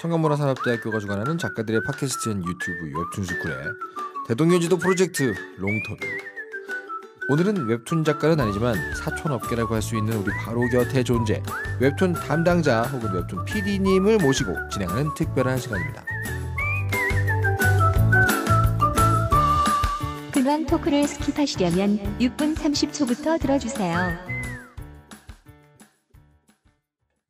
청년문화산업대학교가 주관하는 작가들의 팟캐스트인 유튜브 웹툰스쿨의 대동여지도 프로젝트 롱터뷰 오늘은 웹툰 작가는 아니지만 사촌업계라고 할 수 있는 우리 바로 곁에 존재 웹툰 담당자 혹은 웹툰 PD님을 모시고 진행하는 특별한 시간입니다. 근황 토크를 스킵하시려면 6분 30초부터 들어주세요.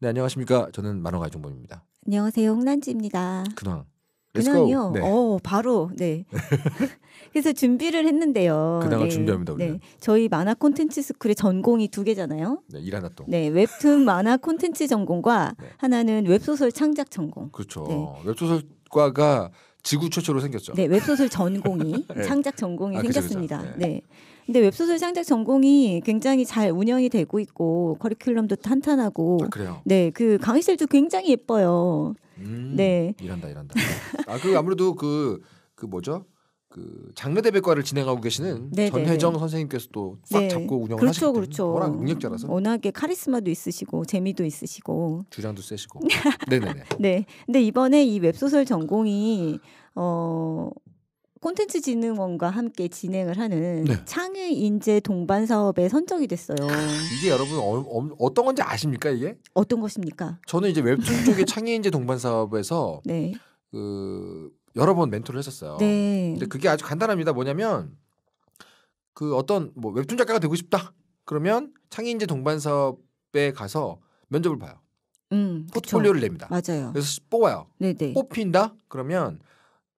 네 안녕하십니까 저는 만화가 이 종범입니다. 안녕하세요 홍란지입니다. 근황. 근황이요. 네. 어 바로 네. 그래서 준비를 했는데요. 그나마 네. 준비합니다. 우리는. 네. 저희 만화 콘텐츠 스쿨의 전공이 두 개잖아요. 네, 일 하나 또. 네, 웹툰 만화 콘텐츠 전공과 네. 하나는 웹소설 창작 전공. 그렇죠. 네. 웹소설과가 지구 최초로 생겼죠. 네, 웹소설 전공이 네. 창작 전공이 아, 생겼습니다. 그쵸, 그쵸. 네. 네. 근데 웹소설 창작 전공이 굉장히 잘 운영이 되고 있고 커리큘럼도 탄탄하고 아, 그래요. 네, 그 강의실도 굉장히 예뻐요. 음, 네. 일한다 일한다. 아그 아무래도 그그 그 뭐죠? 그 장르대백과를 진행하고 계시는 네네 네, 전혜정 네. 선생님께서 또꽉 네. 잡고 운영을 하시고 그렇죠, 하시기 그렇죠. 워낙 능력자라서 워낙에 카리스마도 있으시고 재미도 있으시고 주장도 세시고 네네네. 네. 근데 이번에 이 웹소설 전공이 어 콘텐츠진흥원과 함께 진행을 하는 네. 창의 인재 동반 사업에 선정이 됐어요. 아, 이게 여러분 어, 떤 건지 아십니까 이게? 어떤 것입니까? 저는 이제 웹툰 쪽의 창의 인재 동반 사업에서 네. 그 여러 번 멘토를 했었어요. 네. 근데 그게 아주 간단합니다. 뭐냐면 그 어떤 뭐 웹툰 작가가 되고 싶다 그러면 창의 인재 동반 사업에 가서 면접을 봐요. 음, 포트폴리오를 냅니다. 맞아요. 그래서 뽑아요. 네네. 뽑힌다 그러면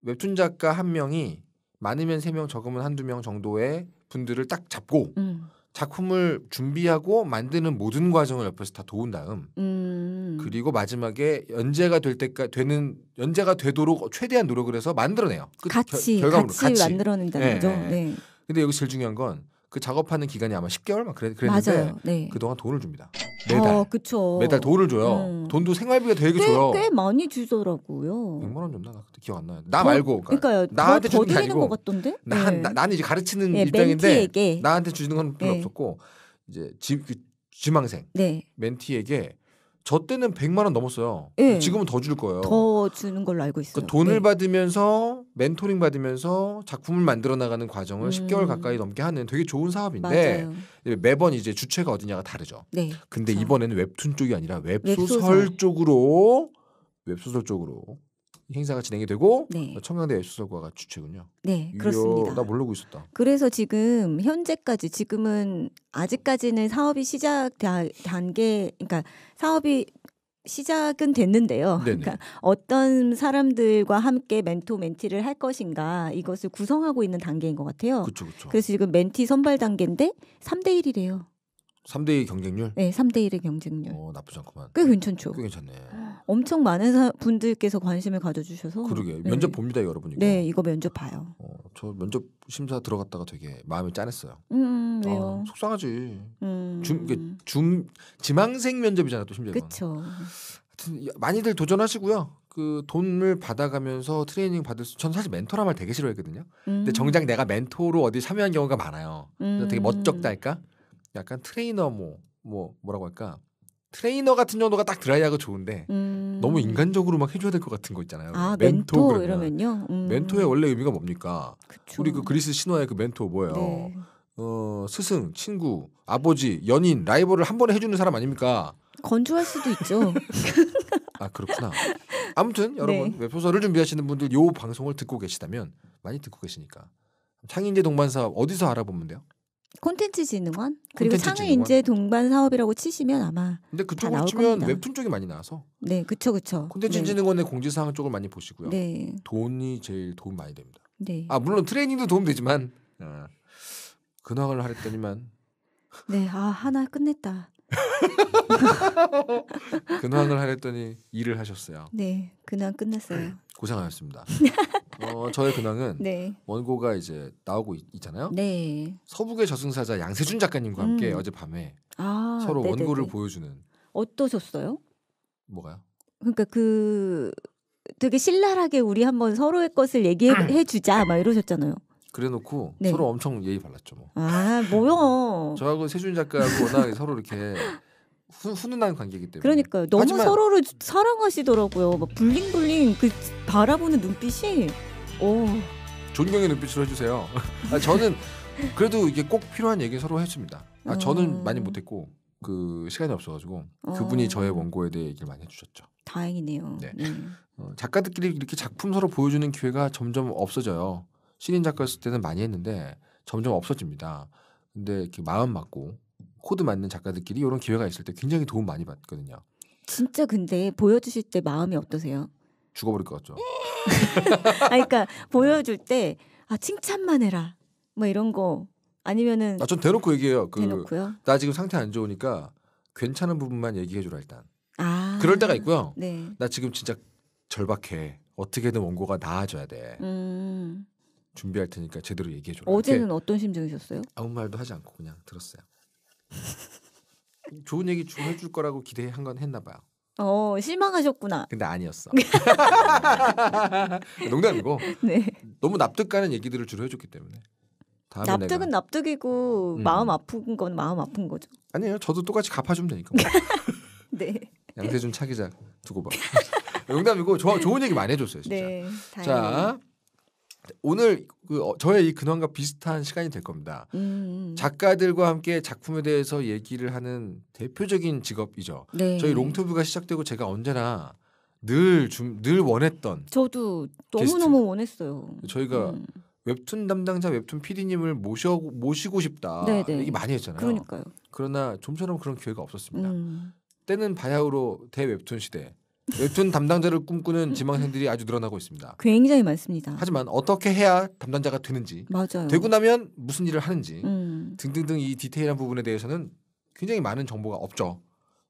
웹툰 작가 한 명이 많으면 세명 적으면 한두 명 정도의 분들을 딱 잡고 음. 작품을 준비하고 만드는 모든 과정을 옆에서 다 도운 다음 음. 그리고 마지막에 연재가 될 때까지 되는 연재가 되도록 최대한 노력을 해서 만들어내요. 그 같이 결과물 같이, 같이 만들어낸다는 예, 거죠. 예. 네. 근데 여기 제일 중요한 건그 작업하는 기간이 아마 10개월 막 그랬, 는데 네. 그동안 돈을 줍니다. 매달. 아, 그쵸. 매달 돈을 줘요. 음. 돈도 생활비가 되게 꽤, 줘요. 꽤 많이 주더라고요. 100만 원 줬나? 나 그때 기억 안 나요. 나 말고. 그러니까 나한테 더, 주는 게아니것 같던데? 나, 네. 나, 나는 이제 가르치는 네, 입장인데 멘티에게. 나한테 주는 건 별로 네. 없었고 이제 지, 그, 지망생 네. 멘티에게 저 때는 100만 원 넘었어요. 네. 지금은 더 줄 거예요. 더 주는 걸로 알고 있어요. 그러니까 돈을 네. 받으면서 멘토링 받으면서 작품을 만들어 나가는 과정을 음. 10개월 가까이 넘게 하는 되게 좋은 사업인데 맞아요. 매번 이제 주체가 어디냐가 다르죠. 네. 근데 그렇죠. 이번에는 웹툰 쪽이 아니라 웹소설, 웹소설. 쪽으로 웹소설 쪽으로 행사가 진행이 되고 네. 어, 청양대 예술사과가 주최군요. 네, 그렇습니다. 나 모르고 있었다. 그래서 지금 현재까지 지금은 아직까지는 사업이 시작 단계, 그러니까 사업이 시작은 됐는데요. 네네. 그러니까 어떤 사람들과 함께 멘토 멘티를 할 것인가 이것을 구성하고 있는 단계인 것 같아요. 그쵸, 그쵸. 그래서 지금 멘티 선발 단계인데 3대 1이래요. 3대 1 경쟁률? 네, 3대 1의 경쟁률. 어, 나쁘지 않구만. 꽤 괜찮죠. 꽤 괜찮네. 엄청 많은 사, 분들께서 관심을 가져주셔서 그러게 네. 면접 네. 봅니다 여러분 이거. 네 이거 면접 봐요. 어, 저 면접 심사 들어갔다가 되게 마음이 짠했어요. 음, 음 왜요? 아, 속상하지. 음. 줌, 그 지망생 면접이잖아 또 심지어. 그렇죠. 많이들 도전하시고요. 그 돈을 받아가면서 트레이닝 받을 수. 저는 사실 멘토란 말 되게 싫어했거든요. 음. 근데 정작 내가 멘토로 어디 참여한 경우가 많아요. 음. 되게 멋쩍다할까 약간 트레이너 뭐, 뭐 뭐라고 할까? 트레이너 같은 정도가 딱 드라이하고 좋은데 음. 너무 인간적으로 막 해줘야 될 것 같은 거 있잖아요. 아, 멘토, 멘토 이러면요. 음. 멘토의 원래 의미가 뭡니까? 그쵸. 우리 그 그리스 신화의 그 멘토 뭐예요? 네. 어, 스승, 친구, 아버지, 연인, 라이벌을 한 번에 해주는 사람 아닙니까? 건조할 수도 있죠. 아 그렇구나. 아무튼 여러분 네. 소설을 준비하시는 분들 요 방송을 듣고 계시다면 많이 듣고 계시니까 창인제 동반사 어디서 알아보면 돼요? 콘텐츠 진흥원 그리고 상해 인재 동반 사업이라고 치시면 아마 근데 그쪽 다 치면 겁니다. 웹툰 쪽이 많이 나와서 네 그쵸 그쵸 콘텐츠 네. 진흥원의 공지사항 쪽을 많이 보시고요 네. 돈이 제일 도움 많이 됩니다 네. 아 물론 트레이닝도 도움 되지만 아, 근황을 하랬더니만 네아 하나 끝냈다 근황을 하랬더니 일을 하셨어요. 네, 근황 끝났어요. 고생하셨습니다. 어, 저의 근황은 네. 원고가 이제 나오고 있, 잖아요 네. 서북의 저승사자 양세준 작가님과 함께 음. 어젯밤에 아, 서로 네네네. 네, 원고를 네. 보여주는 어떠셨어요? 뭐가요? 그러니까 그 되게 신랄하게 우리 한번 서로의 것을 얘기해 주자 막 이러셨잖아요. 그래놓고 네. 서로 엄청 예의 발랐죠. 뭐. 아 뭐요? 저하고 세준 작가하고 워낙 서로 이렇게 후, 훈훈한 관계이기 때문에. 그러니까 너무 하지만... 서로를 사랑하시더라고요. 막블링블링그 바라보는 눈빛이 오. 존경의 눈빛으로 해주세요. 아, 저는 그래도 이게 꼭 필요한 얘기 서로 해줍니다. 아, 저는 아. 많이 못했고 그 시간이 없어가지고 어. 그분이 저의 원고에 대해 얘기를 많이 해주셨죠. 다행이네요. 네. 네. 어, 작가들끼리 이렇게 작품 서로 보여주는 기회가 점점 없어져요. 신인 작가였을 때는 많이 했는데 점점 없어집니다. 근데 이렇게 마음 맞고 코드 맞는 작가들끼리 이런 기회가 있을 때 굉장히 도움 많이 받거든요. 진짜 근데 보여주실 때 마음이 어떠세요? 죽어버릴 것 같죠. 아, 그러니까 보여줄 때아 칭찬만 해라 뭐 이런 거 아니면은 아전 대놓고 얘기해요. 그, 대놓고요? 나 지금 상태 안 좋으니까 괜찮은 부분만 얘기해주라 일단. 아 그럴 때가 있고요. 네. 나 지금 진짜 절박해. 어떻게든 원고가 나아져야 돼. 음. 준비할 테니까 제대로 얘기해 줘라. 어제는 어떤 심정이셨어요? 아무 말도 하지 않고 그냥 들었어요. 좋은 얘기 좀 해줄 거라고 기대한 건 했나 봐요. 어 실망하셨구나. 근데 아니었어. 농담이고. 네. 너무 납득가는 얘기들을 주로 해줬기 때문에. 납득은 내가. 납득이고 음. 마음 아픈 건 마음 아픈 거죠. 아니에요. 저도 똑같이 갚아주면 되니까. 뭐. 네. 양세준 차기작 두고 봐. 농담이고 저, 좋은 얘기 많이 해줬어요 진짜. 네, 자 오늘 그 어, 저의 이 근황과 비슷한 시간이 될 겁니다. 음, 음. 작가들과 함께 작품에 대해서 얘기를 하는 대표적인 직업이죠. 네. 저희 롱토브가 시작되고 제가 언제나 늘늘 원했던 저도 너무 너무 원했어요. 저희가 음. 웹툰 담당자 웹툰 PD님을 모셔 모시고 싶다 네네. 얘기 네. 많이 했잖아요. 그러니까요. 그러나 좀처럼 그런 기회가 없었습니다. 음. 때는 바야흐로 대웹툰 시대 웹툰 담당자를 꿈꾸는 지망생들이 아주 늘어나고 있습니다. 굉장히 많습니다. 하지만 어떻게 해야 담당자가 되는지, 맞아요. 되고 나면 무슨 일을 하는지 음. 등등등 이 디테일한 부분에 대해서는 굉장히 많은 정보가 없죠.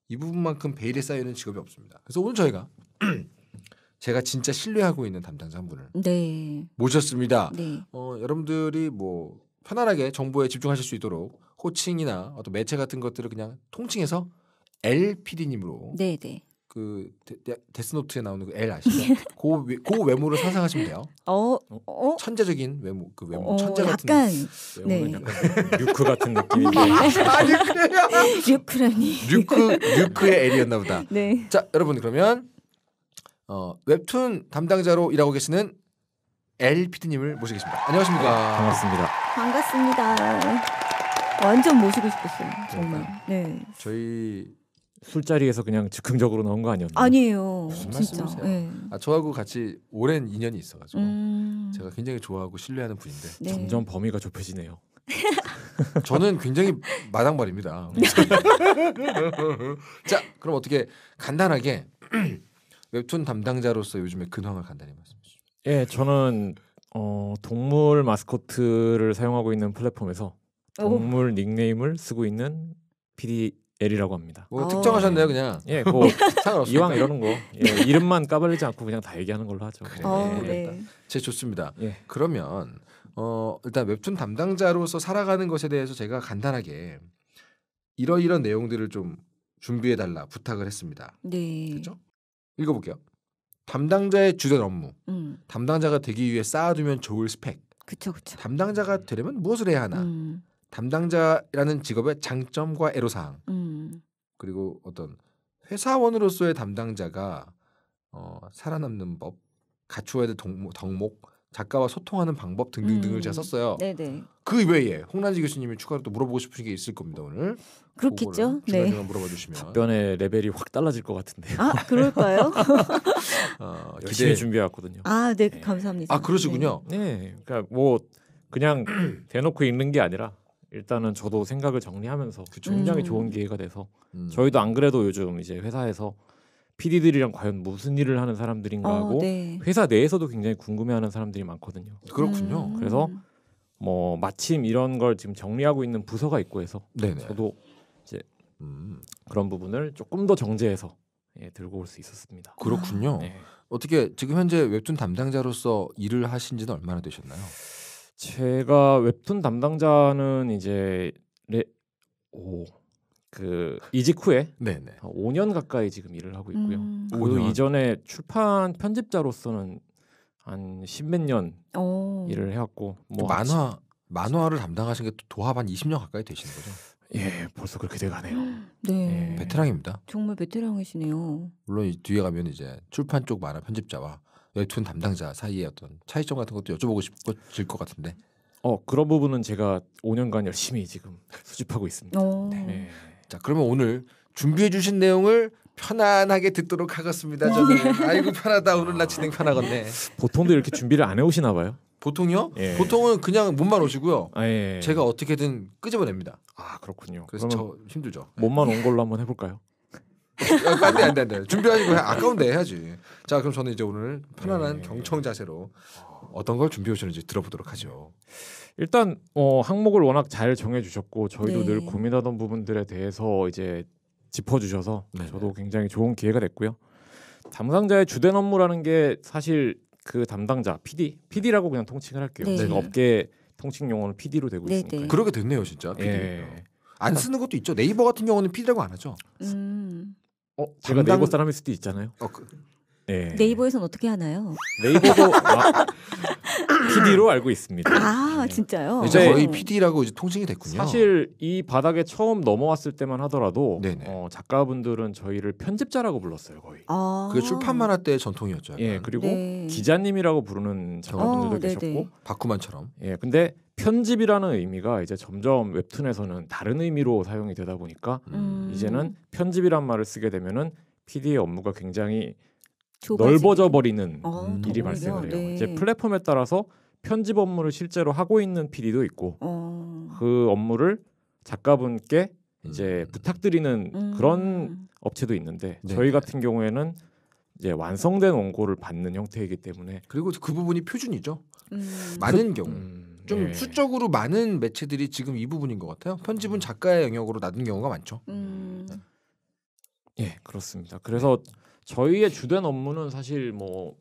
이 부분만큼 베일에 쌓이는 직업이 없습니다. 그래서 오늘 저희가 제가 진짜 신뢰하고 있는 담당자 한 분을 네. 모셨습니다. 네. 어, 여러분들이 뭐 편안하게 정보에 집중하실 수 있도록 호칭이나 어떤 매체 같은 것들을 그냥 통칭해서 LPD님으로 네, 네. 그 데, 스노트에 나오는 그엘 아시죠? 그, 그 외모를 상상하시면 돼요. 어, 어, 어? 천재적인 외모, 그 외모, 어, 천재 같은 약간 네. 약간 류크 같은 느낌인데. 류크라니. 류크 류크의 엘이었나 보다. 네. 자, 여러분 그러면 어, 웹툰 담당자로 일하고 계시는 엘 피디님을 모시겠습니다. 안녕하십니까? 네, 반갑습니다. 반갑습니다. 완전 모시고 싶었어요. 정말. 네. 저희 술자리에서 그냥 즉흥적으로 나온 거 아니었나요? 아니에요. 무슨 진짜. 말씀이세요? 네. 아, 저하고 같이 오랜 인연이 있어가지고 음... 제가 굉장히 좋아하고 신뢰하는 분인데 네. 점점 범위가 좁혀지네요. 저는 굉장히 마당발입니다. 자, 그럼 어떻게 간단하게 웹툰 담당자로서 요즘의 근황을 간단히 말씀해 주시죠. 예, 저는 어, 동물 마스코트를 사용하고 있는 플랫폼에서 동물 닉네임을 쓰고 있는 PD 엘이라고 합니다. 뭐 특정하셨네요 그냥. 예, 뭐 이왕 이러는 거 예, 이름만 까발리지 않고 그냥 다 얘기하는 걸로 하죠. 그래. 아, 네. 예, 예. 네. 제 좋습니다. 예. 그러면 어, 일단 웹툰 담당자로서 살아가는 것에 대해서 제가 간단하게 이러이런 내용들을 좀 준비해 달라 부탁을 했습니다. 네. 그렇죠? 읽어볼게요. 담당자의 주된 업무, 음. 담당자가 되기 위해 쌓아두면 좋을 스펙, 그쵸, 그쵸. 담당자가 되려면 무엇을 해야 하나, 음. 담당자라는 직업의 장점과 애로사항 음. 그리고 어떤 회사원으로서의 담당자가 어, 살아남는 법, 갖추어야 될 덕목, 덕목 작가와 소통하는 방법 등등등을 음. 제가 썼어요. 네네. 그 외에 홍란지 교수님이 추가로 또 물어보고 싶은 게 있을 겁니다 오늘. 그렇겠죠. 네. 물어봐 주시면 답변의 레벨이 확 달라질 것 같은데요. 아 그럴까요? 어, 열심히 준비해 왔거든요. 아네 네. 감사합니다. 아 그러시군요. 네. 네. 그러니까 뭐 그냥 대놓고 읽는 게 아니라 일단은 저도 생각을 정리하면서 그쵸. 굉장히 음. 좋은 기회가 돼서 음. 저희도 안 그래도 요즘 이제 회사에서 PD들이랑 과연 무슨 일을 하는 사람들인가 아, 하고 네. 회사 내에서도 굉장히 궁금해하는 사람들이 많거든요. 그렇군요. 음. 그래서 뭐 마침 이런 걸 지금 정리하고 있는 부서가 있고 해서 네네. 저도 이제 음. 그런 부분을 조금 더 정제해서 예, 들고 올 수 있었습니다. 그렇군요. 네. 어떻게 지금 현재 웹툰 담당자로서 일을 하신 지는 얼마나 되셨나요? 제가 웹툰 담당자는 이제 레... 오. 그 이직 후에 네네. 5년 가까이 지금 일을 하고 있고요. 음. 그 이전에 출판 편집자로서는 한 십몇 년 오. 일을 해왔고 뭐 만화 아직... 만화를 담당하신 게 도합 한 20년 가까이 되시는 거죠? 예, 벌써 그렇게 돼가네요. 네, 예. 베테랑입니다. 정말 베테랑이시네요. 물론 이 뒤에 가면 이제 출판 쪽 만화 편집자와 웹툰 담당자 사이의 어떤 차이점 같은 것도 여쭤보고 싶어질 것 같은데. 어 그런 부분은 제가 5년간 열심히 지금 수집하고 있습니다. 네. 네. 자 그러면 오늘 준비해 주신 내용을 편안하게 듣도록 하겠습니다. 저는 네. 아이고 편하다 오늘 나 진행 편하겠네. 보통도 이렇게 준비를 안 해오시나 봐요. 보통요? 예. 보통은 그냥 몸만 오시고요. 아, 예. 제가 어떻게든 끄집어냅니다. 아 그렇군요. 그래서 저 힘들죠. 몸만 온 걸로 한번 해볼까요? 어, 안돼 안돼 안돼 준비하시고 아까운데 해야지. 자 그럼 저는 이제 오늘 편안한 네. 경청 자세로 어떤 걸 준비해 오셨는지 들어보도록 하죠. 일단 어, 항목을 워낙 잘 정해주셨고 저희도 네. 늘 고민하던 부분들에 대해서 이제 짚어주셔서 네 저도 굉장히 좋은 기회가 됐고요. 담당자의 주된 업무라는 게 사실 그 담당자 PD, PD라고 그냥 통칭을 할게요. 네. 업계 통칭 용어는 PD로 되고 네 있으니까. 네. 그러게 됐네요, 진짜. PD. 예. 안 쓰는 것도 있죠. 네이버 같은 경우는 PD라고 안 하죠. 음. 어, 제가 당당... 네이버 사람일 수도 있잖아요. 어, 그, 네. 네이버에서는 어떻게 하나요? 네이버도 아, PD로 알고 있습니다. 아 진짜요? 네, 이제 네. 거의 PD라고 이제 통칭이 됐군요. 사실 이 바닥에 처음 넘어왔을 때만 하더라도 어, 작가분들은 저희를 편집자라고 불렀어요 거의. 아~ 그 출판만화 때 전통이었죠. 예, 약간. 예 그리고 네. 기자님이라고 부르는 작가분들도 어, 계셨고 바쿠만처럼. 예 근데 편집이라는 의미가 이제 점점 웹툰에서는 다른 의미로 사용이 되다 보니까 음. 이제는 편집이란 말을 쓰게 되면은 PD의 업무가 굉장히 넓어져 버리는 아, 일이 발생을 해요. 네. 이제 플랫폼에 따라서 편집 업무를 실제로 하고 있는 PD도 있고 어. 그 업무를 작가분께 이제 음. 부탁드리는 음. 그런 업체도 있는데 네. 저희 같은 경우에는 이제 완성된 원고를 받는 형태이기 때문에 그리고 그 부분이 표준이죠. 음. 많은 그- 경우. 음. 좀 네. 수적으로 많은 매체들이 지금 이 부분인 것 같아요. 편집은 음. 작가의 영역으로 놔둔 경우가 많죠. 예, 그렇습니다. 그래서 네. 저희의 주된 업무는 사실 뭐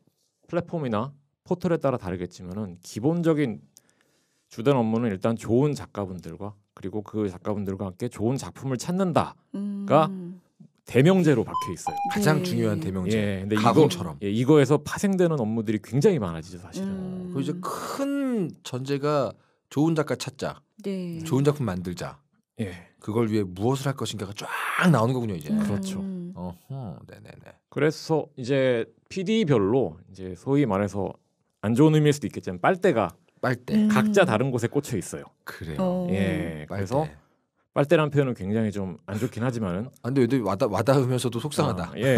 플랫폼이나 포털에 따라 다르겠지만은 기본적인 주된 업무는 일단 좋은 작가분들과 그리고 그 작가분들과 함께 좋은 작품을 찾는다가 음. 대명제로 박혀 있어요. 가장 네. 중요한 대명제. 예, 근데 가공처럼. 이거, 예, 이거에서 파생되는 업무들이 굉장히 많아지죠, 사실은. 음. 그 이제 큰 전제가 좋은 작가 찾자. 네. 좋은 작품 만들자. 예. 그걸 위해 무엇을 할 것인가가 쫙 나오는 거군요 이제. 음. 그렇죠. 어허, 네네네. 그래서 이제 PD별로 이제 소위 말해서 안 좋은 의미일 수도 있겠지만 빨대가 빨대 음. 각자 다른 곳에 꽂혀 있어요. 그래요. 어. 예, 그래서 빨대 빨대라는 표현은 굉장히 좀 안 좋긴 하지만은. 안 아, 근데 와닿 와닿으면서도 속상하다. 아, 예,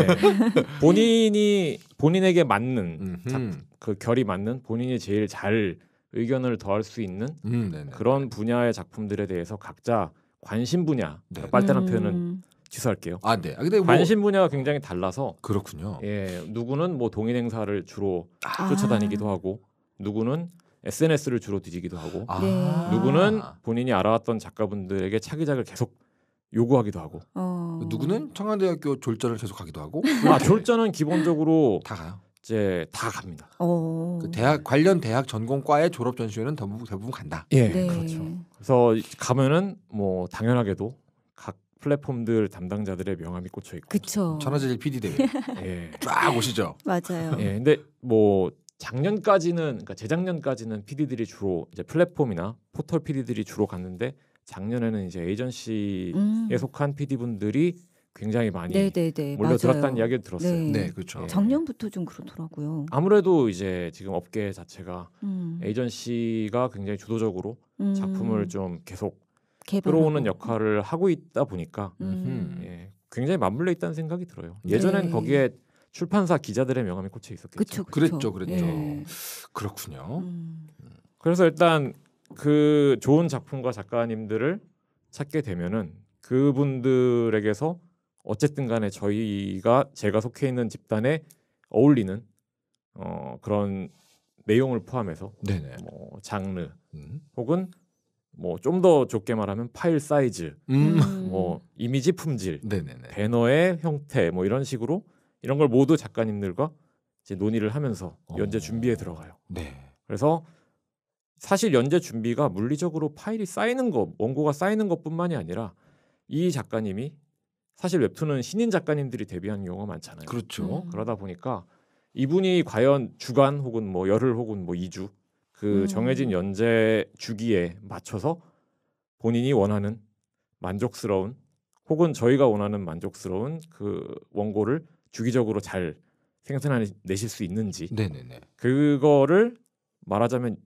본인이 본인에게 맞는 자, 그 결이 맞는 본인이 제일 잘 의견을 더할 수 있는 음, 그런 분야의 작품들에 대해서 각자 관심 분야 네. 그러니까 빨대란 음. 표현은 취소할게요. 아 네. 아, 근데 뭐... 관심 분야가 굉장히 달라서 그렇군요. 예, 누구는 뭐 동인 행사를 주로 아. 쫓아다니기도 하고 누구는 SNS를 주로 뒤지기도 하고 아. 네. 누구는 본인이 알아왔던 작가분들에게 차기작을 계속 요구하기도 하고 어... 누구는 청와대학교 졸전을 계속 하기도 하고 아 졸전은 기본적으로 다 가요. 이제 다 갑니다. 어. 그 대학 관련 대학 전공과의 졸업 전시회는 대부분, 대부분 간다. 예, 네. 그렇죠. 그래서 가면은 뭐 당연하게도 각 플랫폼들 담당자들의 명함이 꽂혀 있고, 그렇죠. 천하제 PD 대회 예. 쫙 오시죠. 맞아요. 예, 근데 뭐 작년까지는 그러니까 재작년까지는 PD들이 주로 이제 플랫폼이나 포털 PD들이 주로 갔는데 작년에는 이제 에이전시에 음. 속한 PD분들이 굉장히 많이 네네네, 몰려들었다는 이야기를 들었어요. 네, 네 그렇죠. 네. 예. 작년부터 좀 그렇더라고요. 아무래도 이제 지금 업계 자체가 음. 에이전시가 굉장히 주도적으로 음. 작품을 좀 계속 개 끌어오는 역할을 하고 있다 보니까 음. 예, 굉장히 맞물려 있다는 생각이 들어요. 네. 예전엔 네. 거기에 출판사 기자들의 명함이 꽂혀 있었겠죠. 그쵸, 그쵸. 그랬죠, 그랬죠. 예. 그렇군요. 음. 그래서 일단 그 좋은 작품과 작가님들을 찾게 되면은 그분들에게서 어쨌든 간에 저희가 제가 속해 있는 집단에 어울리는 어, 그런 내용을 포함해서 네네. 뭐 장르 음. 혹은 뭐좀더 좁게 말하면 파일 사이즈, 음. 음. 뭐 이미지 품질, 네네네. 배너의 형태 뭐 이런 식으로 이런 걸 모두 작가님들과 이제 논의를 하면서 어. 연재 준비에 들어가요. 네. 그래서 사실 연재 준비가 물리적으로 파일이 쌓이는 것, 원고가 쌓이는 것뿐만이 아니라 이 작가님이 사실 웹툰은 신인 작가님들이 데뷔한 경우가 많잖아요. 그렇죠. 음. 그러다 보니까 이분이 과연 주간 혹은 뭐 열흘 혹은 뭐 2주 그 음. 정해진 연재 주기에 맞춰서 본인이 원하는 만족스러운 혹은 저희가 원하는 만족스러운 그 원고를 주기적으로 잘 생산해내실 수 있는지 네네네. 그거를 말하자면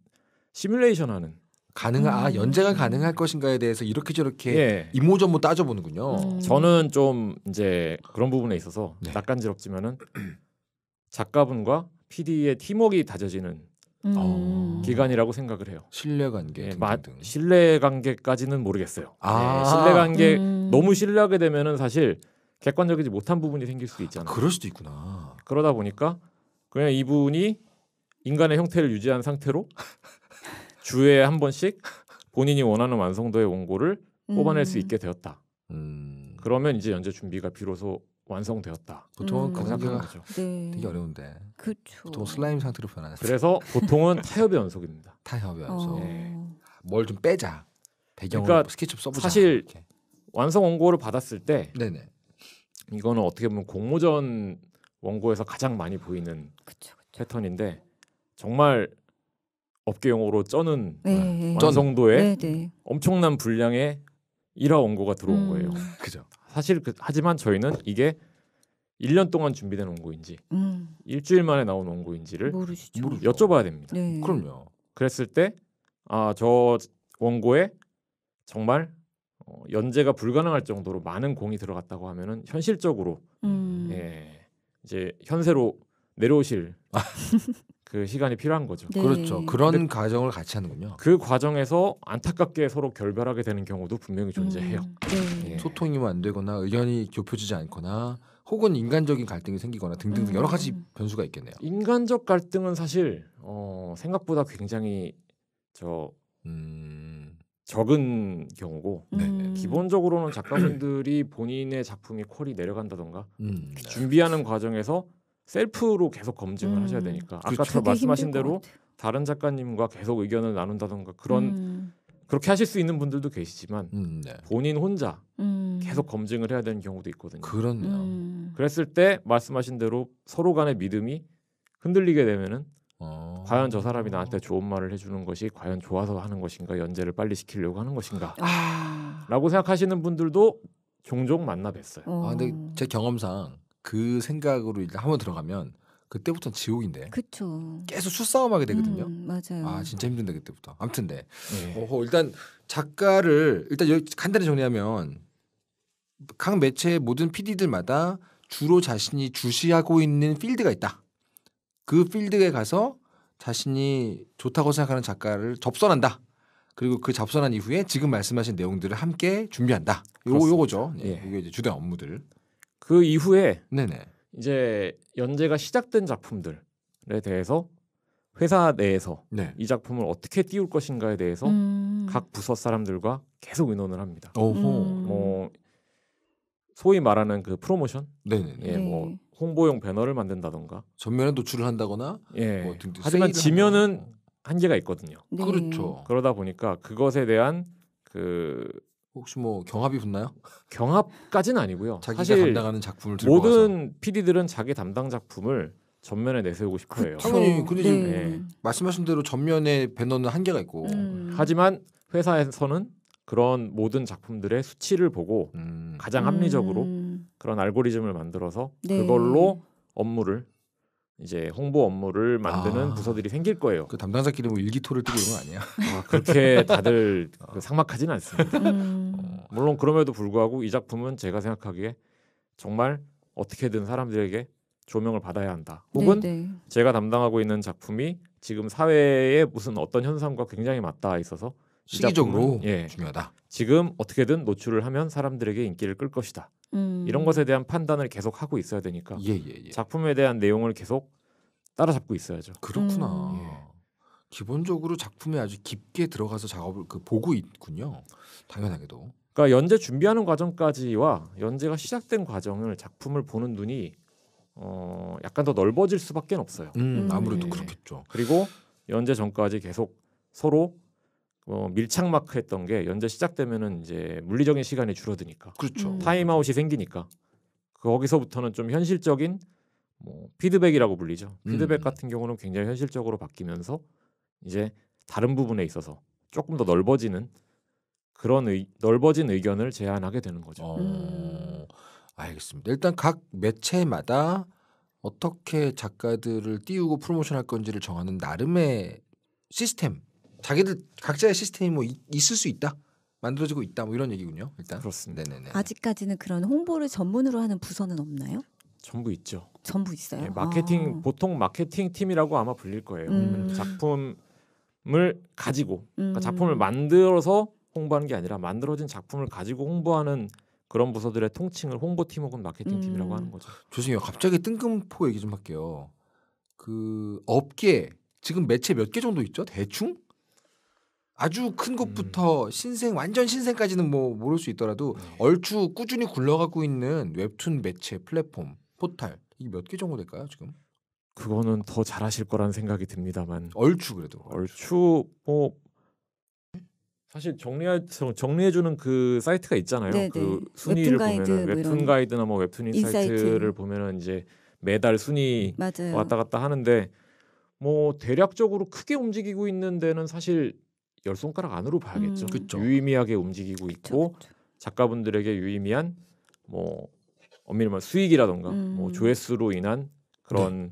시뮬레이션하는 가능한 아, 음. 아 연재가 가능할 것인가에 대해서 이렇게 저렇게 예. 이모저모 따져보는군요. 음. 음. 저는 좀 이제 그런 부분에 있어서 네. 낯간지럽지만은 작가분과 PD의 팀웍이 다져지는 음. 어. 기간이라고 생각을 해요. 신뢰 관계 네, 예, 마, 신뢰 관계까지는 모르겠어요. 예, 아. 네, 신뢰 관계 음. 너무 신뢰하게 되면은 사실 객관적이지 못한 부분이 생길 수도 있잖아요. 아, 그럴 수도 있구나. 그러다 보니까 그냥 이분이 인간의 형태를 유지한 상태로 주에 한 번씩 본인이 원하는 완성도의 원고를 음. 뽑아낼 수 음. 있게 되었다. 음. 그러면 이제 연재 준비가 비로소 완성되었다. 보통은 음. 그생각하죠 네. 되게 어려운데. 그쵸. 보통 슬라임 상태로 변하는. 그래서 보통은 타협의 연속입니다. 타협의 어. 연속. 어. 네. 뭘좀 빼자. 배경으 그러니까 뭐 스케치 써보자. 사실 이렇게. 완성 원고를 받았을 때 네네. 이거는 어떻게 보면 공모전 원고에서 가장 많이 보이는 그쵸, 그쵸. 패턴인데 정말 업계 용어로 쩌는 네. 완성도의 네, 네. 엄청난 분량의 일화 원고가 들어온 음. 거예요. 그죠. 사실 그, 하지만 저희는 이게 1년 동안 준비된 원고인지 음. 일주일 만에 나온 원고인지를 모르시죠. 여쭤봐야 됩니다. 네. 그럼요. 그랬을 때 아 저 원고에 정말 어, 연재가 불가능할 정도로 많은 공이 들어갔다고 하면은 현실적으로 음. 예, 이제 현세로 내려오실 그 시간이 필요한 거죠. 네. 그렇죠. 그런 과정을 같이 하는군요. 그 과정에서 안타깝게 서로 결별하게 되는 경우도 분명히 존재해요. 음. 네. 예. 소통이 안 되거나 의견이 좁혀지지 않거나 혹은 인간적인 갈등이 생기거나 등등 음. 여러 가지 음. 변수가 있겠네요. 인간적 갈등은 사실 어, 생각보다 굉장히 저 음... 적은 경우고 네. 음. 기본적으로는 작가분들이 본인의 작품이 퀄이 내려간다던가 음. 네. 준비하는 과정에서 셀프로 계속 검증을 음. 하셔야 되니까 아까처럼 말씀하신 대로 다른 작가님과 계속 의견을 나눈다던가 그런 음. 그렇게 하실 수 있는 분들도 계시지만 음, 네. 본인 혼자 음. 계속 검증을 해야 되는 경우도 있거든요. 그렇네요. 음. 그랬을 때 말씀하신 대로 서로 간의 믿음이 흔들리게 되면은 어... 과연 저 사람이 나한테 좋은 말을 해주는 것이 과연 좋아서 하는 것인가 연재를 빨리 시키려고 하는 것인가 아. 라고 생각하시는 분들도 종종 만나 뵀어요. 어... 아, 근데 제 경험상 그 생각으로 일단 한번 들어가면 그때부터는 지옥인데. 그쵸. 계속 수싸움하게 되거든요. 음, 맞아요. 아 진짜 힘든데 그때부터. 아무튼 데 네. 어, 일단 작가를 일단 여기 간단히 정리하면 각 매체의 모든 PD들마다 주로 자신이 주시하고 있는 필드가 있다. 그 필드에 가서 자신이 좋다고 생각하는 작가를 접선한다. 그리고 그 접선한 이후에 지금 말씀하신 내용들을 함께 준비한다. 요 요거죠. 네. 예. 이게 이제 주된 업무들. 그 이후에 네네. 이제 연재가 시작된 작품들에 대해서 회사 내에서 네. 이 작품을 어떻게 띄울 것인가에 대해서 음... 각 부서 사람들과 계속 의논을 합니다. 음... 뭐 소위 말하는 그 프로모션, 네네네. 예, 뭐 네. 홍보용 배너를 만든다던가 전면에 노출을 한다거나, 예. 뭐 등등 하지만 지면은 한계가 있거든요. 네. 그렇죠. 그러다 보니까 그것에 대한 그 혹시 뭐 경합이 붙나요? 경합까지는 아니고요. 자기가 담당하는 작품을 들고 모든 와서. PD들은 자기 담당 작품을 전면에 내세우고 싶어요. 당연히 근데 지금 네. 말씀하신 대로 전면에 배너는 한계가 있고 음. 하지만 회사에서는 그런 모든 작품들의 수치를 보고 음. 가장 합리적으로 음. 그런 알고리즘을 만들어서 네. 그걸로 업무를 이제 홍보 업무를 만드는 아. 부서들이 생길 거예요. 그 담당자끼리 뭐 일기토를 뜨고 이런 거 아니야? 아, 그렇게 다들 어. 그상막하진 않습니다. 음. 물론 그럼에도 불구하고 이 작품은 제가 생각하기에 정말 어떻게든 사람들에게 조명을 받아야 한다. 네, 혹은 네네. 제가 담당하고 있는 작품이 지금 사회의 무슨 어떤 현상과 굉장히 맞닿아 있어서 시기적으로 예, 중요하다. 지금 어떻게든 노출을 하면 사람들에게 인기를 끌 것이다. 음. 이런 것에 대한 판단을 계속 하고 있어야 되니까 예, 예, 예. 작품에 대한 내용을 계속 따라잡고 있어야죠. 그렇구나. 음. 예. 기본적으로 작품에 아주 깊게 들어가서 작업을 그 보고 있군요. 당연하게도. 그러니까 연재 준비하는 과정까지와 연재가 시작된 과정을 작품을 보는 눈이 어 약간 더 넓어질 수밖에 없어요. 음, 음 아무래도 네. 그렇겠죠. 그리고 연재 전까지 계속 서로 어, 밀착 마크했던 게 연재 시작되면은 이제 물리적인 시간이 줄어드니까. 그렇죠. 음. 타임아웃이 생기니까 거기서부터는 좀 현실적인 뭐 피드백이라고 불리죠. 피드백 음. 같은 경우는 굉장히 현실적으로 바뀌면서 이제 다른 부분에 있어서 조금 더 넓어지는 그런 의, 넓어진 의견을 제안하게 되는 거죠. 어, 음. 알겠습니다. 일단 각 매체마다 어떻게 작가들을 띄우고 프로모션할 건지를 정하는 나름의 시스템, 자기들 각자의 시스템이 뭐 이, 있을 수 있다. 만들어지고 있다 뭐 이런 얘기군요. 일단 그렇습니다. 네네네. 아직까지는 그런 홍보를 전문으로 하는 부서는 없나요? 전부 있죠. 전부 있어요. 네, 마케팅 아. 보통 마케팅 팀이라고 아마 불릴 거예요. 음. 작품을 가지고 음. 그러니까 작품을 음. 만들어서 홍보하는 게 아니라 만들어진 작품을 가지고 홍보하는 그런 부서들의 통칭을 홍보팀 혹은 마케팅팀이라고 음. 하는 거죠. 죄송해요. 갑자기 뜬금포 얘기 좀 할게요. 그 업계 지금 매체 몇 개 정도 있죠? 대충? 아주 큰 것부터 음. 신생 완전 신생까지는 뭐 모를 수 있더라도 네. 얼추 꾸준히 굴러가고 있는 웹툰 매체 플랫폼 포탈 이게 몇 개 정도 될까요 지금? 그거는 더 잘하실 거라는 생각이 듭니다만 얼추 그래도 얼추, 얼추 뭐 사실 정리할 정리해 주는 그 사이트가 있잖아요. 네네. 그 네. 순위를 뭐 웹툰 보면은 웹툰 뭐 가이드나 뭐 웹툰 인사이트를 보면은 이제 매달 순위 맞아요. 왔다 갔다 하는데 뭐 대략적으로 크게 움직이고 있는 데는 사실 열 손가락 안으로 봐야겠죠. 음. 유의미하게 움직이고 그쵸, 있고 그쵸. 작가분들에게 유의미한 뭐 엄밀히 말하 수익이라던가 뭐 음. 뭐 조회수로 인한 그런 네.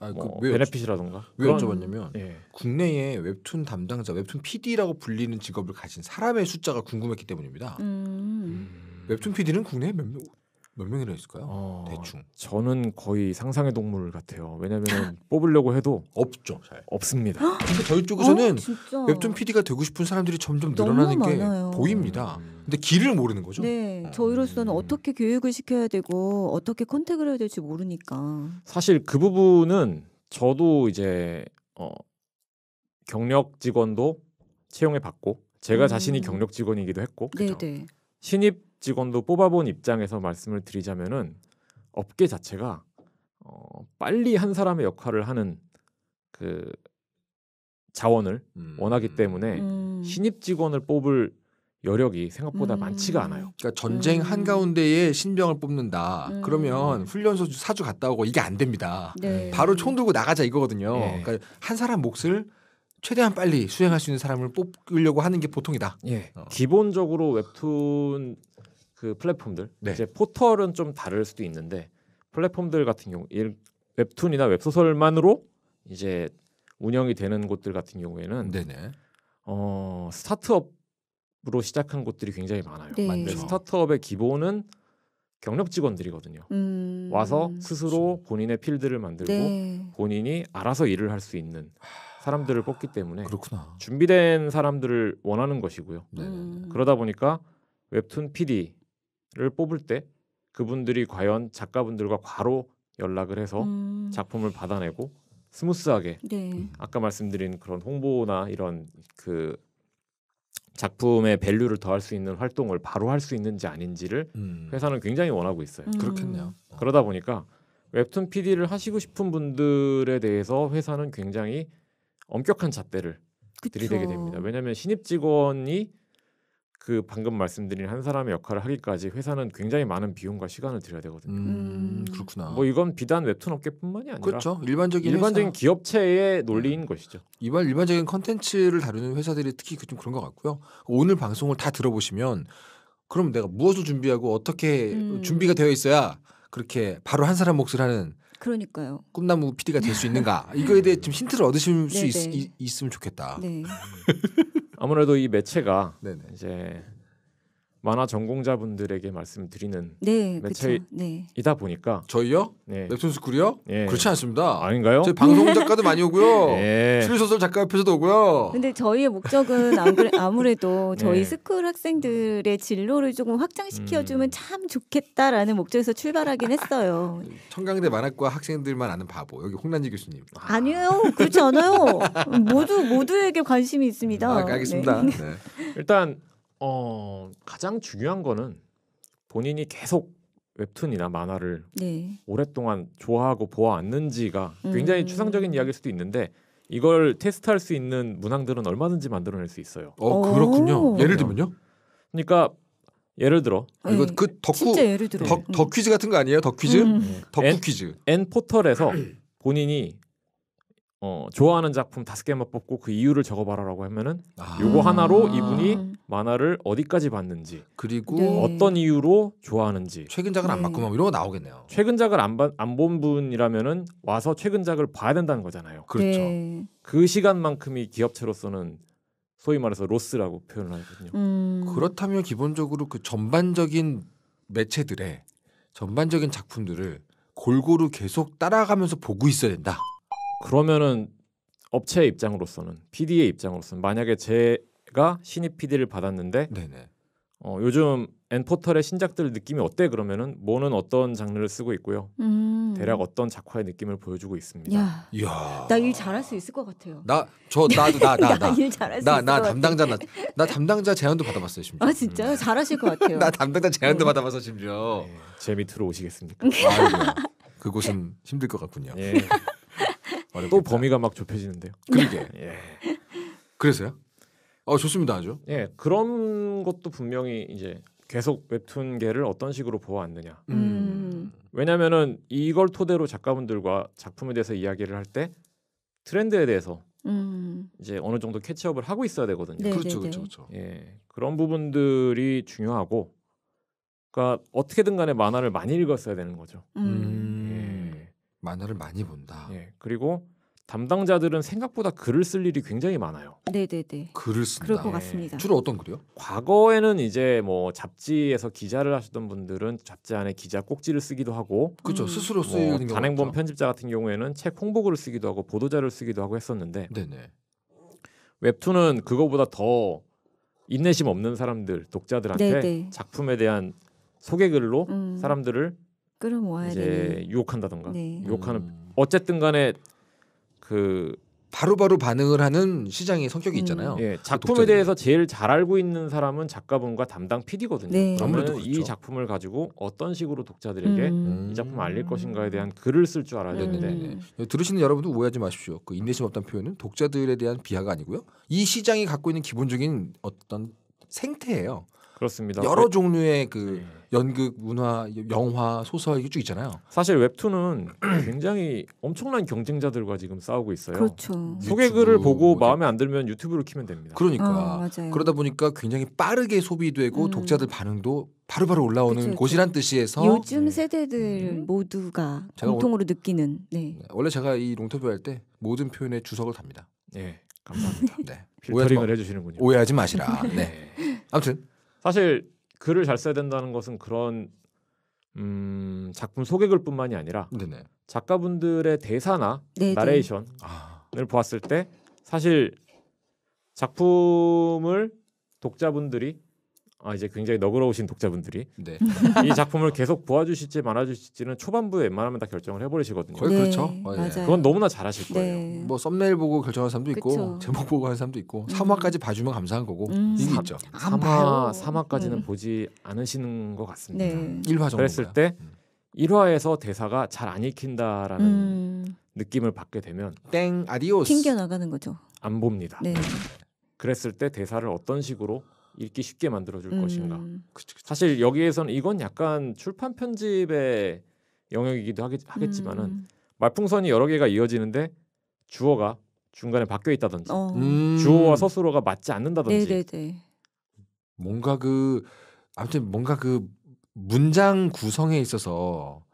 아, 뭐그 뭐 베네핏이라던가 왜 그런, 여쭤봤냐면 예. 국내에 웹툰 담당자, 웹툰 PD라고 불리는 직업을 가진 사람의 숫자가 궁금했기 때문입니다. 음. 음. 웹툰 PD는 국내에 몇 명, 몇 명이나 있을까요? 어, 대충. 저는 거의 상상의 동물 같아요. 왜냐면 뽑으려고 해도 없죠. 잘. 없습니다. 근데 저희 어, 쪽에서는 진 웹툰 PD가 되고 싶은 사람들이 점점 늘어나는 게 보입니다. 음. 근데 길을 모르는 거죠. 네, 어. 저희로서는 어떻게 교육을 시켜야 되고 어떻게 컨택을 해야 될지 모르니까. 사실 그 부분은 저도 이제 어, 경력 직원도 채용해 받고 제가 음. 자신이 경력 직원이기도 했고 네네. 네. 신입 직원도 뽑아본 입장에서 말씀을 드리자면은 업계 자체가 어, 빨리 한 사람의 역할을 하는 그 자원을 음. 원하기 때문에 음. 신입 직원을 뽑을 여력이 생각보다 음. 많지가 않아요. 그러니까 전쟁 음. 한 가운데에 신병을 뽑는다. 음. 그러면 훈련소 사주 갔다 오고 이게 안 됩니다. 네. 바로 총 들고 나가자 이거거든요. 네. 그러니까 한 사람 몫을 최대한 빨리 수행할 수 있는 사람을 뽑으려고 하는 게 보통이다. 예. 어. 기본적으로 웹툰 그 플랫폼들 네. 이제 포털은 좀 다를 수도 있는데 플랫폼들 같은 경우 웹툰이나 웹소설만으로 이제 운영이 되는 곳들 같은 경우에는 네네. 어, 스타트업으로 시작한 곳들이 굉장히 많아요. 네. 그렇죠. 스타트업의 기본은 경력 직원들이거든요. 음... 와서 스스로 그렇죠. 본인의 필드를 만들고 네. 본인이 알아서 일을 할 수 있는 사람들을 뽑기 때문에 그렇구나. 준비된 사람들을 원하는 것이고요. 네네 음. 그러다 보니까 웹툰 PD 작가를 뽑을 때 그분들이 과연 작가분들과 과로 연락을 해서 음. 작품을 받아내고 스무스하게 네. 아까 말씀드린 그런 홍보나 이런 그 작품의 밸류를 더할 수 있는 활동을 바로 할 수 있는지 아닌지를 음. 회사는 굉장히 원하고 있어요. 음. 그렇겠네요. 어. 그러다 보니까 웹툰 PD를 하시고 싶은 분들에 대해서 회사는 굉장히 엄격한 잣대를 그쵸. 들이대게 됩니다. 왜냐하면 신입 직원이 그 방금 말씀드린 한 사람의 역할을 하기까지 회사는 굉장히 많은 비용과 시간을 들여야 되거든요. 음, 음. 그렇구나. 뭐 이건 비단 웹툰 업계뿐만이 아니라 그렇죠. 일반적인 일반적인 회사... 기업체의 네. 논리인 음. 것이죠. 일반 일반적인 컨텐츠를 다루는 회사들이 특히 그 좀 그런 것 같고요. 오늘 방송을 다 들어보시면 그럼 내가 무엇을 준비하고 어떻게 음. 준비가 되어 있어야 그렇게 바로 한 사람 몫을 하는 그러니까요. 꿈나무 PD가 될 수 있는가 이거에 대해 좀 힌트를 얻으실 수 네, 있, 네. 으면 좋겠다. 네. 아무래도 이 매체가 네네. 이제 만화 전공자분들에게 말씀드리는 네, 매체이다 네. 보니까 저희요? 네. 웹툰 스쿨이요? 예. 그렇지 않습니다. 아닌가요? 저희 방송 작가도 많이 오고요. 예. 실소설 작가 옆에서도 오고요. 근데 저희의 목적은 아무래도 저희 네. 스쿨 학생들의 진로를 조금 확장시켜주면 음. 참 좋겠다라는 목적에서 출발하긴 했어요. 청강대 만화과 학생들만 아는 바보 여기 홍란지 교수님. 아. 아니요 그렇지 않아요. 모두 모두에게 관심이 있습니다. 아, 알겠습니다. 네. 네. 일단 어, 가장 중요한 거는 본인이 계속 웹툰이나 만화를 네. 오랫동안 좋아하고 보아왔는지가 굉장히 음. 추상적인 이야기일 수도 있는데 이걸 테스트할 수 있는 문항들은 얼마든지 만들어낼 수 있어요. 어 그렇군요. 예를 들면요. 그러니까 예를 들어 아, 네. 이거 그 덕후 덕, 덕 음. 퀴즈 같은 거 아니에요? 덕 퀴즈, 음. 네. 덕후 퀴즈. N 포털에서 본인이 어, 좋아하는 작품 다섯 개만 뽑고 그 이유를 적어봐라라고 하면은 아. 요거 하나로 이분이 아. 만화를 어디까지 봤는지 그리고 네. 어떤 이유로 좋아하는지 최근작을 안 봤구만 이런 거 나오겠네요. 최근작을 안안본 분이라면은 와서 최근작을 봐야 된다는 거잖아요. 그렇죠. 네. 그 시간만큼이 기업체로서는 소위 말해서 로스라고 표현을 하거든요. 음. 그렇다면 기본적으로 그 전반적인 매체들의 전반적인 작품들을 골고루 계속 따라가면서 보고 있어야 된다. 그러면은 업체 입장으로서는 PD의 입장으로서는 만약에 제가 신입 PD를 받았는데 네네. 어, 요즘 엔포털의 신작들 느낌이 어때 그러면은 뭐는 어떤 장르를 쓰고 있고요. 음. 대략 어떤 작화의 느낌을 보여주고 있습니다. 야, 나일 잘할 수 있을 것 같아요. 나 저 나도 나나나일 잘할 수 나나 담당자 나, 나 담당자 제안도 받아봤어요 지어아 진짜요? 음. 잘하실 것 같아요. 나 담당자 제안도 음. 받아봤어 심지어. 네, 제 밑으로 오시겠습니까? 아 그곳은 힘들 것 같군요. 예. 어렵겠다. 또 범위가 막 좁혀지는데요. 네. 그게 예. 그래서요? 어 좋습니다 아주. 예 그런 것도 분명히 이제 계속 웹툰계를 어떤 식으로 보아왔느냐. 음. 음. 왜냐면은 이걸 토대로 작가분들과 작품에 대해서 이야기를 할 때 트렌드에 대해서 음. 이제 어느 정도 캐치업을 하고 있어야 되거든요. 네 그렇죠, 네, 네. 그렇죠, 그렇죠. 예, 그런 부분들이 중요하고, 그러니까 어떻게든 간에 만화를 많이 읽었어야 되는 거죠. 음. 만화를 많이 본다. 예. 그리고 담당자들은 생각보다 글을 쓸 일이 굉장히 많아요. 네네네. 글을 쓴다. 그럴 것 같습니다. 주로 어떤 글이요? 과거에는 이제 뭐 잡지에서 기자를 하시던 분들은 잡지 안에 기자 꼭지를 쓰기도 하고 그렇죠. 음. 스스로 쓰는 뭐 경우. 단행본 편집자 같은 경우에는 책 홍보글을 쓰기도 하고 보도자를 쓰기도 하고 했었는데 네네. 웹툰은 그거보다 더 인내심 없는 사람들 독자들한테 네네. 작품에 대한 소개글로 음. 사람들을 끌어모아야 이제 되는. 유혹한다던가 네. 유혹하는 음. 어쨌든 간에 그 바로바로 반응을 하는 시장의 성격이 음. 있잖아요. 음. 예, 그 작품에 독 대해서 제일 잘 알고 있는 사람은 작가분과 담당 PD거든요. 네. 아무래도 그렇죠. 이 작품을 가지고 어떤 식으로 독자들에게 음. 음. 이 작품을 알릴 것인가에 대한 글을 쓸 줄 알아야 네. 되는데 음. 들으시는 여러분도 오해하지 마십시오. 그 인내심 없다는 표현은 독자들에 대한 비하가 아니고요. 이 시장이 갖고 있는 기본적인 어떤 생태예요. 그렇습니다. 여러 종류의 그 네. 연극, 문화, 영화, 소설 이게 쭉 있잖아요. 사실 웹툰은 굉장히 엄청난 경쟁자들과 지금 싸우고 있어요. 그렇죠. 소개 글을 보고 마음에 안 들면 유튜브로 키면 됩니다. 그러니까 어, 그러다 보니까 굉장히 빠르게 소비되고 음. 독자들 반응도 바로바로 올라오는 그쵸, 곳이란 뜻이에서 요즘 네. 세대들 음. 모두가 공통으로 오, 느끼는 네. 네. 원래 제가 이 롱터뷰 할때 모든 표현에 주석을 답니다. 예. 감사합니다. 네. 오해하지, 마, 해주시는군요. 오해하지 마시라. 네. 아무튼 사실 글을 잘 써야 된다는 것은 그런 음, 작품 소개글뿐만이 아니라 네네. 작가분들의 대사나 네네. 아. 나레이션을 보았을 때 사실 작품을 독자분들이 아 이제 굉장히 너그러우신 독자분들이 네. 이 작품을 계속 보아주실지 말아주실지는 초반부에 웬만하면 다 결정을 해버리시거든요. 거의 그렇죠. 네, 그렇죠. 어, 예. 그건 너무나 잘하실 거예요. 네. 뭐 썸네일 보고 결정하 사람도 있고 그쵸. 제목 보고 하 사람도 있고 3화까지 음. 봐주면 감사한 거고 음. 이게 있죠. 3화 3화까지는 보지 않으시는 것 같습니다. 네. 1화 정도 그랬을 때 음. 1화에서 대사가 잘안 읽힌다라는 음. 느낌을 받게 되면 땡 아디오스 튕겨 나가는 거죠. 안 봅니다. 네. 그랬을 때 대사를 어떤 식으로 읽기 쉽게 만들어줄 음. 것인가. 그치, 그치. 사실 여기에서는 이건 약간 출판 편집의 영역이기도 하겠, 지만은 음. 말풍선이 여러 개가 이어지는데 주어가 중간에 바뀌어 있다든지 어. 음. 주어와 서술어가 맞지 않는다든지 네네네. 네, 네. 뭔가 그 아무튼 뭔가 그 문장 구성에 있어서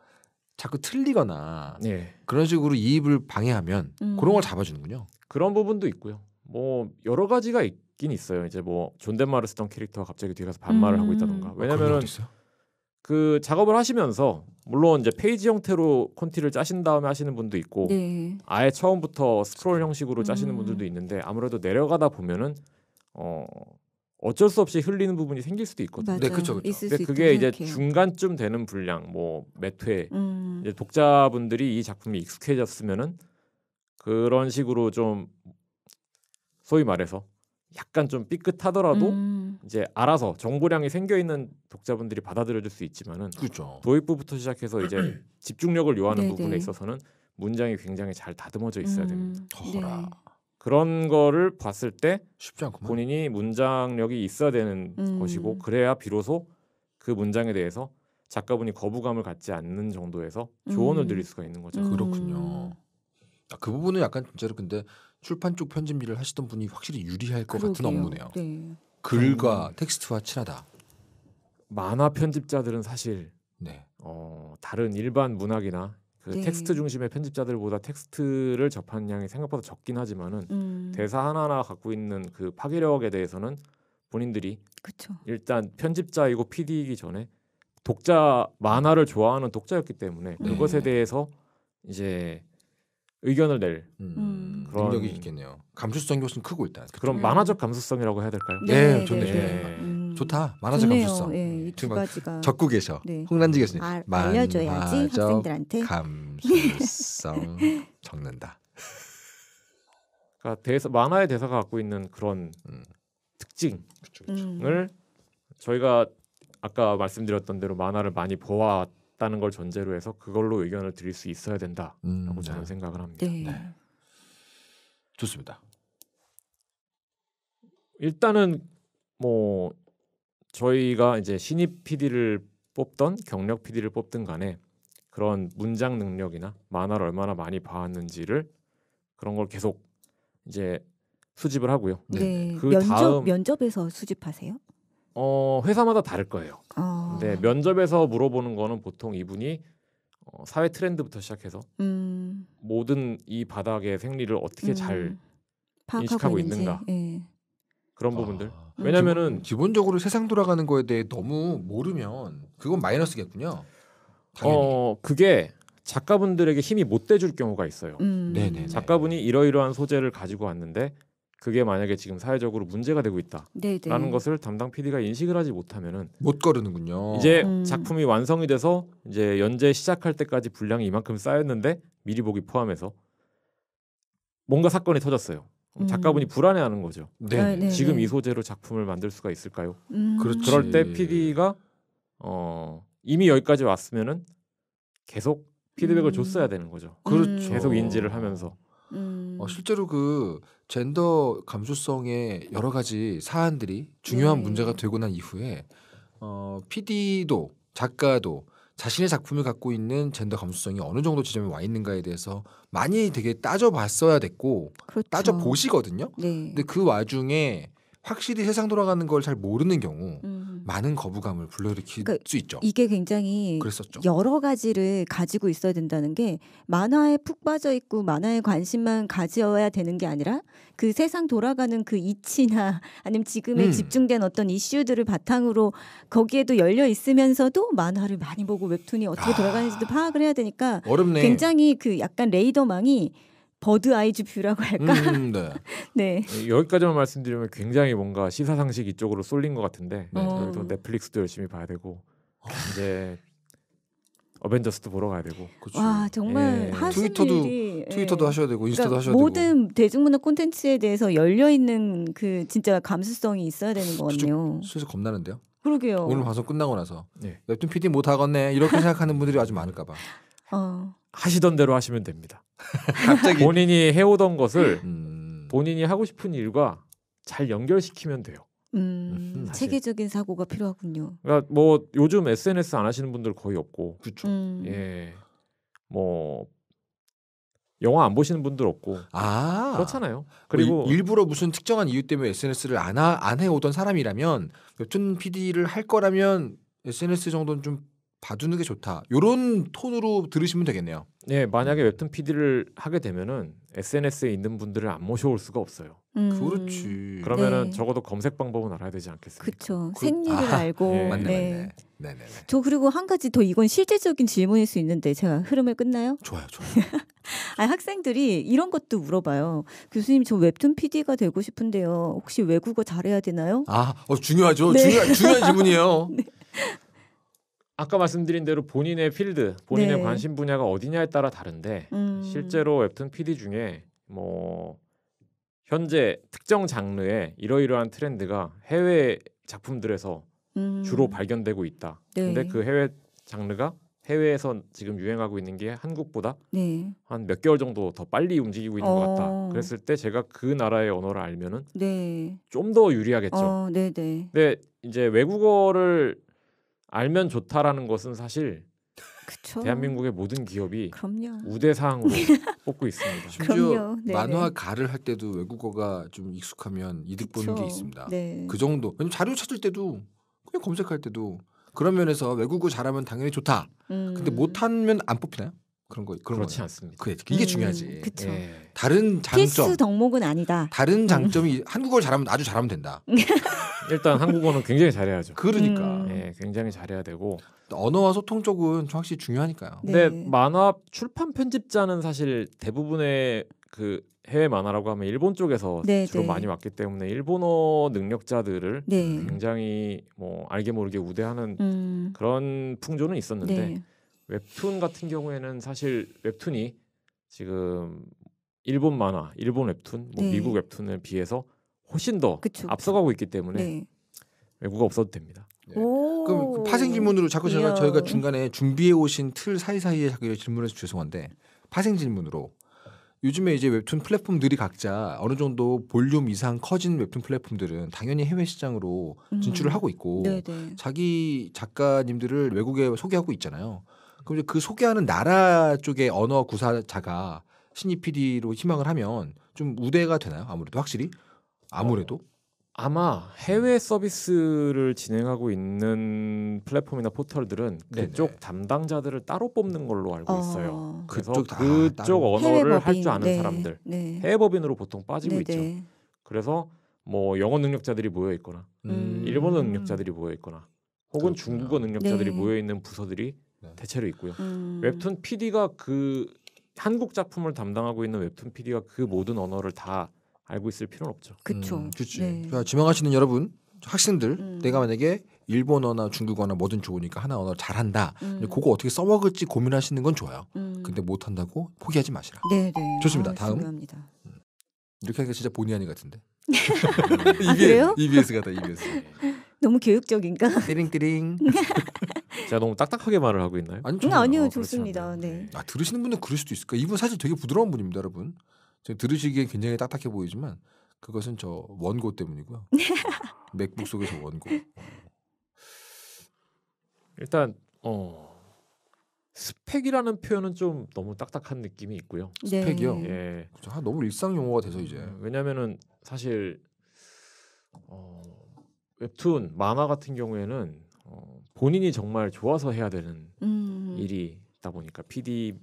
자꾸 틀리거나 네. 그런 식으로 이입을 방해하면 음. 그런 걸 잡아주는군요. 그런 부분도 있고요. 뭐 여러 가지가 있, 있긴 있어요. 이제 뭐 존댓말을 쓰던 캐릭터가 갑자기 뒤에 가서 반말을 음. 하고 있다던가. 음. 왜냐면은 어, 그 작업을 하시면서 물론 이제 페이지 형태로 콘티를 짜신 다음에 하시는 분도 있고 네. 아예 처음부터 스크롤 그렇죠. 형식으로 짜시는 음. 분들도 있는데 아무래도 내려가다 보면은 어 어쩔 수 없이 흘리는 부분이 생길 수도 있거든요. 네, 그렇죠. 근데 그게 이제 생각해요. 중간쯤 되는 분량 뭐몇 회, 음. 이제 독자분들이 이 작품이 익숙해졌으면은 그런 식으로 좀 소위 말해서 약간 좀 삐끗하더라도 음. 이제 알아서 정보량이 생겨 있는 독자분들이 받아들여줄 수 있지만은 그렇죠. 도입부부터 시작해서 이제 집중력을 요하는 네네. 부분에 있어서는 문장이 굉장히 잘 다듬어져 있어야 음. 됩니다. 네. 그런 거를 봤을 때 쉽지 않구만. 본인이 문장력이 있어야 되는 음. 것이고 그래야 비로소 그 문장에 대해서 작가분이 거부감을 갖지 않는 정도에서 조언을 음. 드릴 수가 있는 거죠. 그렇군요. 음. 아, 그 부분은 약간 진짜로 근데 출판 쪽 편집일을 하시던 분이 확실히 유리할 것 그러게요. 같은 업무네요. 네. 글과 음. 텍스트와 친하다. 만화 편집자들은 사실 네. 어, 다른 일반 문학이나 그 네. 텍스트 중심의 편집자들보다 텍스트를 접하 양이 생각보다 적긴 하지만은 음. 대사 하나하나 갖고 있는 그 파괴력에 대해서는 본인들이 그쵸. 일단 편집자이고 PD이기 전에 독자 만화를 좋아하는 독자였기 때문에 네. 그것에 대해서 이제 의견을 낼 음. 음. 그런 능력이 음. 있겠네요. 감수성 교수는 크고 일단 그런 음. 네. 만화적 감수성이라고 해야 될까요? 네, 네, 네 좋네요. 네. 네. 음. 좋다. 만화적 좋네요. 감수성. 예, 네, 두 가지가 적고 계셔. 네. 홍란지 교수님. 아, 알려줘야지 학생들한테 감수성 적는다. 그러니까 대사 만화의 대사가 갖고 있는 그런 음. 특징을 그 저희가 아까 말씀드렸던 대로 만화를 많이 보았 없다는 걸 전제로 해서 그걸로 의견을 드릴 수 있어야 된다라고 음, 저는 네. 생각을 합니다. 네. 네. 좋습니다. 일단은 뭐 저희가 이제 신입 PD를 뽑던 경력 PD를 뽑든 간에 그런 문장 능력이나 만화를 얼마나 많이 봐왔는지를 그런 걸 계속 이제 수집을 하고요. 네. 그 면접 다음, 면접에서 수집하세요? 어, 회사마다 다를 거예요. 어. 근데 면접에서 물어보는 거는 보통 이분이 어, 사회 트렌드부터 시작해서 음. 모든 이 바닥의 생리를 어떻게 음. 잘 인식하고 있는지. 있는가 예. 그런 부분들. 아, 음. 왜냐면은 기본적으로 세상 돌아가는 거에 대해 너무 모르면 그건 마이너스겠군요. 당연히. 어 그게 작가분들에게 힘이 못 돼줄 경우가 있어요. 음. 작가분이 이러이러한 소재를 가지고 왔는데 그게 만약에 지금 사회적으로 문제가 되고 있다라는 네네. 것을 담당 PD가 인식을 하지 못하면은 못 거르는군요. 이제 음. 작품이 완성이 돼서 이제 연재 시작할 때까지 분량이 이만큼 쌓였는데 미리 보기 포함해서 뭔가 사건이 터졌어요. 음. 작가분이 불안해하는 거죠. 네. 아, 네 지금 네. 이 소재로 작품을 만들 수가 있을까요? 음. 그렇지. 그럴 때 PD가 어 이미 여기까지 왔으면은 계속 피드백을 음. 줬어야 되는 거죠. 그렇죠. 계속 인지를 하면서 어, 음. 실제로 그 젠더 감수성의 여러 가지 사안들이 중요한 네. 문제가 되고 난 이후에 어, PD도 작가도 자신의 작품을 갖고 있는 젠더 감수성이 어느 정도 지점에 와 있는가에 대해서 많이 되게 따져봤어야 됐고 그렇죠. 따져보시거든요. 네. 근데 그 와중에 확실히 세상 돌아가는 걸 잘 모르는 경우 음. 많은 거부감을 불러일으킬 그러니까 수 있죠. 이게 굉장히 그랬었죠. 여러 가지를 가지고 있어야 된다는 게 만화에 푹 빠져 있고 만화에 관심만 가져야 되는 게 아니라 그 세상 돌아가는 그 이치나 아니면 지금에 음. 집중된 어떤 이슈들을 바탕으로 거기에도 열려 있으면서도 만화를 많이 보고 웹툰이 어떻게 아. 돌아가는지도 파악을 해야 되니까 어렵네. 굉장히 그 약간 레이더망이 버드 아이즈 뷰라고 할까? 음, 음 네. 네. 여기까지만 말씀드리면 굉장히 뭔가 시사 상식 이쪽으로 쏠린 것 같은데 저희도 네. 네, 어. 넷플릭스도 열심히 봐야 되고 어. 이제 어벤져스도 보러 가야 되고. 그쵸. 와 정말 예. 하시 트위터도 일이, 트위터도 예. 하셔야 되고 인스타도 그러니까 하셔야 모든 되고. 모든 대중문화 콘텐츠에 대해서 열려 있는 그 진짜 감수성이 있어야 되는 거 같네요. 슬슬 겁나는데요. 그러게요. 오늘 방송 끝나고 나서 웹툰 네. PD 못 하겠네 이렇게 생각하는 분들이 아주 많을까 봐. 어. 하시던 대로 하시면 됩니다. 갑자기 본인이 해오던 것을 음. 본인이 하고 싶은 일과 잘 연결시키면 돼요. 음, 음 체계적인 사고가 필요하군요. 그러니까 뭐 요즘 SNS 안 하시는 분들 거의 없고, 그렇죠. 음. 예, 뭐 영화 안 보시는 분들 없고, 아 그렇잖아요. 뭐 그리고 뭐 일, 부러 무슨 특정한 이유 때문에 SNS를 안, 하, 안 해오던 사람이라면 웹툰 PD를 할 거라면 SNS 정도는 좀 봐주는 게 좋다. 요런 톤으로 들으시면 되겠네요. 네, 만약에 웹툰 PD를 하게 되면은 SNS에 있는 분들을 안 모셔올 수가 없어요. 음. 그렇지. 그러면은 네. 적어도 검색 방법은 알아야 되지 않겠습니까? 그렇죠. 그... 생리를 아, 알고. 네. 맞네, 네. 맞네. 네네네. 저 그리고 한 가지 더 이건 실제적인 질문일 수 있는데 제가 흐름을 끝나요? 좋아요, 좋아요. 아 학생들이 이런 것도 물어봐요. 교수님 저 웹툰 PD가 되고 싶은데요. 혹시 외국어 잘해야 되나요? 아, 어, 중요하죠. 네. 중요 중요한 질문이에요. 네. 아까 말씀드린 대로 본인의 필드, 본인의 네. 관심 분야가 어디냐에 따라 다른데 음. 실제로 웹툰 PD 중에 뭐 현재 특정 장르의 이러이러한 트렌드가 해외 작품들에서 음. 주로 발견되고 있다. 네. 근데 그 해외 장르가 해외에서 지금 유행하고 있는 게 한국보다 네. 한몇 개월 정도 더 빨리 움직이고 있는 어. 것 같다. 어. 그랬을 때 제가 그 나라의 언어를 알면은 네. 좀더 유리하겠죠. 어, 네네. 네. 근데 이제 외국어를 알면 좋다라는 것은 사실 그쵸. 대한민국의 모든 기업이 그럼요. 우대 사항으로 뽑고 있습니다. 심지어 만화가를 할 때도 외국어가 좀 익숙하면 이득 보는 게 있습니다. 네. 그 정도. 왜냐면 자료 찾을 때도 그냥 검색할 때도 그런 면에서 외국어 잘하면 당연히 좋다. 음. 근데 못하면 안 뽑히나요? 그런 거 그런 그렇지 거예요. 않습니다. 그래, 이게 음, 중요하지. 그쵸. 예. 다른 장점. 필수 덕목은 아니다. 다른 음. 장점이 한국어를 잘하면 아주 잘하면 된다. 일단 한국어는 굉장히 잘해야죠. 그러니까. 음. 예, 굉장히 잘해야 되고 언어와 소통 쪽은 확실히 중요하니까요. 네. 근데 만화 출판 편집자는 사실 대부분의 그 해외 만화라고 하면 일본 쪽에서 네, 주로 네. 많이 왔기 때문에 일본어 능력자들을 네. 굉장히 뭐 알게 모르게 우대하는 음. 그런 풍조는 있었는데 네. 웹툰 같은 경우에는 사실 웹툰이 지금 일본 만화, 일본 웹툰, 뭐 네. 미국 웹툰에 비해서 훨씬 더 그쵸, 앞서가고 있기 때문에 네. 외국어 없어도 됩니다. 네. 그럼 파생 질문으로 자꾸 제가 저희가 중간에 준비해 오신 틀 사이사이에 자꾸 질문해서 죄송한데 파생 질문으로 요즘에 이제 웹툰 플랫폼들이 각자 어느 정도 볼륨 이상 커진 웹툰 플랫폼들은 당연히 해외 시장으로 진출을 음. 하고 있고 네네. 자기 작가님들을 외국에 소개하고 있잖아요. 그럼 이그 소개하는 나라 쪽의 언어 구사자가 신입 PD로 희망을 하면 좀 우대가 되나요? 아무래도 확실히 아무래도 어, 아마 해외 음. 서비스를 진행하고 있는 플랫폼이나 포털들은 네네. 그쪽 담당자들을 따로 뽑는 걸로 알고 어. 있어요. 그래서 그쪽, 그쪽 언어를 할 줄 아는 네. 사람들 네. 해외 법인으로 보통 빠지고 네네. 있죠. 네. 그래서 뭐 영어 능력자들이 모여 있거나 음... 일본어 능력자들이 모여 있거나 혹은 그렇구나. 중국어 능력자들이 네. 모여 있는 부서들이 네. 대체로 있고요. 음. 웹툰 PD가 그 한국 작품을 담당하고 있는 웹툰 PD가 그 모든 언어를 다 알고 있을 필요는 없죠. 그렇죠. 음, 그렇지. 네. 지망하시는 여러분, 학생들, 음. 내가 만약에 일본어나 중국어나 뭐든 좋으니까 하나 언어 잘한다. 음. 그거 어떻게 써먹을지 고민하시는 건 좋아요. 음. 근데 못한다고 포기하지 마시라. 네, 네. 좋습니다. 아, 다음. 중요합니다. 음. 이렇게 하니까 진짜 본의 아니 같은데. 아, EBS, 아, 그래요? EBS가다 EBS. 너무 교육적인가? 띠링띠링. 제가 너무 딱딱하게 말을 하고 있나요? 아니요, 네, 아니요 아, 좋습니다. 네. 아, 들으시는 분은 그럴 수도 있을 거 이분 사실 되게 부드러운 분입니다, 여러분. 지금 들으시기에 굉장히 딱딱해 보이지만 그것은 저 원고 때문이고요. 맥북 속에서 원고. 어. 일단 어 스펙이라는 표현은 좀 너무 딱딱한 느낌이 있고요. 네. 스펙이요? 예. 그렇 아, 너무 일상 용어가 돼서 이제. 음, 왜냐면은 사실 어 웹툰, 만화 같은 경우에는 본인이 정말 좋아서 해야 되는 음. 일이다 보니까 PD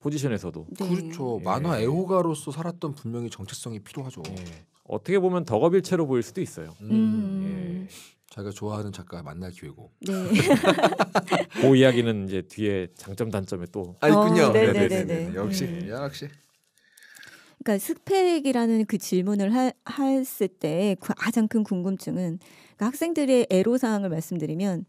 포지션에서도 네. 그렇죠. 예. 만화 애호가로서 살았던 분명히 정체성이 필요하죠. 예. 어떻게 보면 덕업일체로 보일 수도 있어요. 음. 음. 예. 자기가 좋아하는 작가 만날 기회고. 네. 그 이야기는 이제 뒤에 장점 단점에 또. 아 있군요. 어, 네, 네, 네네네. 네, 역시 음. 역시. 그러니까 스펙이라는 그 질문을 하, 했을 때 그 가장 큰 궁금증은 그러니까 학생들의 애로 사항을 말씀드리면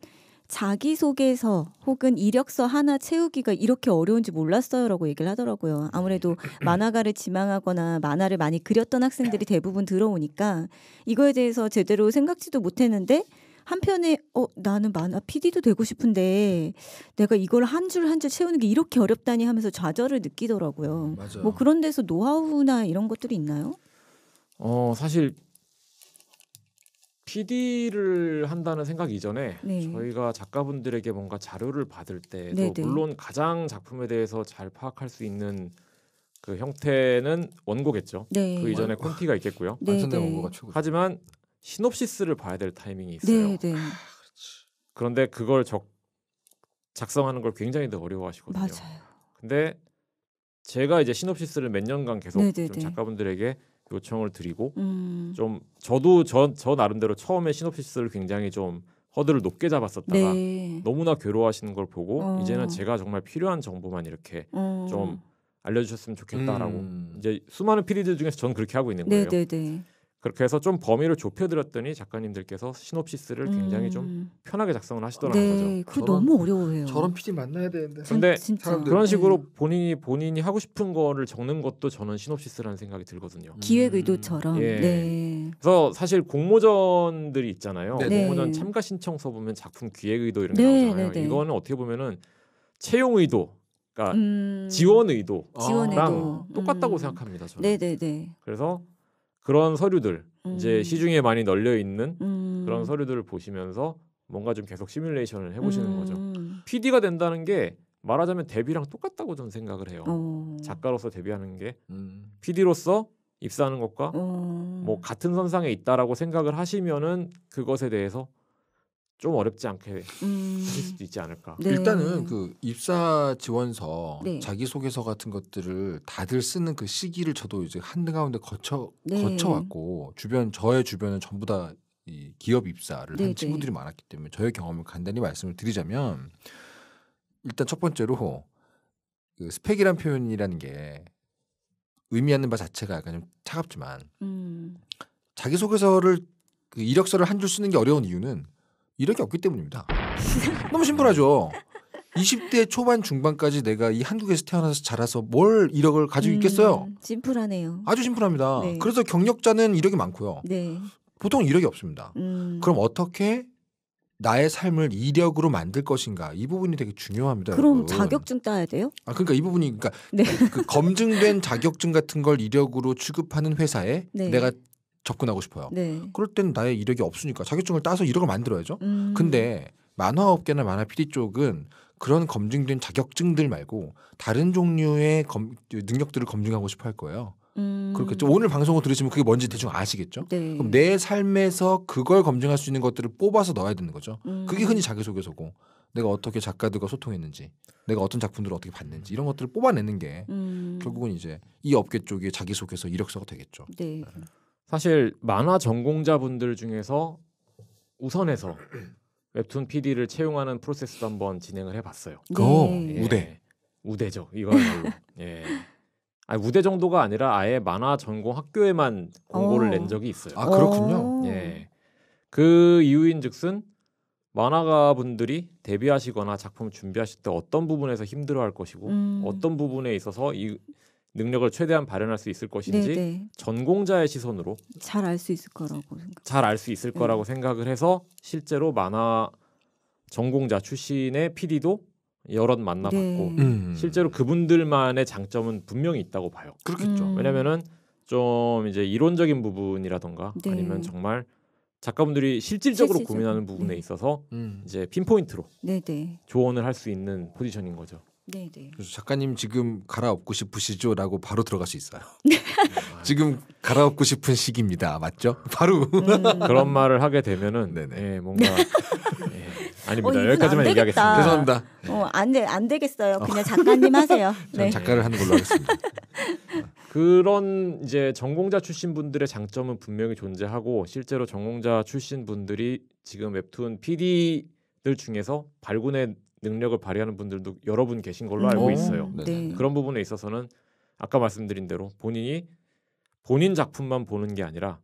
자기소개서 혹은 이력서 하나 채우기가 이렇게 어려운지 몰랐어요라고 얘기를 하더라고요. 아무래도 만화가를 지망하거나 만화를 많이 그렸던 학생들이 대부분 들어오니까 이거에 대해서 제대로 생각지도 못했는데 한편에 어 나는 만화 PD도 되고 싶은데 내가 이걸 한 줄 한 줄 채우는 게 이렇게 어렵다니 하면서 좌절을 느끼더라고요. 맞아요. 뭐 그런 데서 노하우나 이런 것들이 있나요? 어 사실 PD를 한다는 생각 이전에 네. 저희가 작가분들에게 뭔가 자료를 받을 때도 네네. 물론 가장 작품에 대해서 잘 파악할 수 있는 그 형태는 원고겠죠. 네. 그 이전에 콘티가 있겠고요. 네, 네. 하지만 시놉시스를 봐야 될 타이밍이 네, 있어요. 네, 네. 아, 그런데 그걸 적, 작성하는 걸 굉장히 더 어려워하시거든요. 맞아요. 근데 제가 이제 시놉시스를 몇 년간 계속 네네좀 네. 작가분들에게 요청을 드리고 음. 좀 저도 저, 저 나름대로 처음에 시놉시스를 굉장히 좀 허들을 높게 잡았었다가 네. 너무나 괴로워하시는 걸 보고 어. 이제는 제가 정말 필요한 정보만 이렇게 어. 좀 알려주셨으면 좋겠다라고 음. 이제 수많은 피디들 중에서 저는 그렇게 하고 있는 네, 거예요. 네네네. 그렇게 해서 좀 범위를 좁혀드렸더니 작가님들께서 시놉시스를 굉장히 음. 좀 편하게 작성을 하시더라는 네, 거죠. 그 너무 어려워요. 저런 PD 만나야 되는데. 근데 진짜. 그런 네. 식으로 본인이 본인이 하고 싶은 거를 적는 것도 저는 시놉시스라는 생각이 들거든요. 음. 기획 의도처럼. 예. 네. 그래서 사실 공모전들이 있잖아요. 네, 네. 공모전 참가 신청서 보면 작품 기획 의도 이런 게 네, 나오잖아요. 이거는 어떻게 보면은 채용 의도 그러니까 음... 지원 의도랑 지원 의도. 똑같다고 음. 생각합니다. 저는. 네네네. 그래서 그런 서류들 음. 이제 시중에 많이 널려 있는 음. 그런 서류들을 보시면서 뭔가 좀 계속 시뮬레이션을 해보시는 음. 거죠. PD가 된다는 게 말하자면 데뷔랑 똑같다고 저는 생각을 해요. 오. 어. 작가로서 데뷔하는 게 음. PD로서 입사하는 것과 오. 어. 뭐 같은 선상에 있다라고 생각을 하시면은 그것에 대해서 좀 어렵지 않게 음. 하실 수도 있지 않을까. 네. 일단은 그 입사 지원서, 네. 자기소개서 같은 것들을 다들 쓰는 그 시기를 저도 이제 한데 가운데 거쳐 네. 거쳐왔고 주변 저의 주변은 전부 다 이 기업 입사를 한 네, 네. 친구들이 많았기 때문에 저의 경험을 간단히 말씀을 드리자면 일단 첫 번째로 그 스펙이란 표현이라는 게 의미하는 바 자체가 약간 좀 차갑지만 음. 자기소개서를 그 이력서를 한 줄 쓰는 게 어려운 이유는 이력이 없기 때문입니다. 너무 심플하죠. 20대 초반 중반까지 내가 이 한국에서 태어나서 자라서 뭘 이력을 가지고 음, 있겠어요? 심플하네요. 아주 심플합니다. 네. 그래서 경력자는 이력이 많고요. 네. 보통 이력이 없습니다. 음. 그럼 어떻게 나의 삶을 이력으로 만들 것인가 이 부분이 되게 중요합니다. 그럼 여러분. 자격증 따야 돼요? 아 그러니까 이 부분이 그러니까 네. 그 검증된 자격증 같은 걸 이력으로 취급하는 회사에 네. 내가 접근하고 싶어요. 네. 그럴 땐 나의 이력이 없으니까 자격증을 따서 이력을 만들어야죠. 음. 근데 만화업계나 만화 PD 쪽은 그런 검증된 자격증들 말고 다른 종류의 검, 능력들을 검증하고 싶어 할 거예요. 음. 그렇겠죠. 오늘 방송을 들으시면 그게 뭔지 대충 아시겠죠. 네. 그럼 내 삶에서 그걸 검증할 수 있는 것들을 뽑아서 넣어야 되는 거죠. 음. 그게 흔히 자기소개서고 내가 어떻게 작가들과 소통했는지, 내가 어떤 작품들을 어떻게 봤는지 이런 것들을 뽑아내는 게 음. 결국은 이제 이 업계 쪽의 자기소개서 이력서가 되겠죠. 네. 네. 사실 만화 전공자분들 중에서 우선해서 웹툰 PD를 채용하는 프로세스도 한번 진행을 해봤어요. 네. 오, 예. 우대. 우대죠. 이거야 예. 아니, 우대 정도가 아니라 아예 만화 전공 학교에만 공고를 오. 어. 낸 적이 있어요. 아 그렇군요. 어. 예. 그 이유인즉슨 만화가 분들이 데뷔하시거나 작품 준비하실 때 어떤 부분에서 힘들어할 것이고 음. 어떤 부분에 있어서 이 능력을 최대한 발현할 수 있을 것인지 네네. 전공자의 시선으로 잘 알 수 있을 거라고 생각. 잘알 수 있을 네. 거라고 생각을 해서 실제로 만화 전공자 출신의 PD도 여럿 만나봤고 네. 음. 실제로 그분들만의 장점은 분명히 있다고 봐요. 그렇겠죠. 음. 왜냐면은 좀 이제 이론적인 부분이라던가 네. 아니면 정말 작가분들이 실질적으로 실질적. 고민하는 부분에 네. 있어서 음. 이제 핀포인트로 조언을 할 수 있는 포지션인 거죠. 네네. 그래서 작가님 지금 갈아엎고 싶으시죠라고 바로 들어갈 수 있어요. 아. 지금 갈아엎고 싶은 시기입니다. 맞죠? 바로 음. 그런 말을 하게 되면은 네네. 예, 뭔가 예, 아닙니다. 어, 여기까지만 얘기하겠습니다. 죄송합니다. 네. 어, 안돼 안 되겠어요. 그냥 작가님 하세요. 네. 작가를 하는 걸로 하겠습니다. 그런 이제 전공자 출신 분들의 장점은 분명히 존재하고 실제로 전공자 출신 분들이 지금 웹툰 PD들 중에서 발굴해 능력을 발휘하는 분들도 여러분 계신 걸로 음. 알고 어. 있어요. 네. 네. 그런 부분에 있어서는 아까 말씀드린 대로 본인이 본인 작품만 보는 게 아니라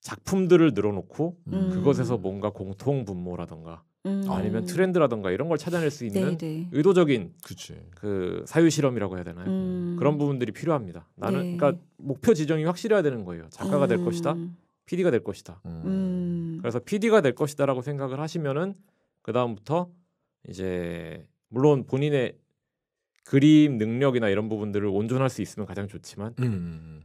작품들을 늘어놓고 음. 그것에서 뭔가 공통 분모라던가 음. 아니면 트렌드라던가 이런 걸 찾아낼 수 있는 네네. 네. 의도적인 그치. 그 사유 실험이라고 해야 되나요? 음. 그런 부분들이 필요합니다. 나는 네. 그러니까 목표 지정이 확실해야 되는 거예요. 작가가 될 음. 것이다. PD가 될 것이다. 음. 그래서 PD가 될 것이다라고 생각을 하시면은 그다음부터 이제 물론 본인의 그림 능력이나 이런 부분들을 온전할 수 있으면 가장 좋지만 음, 음, 음.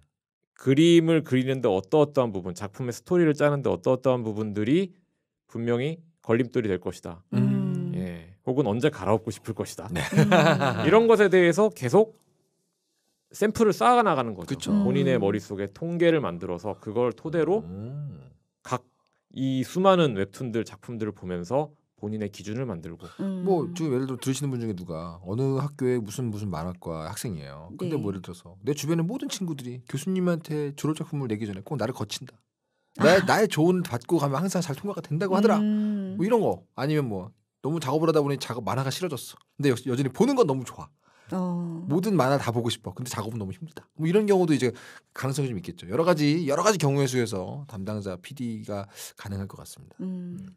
그림을 그리는데 어떠어떠한 부분 작품의 스토리를 짜는데 어떠어떠한 부분들이 분명히 걸림돌이 될 것이다 음. 음. 예 혹은 언제 갈아엎고 싶을 것이다 네. 이런 것에 대해서 계속 샘플을 쌓아 나가는 거죠 그쵸. 본인의 머릿속에 통계를 만들어서 그걸 토대로 음. 각이 수많은 웹툰들 작품들을 보면서 본인의 기준을 만들고 음. 뭐 지금 예를 들어 들으시는 분 중에 누가 어느 학교에 무슨 무슨 만화과 학생이에요. 근데 네. 뭐 예를 들어서 내 주변의 모든 친구들이 교수님한테 졸업 작품을 내기 전에 꼭 나를 거친다. 나 아. 나의 조언 받고 가면 항상 잘 통과가 된다고 하더라. 음. 뭐 이런 거 아니면 뭐 너무 작업을 하다 보니 작업 만화가 싫어졌어. 근데 여, 전히 보는 건 너무 좋아. 어. 모든 만화 다 보고 싶어. 근데 작업은 너무 힘들다. 뭐 이런 경우도 이제 가능성이 좀 있겠죠. 여러 가지 여러 가지 경우의 수에서 담당자 PD가 가능할 것 같습니다. 음. 음.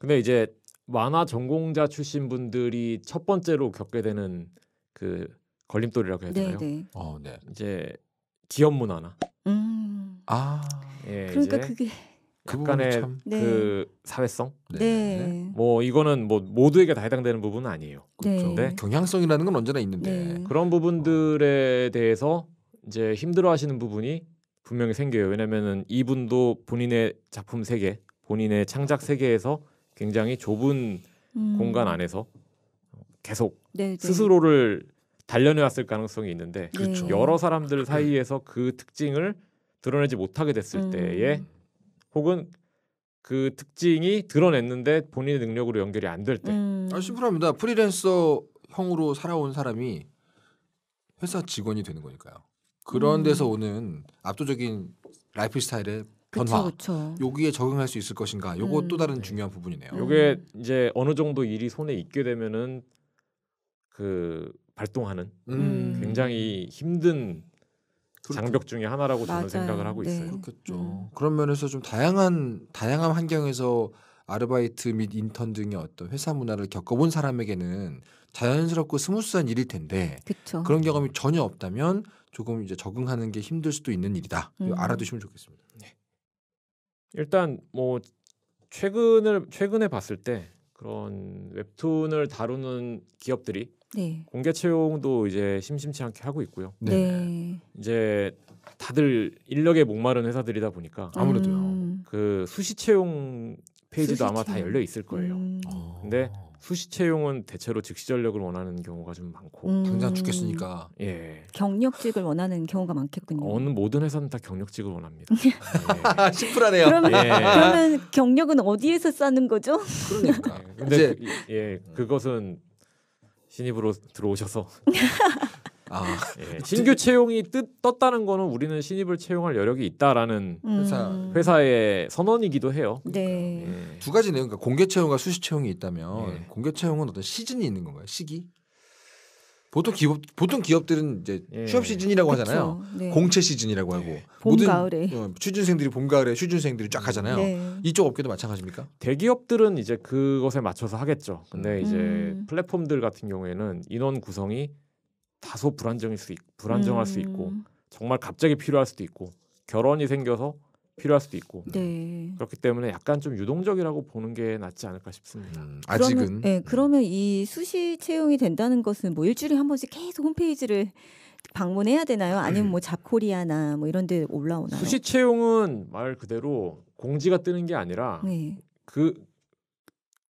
근데 이제 만화 전공자 출신 분들이 첫 번째로 겪게 되는 그 걸림돌이라고 해야 되나요? 네, 네. 어, 네. 이제 기업 문화나 음. 아. 예, 그러니까 이제 그게 그 약간의 네. 그, 참... 사회성. 네. 네. 뭐 이거는 뭐 모두에게 다 해당되는 부분은 아니에요. 그렇죠. 네. 경향성이라는 건 언제나 있는데 네. 그런 부분들에 대해서 이제 힘들어하시는 부분이 분명히 생겨요. 왜냐면은 이분도 본인의 작품 세계, 본인의 창작 세계에서 굉장히 좁은 음. 공간 안에서 계속 네네. 네. 스스로를 단련해 왔을 가능성이 있는데 그렇죠. 여러 사람들 사이에서 그 특징을 드러내지 못하게 됐을 음. 때에 혹은 그 특징이 드러냈는데 본인의 능력으로 연결이 안 될 때. 음. 아, 심플합니다. 프리랜서 형으로 살아온 사람이 회사 직원이 되는 거니까요. 그런 음. 데서 오는 압도적인 라이프 스타일의 변화 그쵸, 그쵸. 여기에 적응할 수 있을 것인가 요거 음. 또 다른 네. 중요한 부분이네요. 요게 이제 어느 정도 일이 손에 있게 되면은 그 발동하는 음. 굉장히 힘든 그렇죠. 장벽 중의 하나라고 저는 맞아요. 생각을 하고 네. 있어요. 그렇겠죠. 음. 그런 면에서 좀 다양한 다양한 환경에서 아르바이트 및 인턴 등의 어떤 회사 문화를 겪어본 사람에게는 자연스럽고 스무스한 일일 텐데 그쵸. 그런 경험이 전혀 없다면 조금 이제 적응하는 게 힘들 수도 있는 일이다. 음. 알아두시면 좋겠습니다. 일단 뭐 최근을 최근에 봤을 때 그런 웹툰을 다루는 기업들이 네. 공개 채용도 이제 심심치 않게 하고 있고요. 네. 네. 이제 다들 인력에 목마른 회사들이다 보니까 아무래도요. 음. 그 수시 채용 페이지도 수시 아마 채용. 다 열려 있을 거예요. 음. 어. 근데 수시 채용은 대체로 즉시 전력을 원하는 경우가 좀 많고 음. 당장 죽겠으니까. 예. 경력직을 원하는 경우가 많겠군요. 어느 모든 회사는 다 경력직을 원합니다. 예. 심플하네요. 그러면, 예. 그러면 경력은 어디에서 쌓는 거죠? 그러니까. 근데 이제... 그, 예, 그것은 신입으로 들어오셔서 아. 예, 신규 그 채용이 뜻, 떴다는 거는 우리는 신입을 채용할 여력이 있다라는 음. 회사. 의 선언이기도 해요. 네. 그러니까. 예. 예. 두 가지 내용, 그러니까 공개 채용과 수시 채용이 있다면 예. 공개 채용은 어떤 시즌이 있는 건가요? 시기? 보통 기업 보통 기업들은 이제 예. 취업 시즌이라고 하잖아요. 네. 공채 시즌이라고 하고 네. 봄 모든 가을에 어, 취준생들이 봄 가을에 취준생들이 쫙 하잖아요. 네. 이쪽 업계도 마찬가지입니까? 대기업들은 이제 그것에 맞춰서 하겠죠. 근데 음. 이제 음. 플랫폼들 같은 경우에는 인원 구성이 다소 불안정일 수 있, 불안정할 음. 수 있고 정말 갑자기 필요할 수도 있고 결혼이 생겨서 필요할 수도 있고 네. 그렇기 때문에 약간 좀 유동적이라고 보는 게 낫지 않을까 싶습니다. 음, 아직은 그러면, 네, 음. 그러면 이 수시 채용이 된다는 것은 뭐 일주일에 한 번씩 계속 홈페이지를 방문해야 되나요? 아니면 뭐 잡코리아나 뭐 이런 데 올라오나요? 수시 채용은 말 그대로 공지가 뜨는 게 아니라 네. 그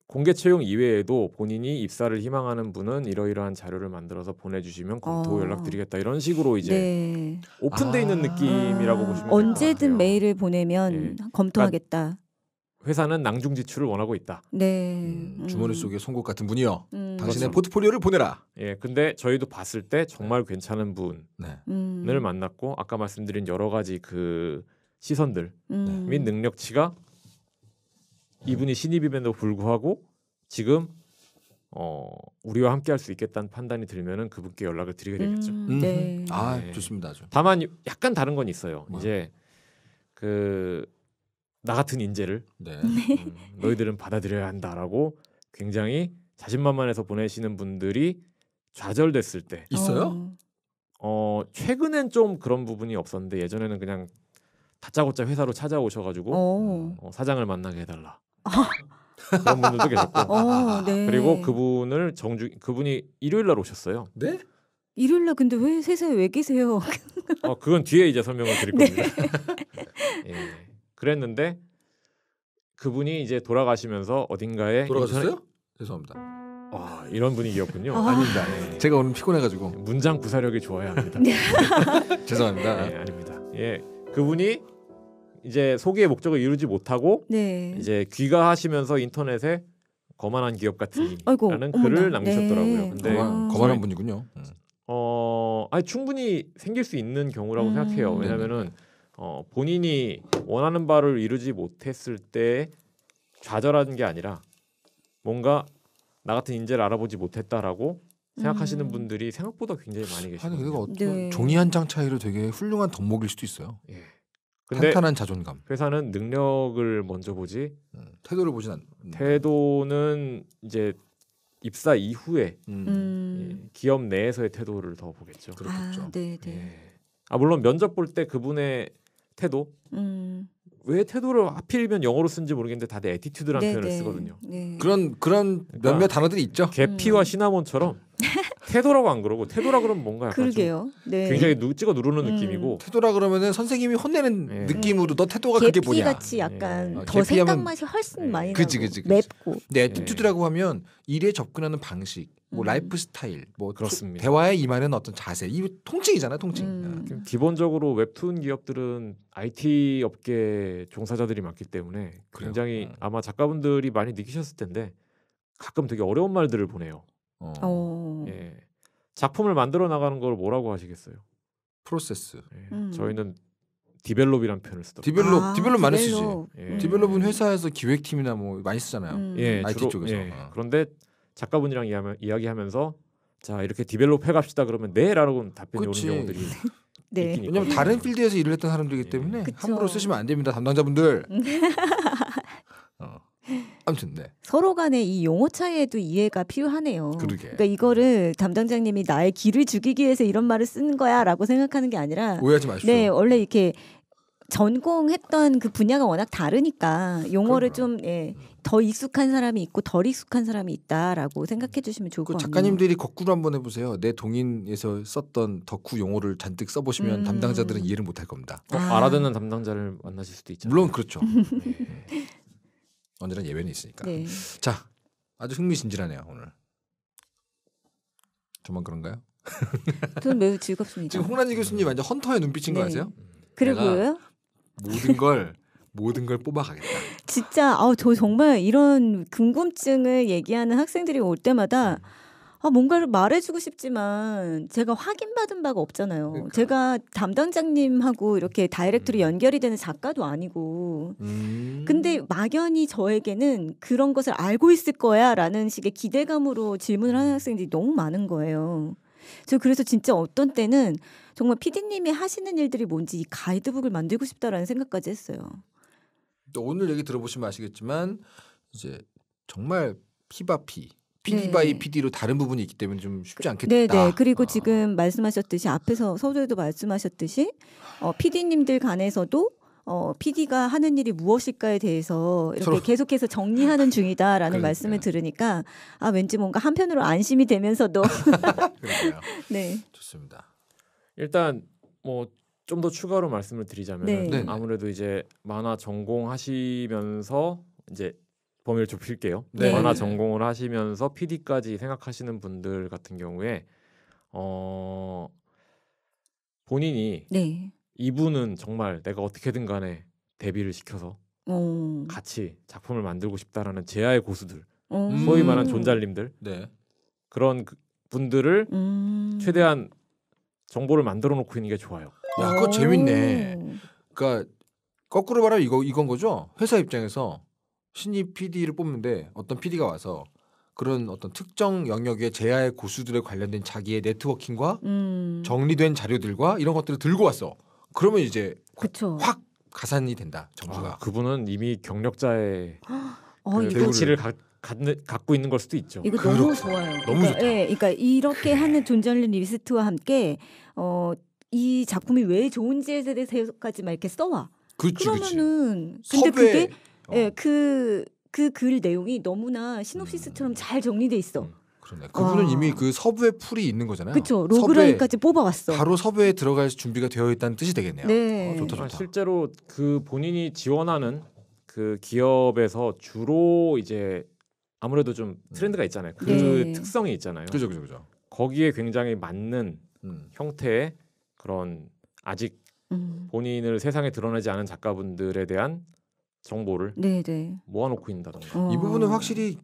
공개 채용 이외에도 본인이 입사를 희망하는 분은 이러이러한 자료를 만들어서 보내주시면 검토 어. 연락드리겠다 이런 식으로 이제 네. 오픈돼 아. 있는 느낌이라고 아. 보시면 언제든 메일을 보내면 예. 검토하겠다. 아, 회사는 낭중지출을 원하고 있다. 네. 음, 음. 주머니 속에 송곳 같은 분이요. 음. 당신의 그렇죠. 포트폴리오를 보내라. 예, 근데 저희도 봤을 때 정말 네. 괜찮은 분을 네. 음. 만났고 아까 말씀드린 여러 가지 그 시선들 음. 및 능력치가 네. 이분이 신입임에도 불구하고 지금 어 우리와 함께 할 수 있겠다는 판단이 들면은 그분께 연락을 드리게 되겠죠. 음, 음. 네. 아 네. 좋습니다. 좀. 다만 약간 다른 건 있어요. 뭐. 이제 그 나 같은 인재를 네. 네. 음, 너희들은 받아들여야 한다라고 굉장히 자신만만해서 보내시는 분들이 좌절됐을 때 있어요? 어, 어 최근엔 좀 그런 부분이 없었는데 예전에는 그냥 다짜고짜 회사로 찾아오셔가지고 어, 어 사장을 만나게 해달라. 그런 분들도 계셨고 어, 네. 그리고 그분을 정주 그분이 일요일 날 오셨어요. 네? 일요일 날 근데 왜 세상에 왜 계세요? 어 그건 뒤에 이제 설명을 드릴 겁니다. 네. 예. 그랬는데 그분이 이제 돌아가시면서 어딘가에 돌아가셨어요? 인터넷- 죄송합니다. 아, 이런 분위기였군요. 아. 아닙니다. 예. 제가 오늘 피곤해가지고 문장 구사력이 좋아야 합니다. 네. 죄송합니다. 예, 아닙니다. 예, 그분이 이제 소개의 목적을 이루지 못하고 네. 이제 귀가하시면서 인터넷에 거만한 기업 같은니라는 글을 어머나. 네. 남기셨더라고요. 네. 근데 아. 거만한 분이군요. 음. 어, 아니 충분히 생길 수 있는 경우라고 음. 생각해요. 왜냐면은 어, 본인이 원하는 바를 이루지 못했을 때 좌절하는 게 아니라 뭔가 나 같은 인재를 알아보지 못했다라고 생각하시는 음. 분들이 생각보다 굉장히 많이 계시거요 아니 그리고 네. 종이 한 장 차이로 되게 훌륭한 덕목일 수도 있어요. 예. 근데 탄탄한 자존감. 회사는 능력을 먼저 보지 음, 태도를 보진 않. 음, 태도는 이제 입사 이후에 음. 음. 기업 내에서의 태도를 더 보겠죠. 그렇겠죠. 아, 네, 네. 예. 아 물론 면접 볼 때 그분의 태도. 음. 왜 태도를 하필이면 영어로 쓴지 모르겠는데 다들 에티튜드라는 네, 표현을 네. 쓰거든요. 네. 그런 그런 그러니까 몇몇 그러니까 단어들이 있죠. 계피와 음. 시나몬처럼 태도라고 안 그러고 태도라 그러면 뭔가 그러게요. 네. 굉장히 누, 찍어 누르는 음. 느낌이고 태도라 그러면은 선생님이 혼내는 네. 느낌으로 너 태도가 그게 뭐냐 같이 약간 네. 더 어, 생각 맛이 훨씬 예. 많이 나고 그치, 그치. 맵고 근데 티튜드라고 하면 일에 접근하는 방식 뭐 음. 라이프 스타일 뭐 그렇습니다. 대화에 임하는 어떤 자세 이 통칭이잖아요 통칭 음. 아. 기본적으로 웹툰 기업들은 IT 업계 종사자들이 많기 때문에 그래요? 굉장히 음. 아마 작가분들이 많이 느끼셨을 텐데 가끔 되게 어려운 말들을 보내요 어. 오. 어. 예. 작품을 만들어 나가는 걸 뭐라고 하시겠어요? 프로세스. 예. 음. 저희는 디벨롭이란 표현을 쓰더라고요. 디벨롭, 아, 디벨롭 많이 쓰지. 예. 음. 디벨롭은 회사에서 기획팀이나 뭐 많이 쓰잖아요. 음. 예, IT 주로, 쪽에서. 예. 아. 그런데 작가분이랑 이야기하면, 이야기하면서 자 이렇게 디벨롭 해갑시다 그러면 네라고 답변이 그치. 오는 경우들이 네. 왜냐면 하 다른 음. 필드에서 일을 했던 사람들이기 예. 때문에 함부로 쓰시면 안 됩니다 담당자분들 음. 아무튼 네. 서로 간의 이 용어 차이에도 이해가 필요하네요. 그러게. 그러니까 이거를 담당장님이 나의 길을 죽이기 위해서 이런 말을 쓰는 거야라고 생각하는 게 아니라 오해하지 마십시오. 네, 원래 이렇게 전공했던 그 분야가 워낙 다르니까 용어를 그러니까. 좀 예, 더 익숙한 사람이 있고 덜 익숙한 사람이 있다라고 생각해 주시면 좋을 그 것 같아요. 작가님들이 거꾸로 한번 해보세요. 내 동인에서 썼던 덕후 용어를 잔뜩 써보시면 음. 담당자들은 이해를 못 할 겁니다. 아. 알아듣는 담당자를 만나실 수도 있죠. 물론 그렇죠. 네. 언제나 예외는 있으니까. 네. 자, 아주 흥미진진하네요 오늘. 저만 그런가요? 저는 매우 즐겁습니다. 지금 홍란지 교수님 완전 헌터의 눈빛인 네. 거 아세요? 그리고요. 모든 걸 모든 걸 뽑아가겠다. 진짜 아저 정말 이런 궁금증을 얘기하는 학생들이 올 때마다. 음. 아, 뭔가를 말해주고 싶지만 제가 확인받은 바가 없잖아요. 그러니까. 제가 담당장님하고 이렇게 다이렉트로 음. 연결이 되는 작가도 아니고. 음. 근데 막연히 저에게는 그런 것을 알고 있을 거야 라는 식의 기대감으로 질문을 하는 음. 학생들이 너무 많은 거예요. 저 그래서 진짜 어떤 때는 정말 피디님이 하시는 일들이 뭔지 이 가이드북을 만들고 싶다라는 생각까지 했어요. 또 오늘 얘기 들어보시면 아시겠지만 이제 정말 피바피 PD 바이 네. PD로 다른 부분이 있기 때문에 좀 쉽지 않겠다. 네네. 네. 그리고 아. 지금 말씀하셨듯이 앞에서 서두에도 말씀하셨듯이 어, PD님들 간에서도 어, PD가 하는 일이 무엇일까에 대해서 이렇게 서로. 계속해서 정리하는 중이다라는 그러니까. 말씀을 들으니까 아 왠지 뭔가 한편으로 안심이 되면서도 네 좋습니다. 일단 뭐 좀 더 추가로 말씀을 드리자면 네. 네. 아무래도 이제 만화 전공하시면서 이제 범위를 좁힐게요. 네. 만화 네. 전공을 하시면서 PD까지 생각하시는 분들 같은 경우에 어 본인이 네. 이분은 정말 내가 어떻게든 간에 데뷔를 시켜서 오. 어. 같이 작품을 만들고 싶다라는 제아의 고수들 오. 어. 소위 말하는 존잘님들 네. 그런 그 분들을 음. 최대한 정보를 만들어 놓고 있는 게 좋아요. 야, 그거 재밌네. 그러니까 거꾸로 말하면 이거 이건 거죠. 회사 입장에서 신입 PD를 뽑는데 어떤 PD가 와서 그런 어떤 특정 영역의 제야의 고수들에 관련된 자기의 네트워킹과 음. 정리된 자료들과 이런 것들을 들고 왔어. 그러면 이제 그쵸. 확 가산이 된다 점수가. 아, 그분은 이미 경력자의 어, 그 가치를 가, 갖고 있는 걸 수도 있죠. 이거 그렇구나. 너무 좋아요. 너무 그러니까, 좋다. 예, 그러니까 이렇게 그래. 하는 존 절린 리스트와 함께 어, 이 작품이 왜 좋은지에 대해서까지 막 이렇게 써와. 그치, 그러면은 그치. 근데 섭외... 그게 예, 어. 그그 글 내용이 너무나 시놉시스처럼 음. 잘 정리돼 있어. 음, 그러네. 그분은 와. 이미 그서브에 풀이 있는 거잖아요. 그렇죠. 로그라인까지 뽑아왔어. 바로 서브에 들어갈 준비가 되어 있다는 뜻이 되겠네요. 네. 어, 좋다 좋다. 아, 실제로 그 본인이 지원하는 그 기업에서 주로 이제 아무래도 좀 음. 트렌드가 있잖아요. 그 네. 특성이 있잖아요. 그죠 그죠 그죠. 거기에 굉장히 맞는 음. 형태의 그런 아직 음. 본인을 세상에 드러내지 않은 작가분들에 대한 정보를 네네. 모아놓고 있다던가 어. 이 부분은 확실히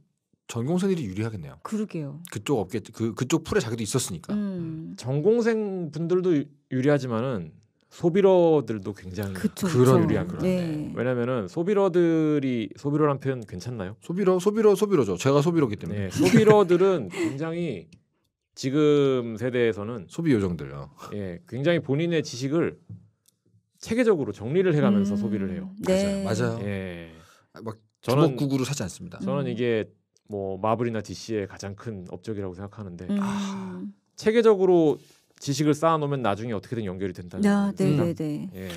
전공생들이 유리하겠네요. 그러게요. 그쪽 업계 그 그쪽 풀에 자기도 있었으니까. 음. 음. 전공생 분들도 유리하지만은 소비러들도 굉장히 그쵸, 그런 유리한 그런. 네. 네. 왜냐면은 소비러들이 소비러란 표현 괜찮나요? 소비러 소비러 소비러죠. 제가 소비러기 때문에. 네, 소비러들은 굉장히 지금 세대에서는 소비 요정들요. 어. 예, 굉장히 본인의 지식을 체계적으로 정리를 해가면서 음. 소비를 해요. 네. 맞아요. 맞아요. 예. 막 저는 주먹구구로 사지 않습니다. 저는 음. 이게 뭐 마블이나 DC의 가장 큰 업적이라고 생각하는데 음. 아. 체계적으로 지식을 쌓아놓으면 나중에 어떻게든 연결이 된다는 아, 네, 네, 음. 네, 예.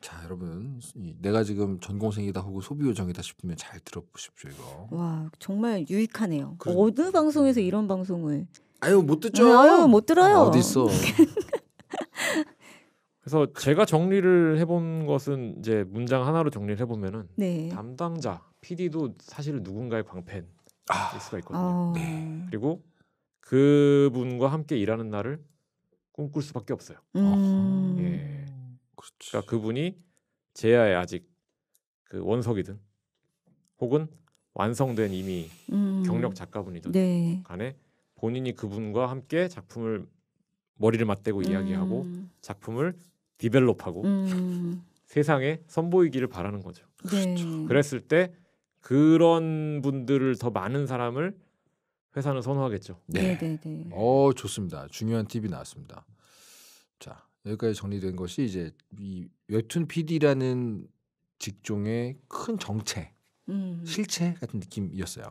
자 여러분 내가 지금 전공생이다 혹은 소비 요정이다 싶으면 잘 들어보십시오 이거 와 정말 유익하네요. 그 어느 방송에서 음. 이런 방송을 아유 못 듣죠. 아유 못 들어요. 어디 있어? 그래서 제가 정리를 해본 것은 이제 문장 하나로 정리를 해보면은 네. 담당자 PD도 사실 누군가의 광팬일 아, 수가 있거든요. 아. 네. 그리고 그분과 함께 일하는 날을 꿈꿀 수밖에 없어요. 음. 예. 그렇지. 그러니까 그분이 제야의 아직 그 원석이든 혹은 완성된 이미 음. 경력 작가분이든 네. 간에 본인이 그분과 함께 작품을 머리를 맞대고 음. 이야기하고 작품을 디벨롭하고 음. 세상에 선보이기를 바라는 거죠. 네. 그랬을 때 그런 분들을 더 많은 사람을 회사는 선호하겠죠. 네. 네네어 네. 좋습니다. 중요한 팁이 나왔습니다. 자 여기까지 정리된 것이 이제 이 웹툰 PD라는 직종의 큰 정체, 음. 실체 같은 느낌이었어요.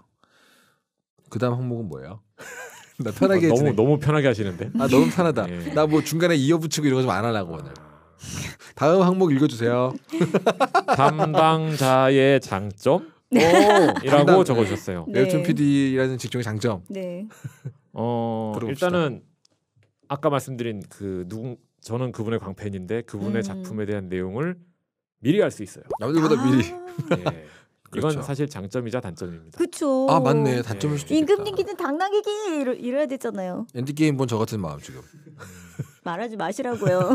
그다음 항목은 뭐예요? 나 편하게 어, 너무 진행. 너무 편하게 하시는데. 아 너무 편하다. 예. 나뭐 중간에 이어붙이고 이러거좀 안 하려고 오늘. 다음 항목 읽어주세요. 담당자의 장점? 네. 이라고 적어주셨어요. 네. 열준 PD라는 네. 직종의 장점. 네. 어 일단은 아까 말씀드린 그누군 저는 그분의 광팬인데 그분의 음. 작품에 대한 내용을 미리 알 수 있어요. 남들보다 아~ 미리. 네. 이건 그렇죠. 사실 장점이자 단점입니다. 그렇죠. 아 맞네 단점일 네. 수도 있다. 임금 님기는 당나귀기 이뤄야 되잖아요. 엔드 게임 본 저 같은 마음 지금. 음. 말하지 마시라고요.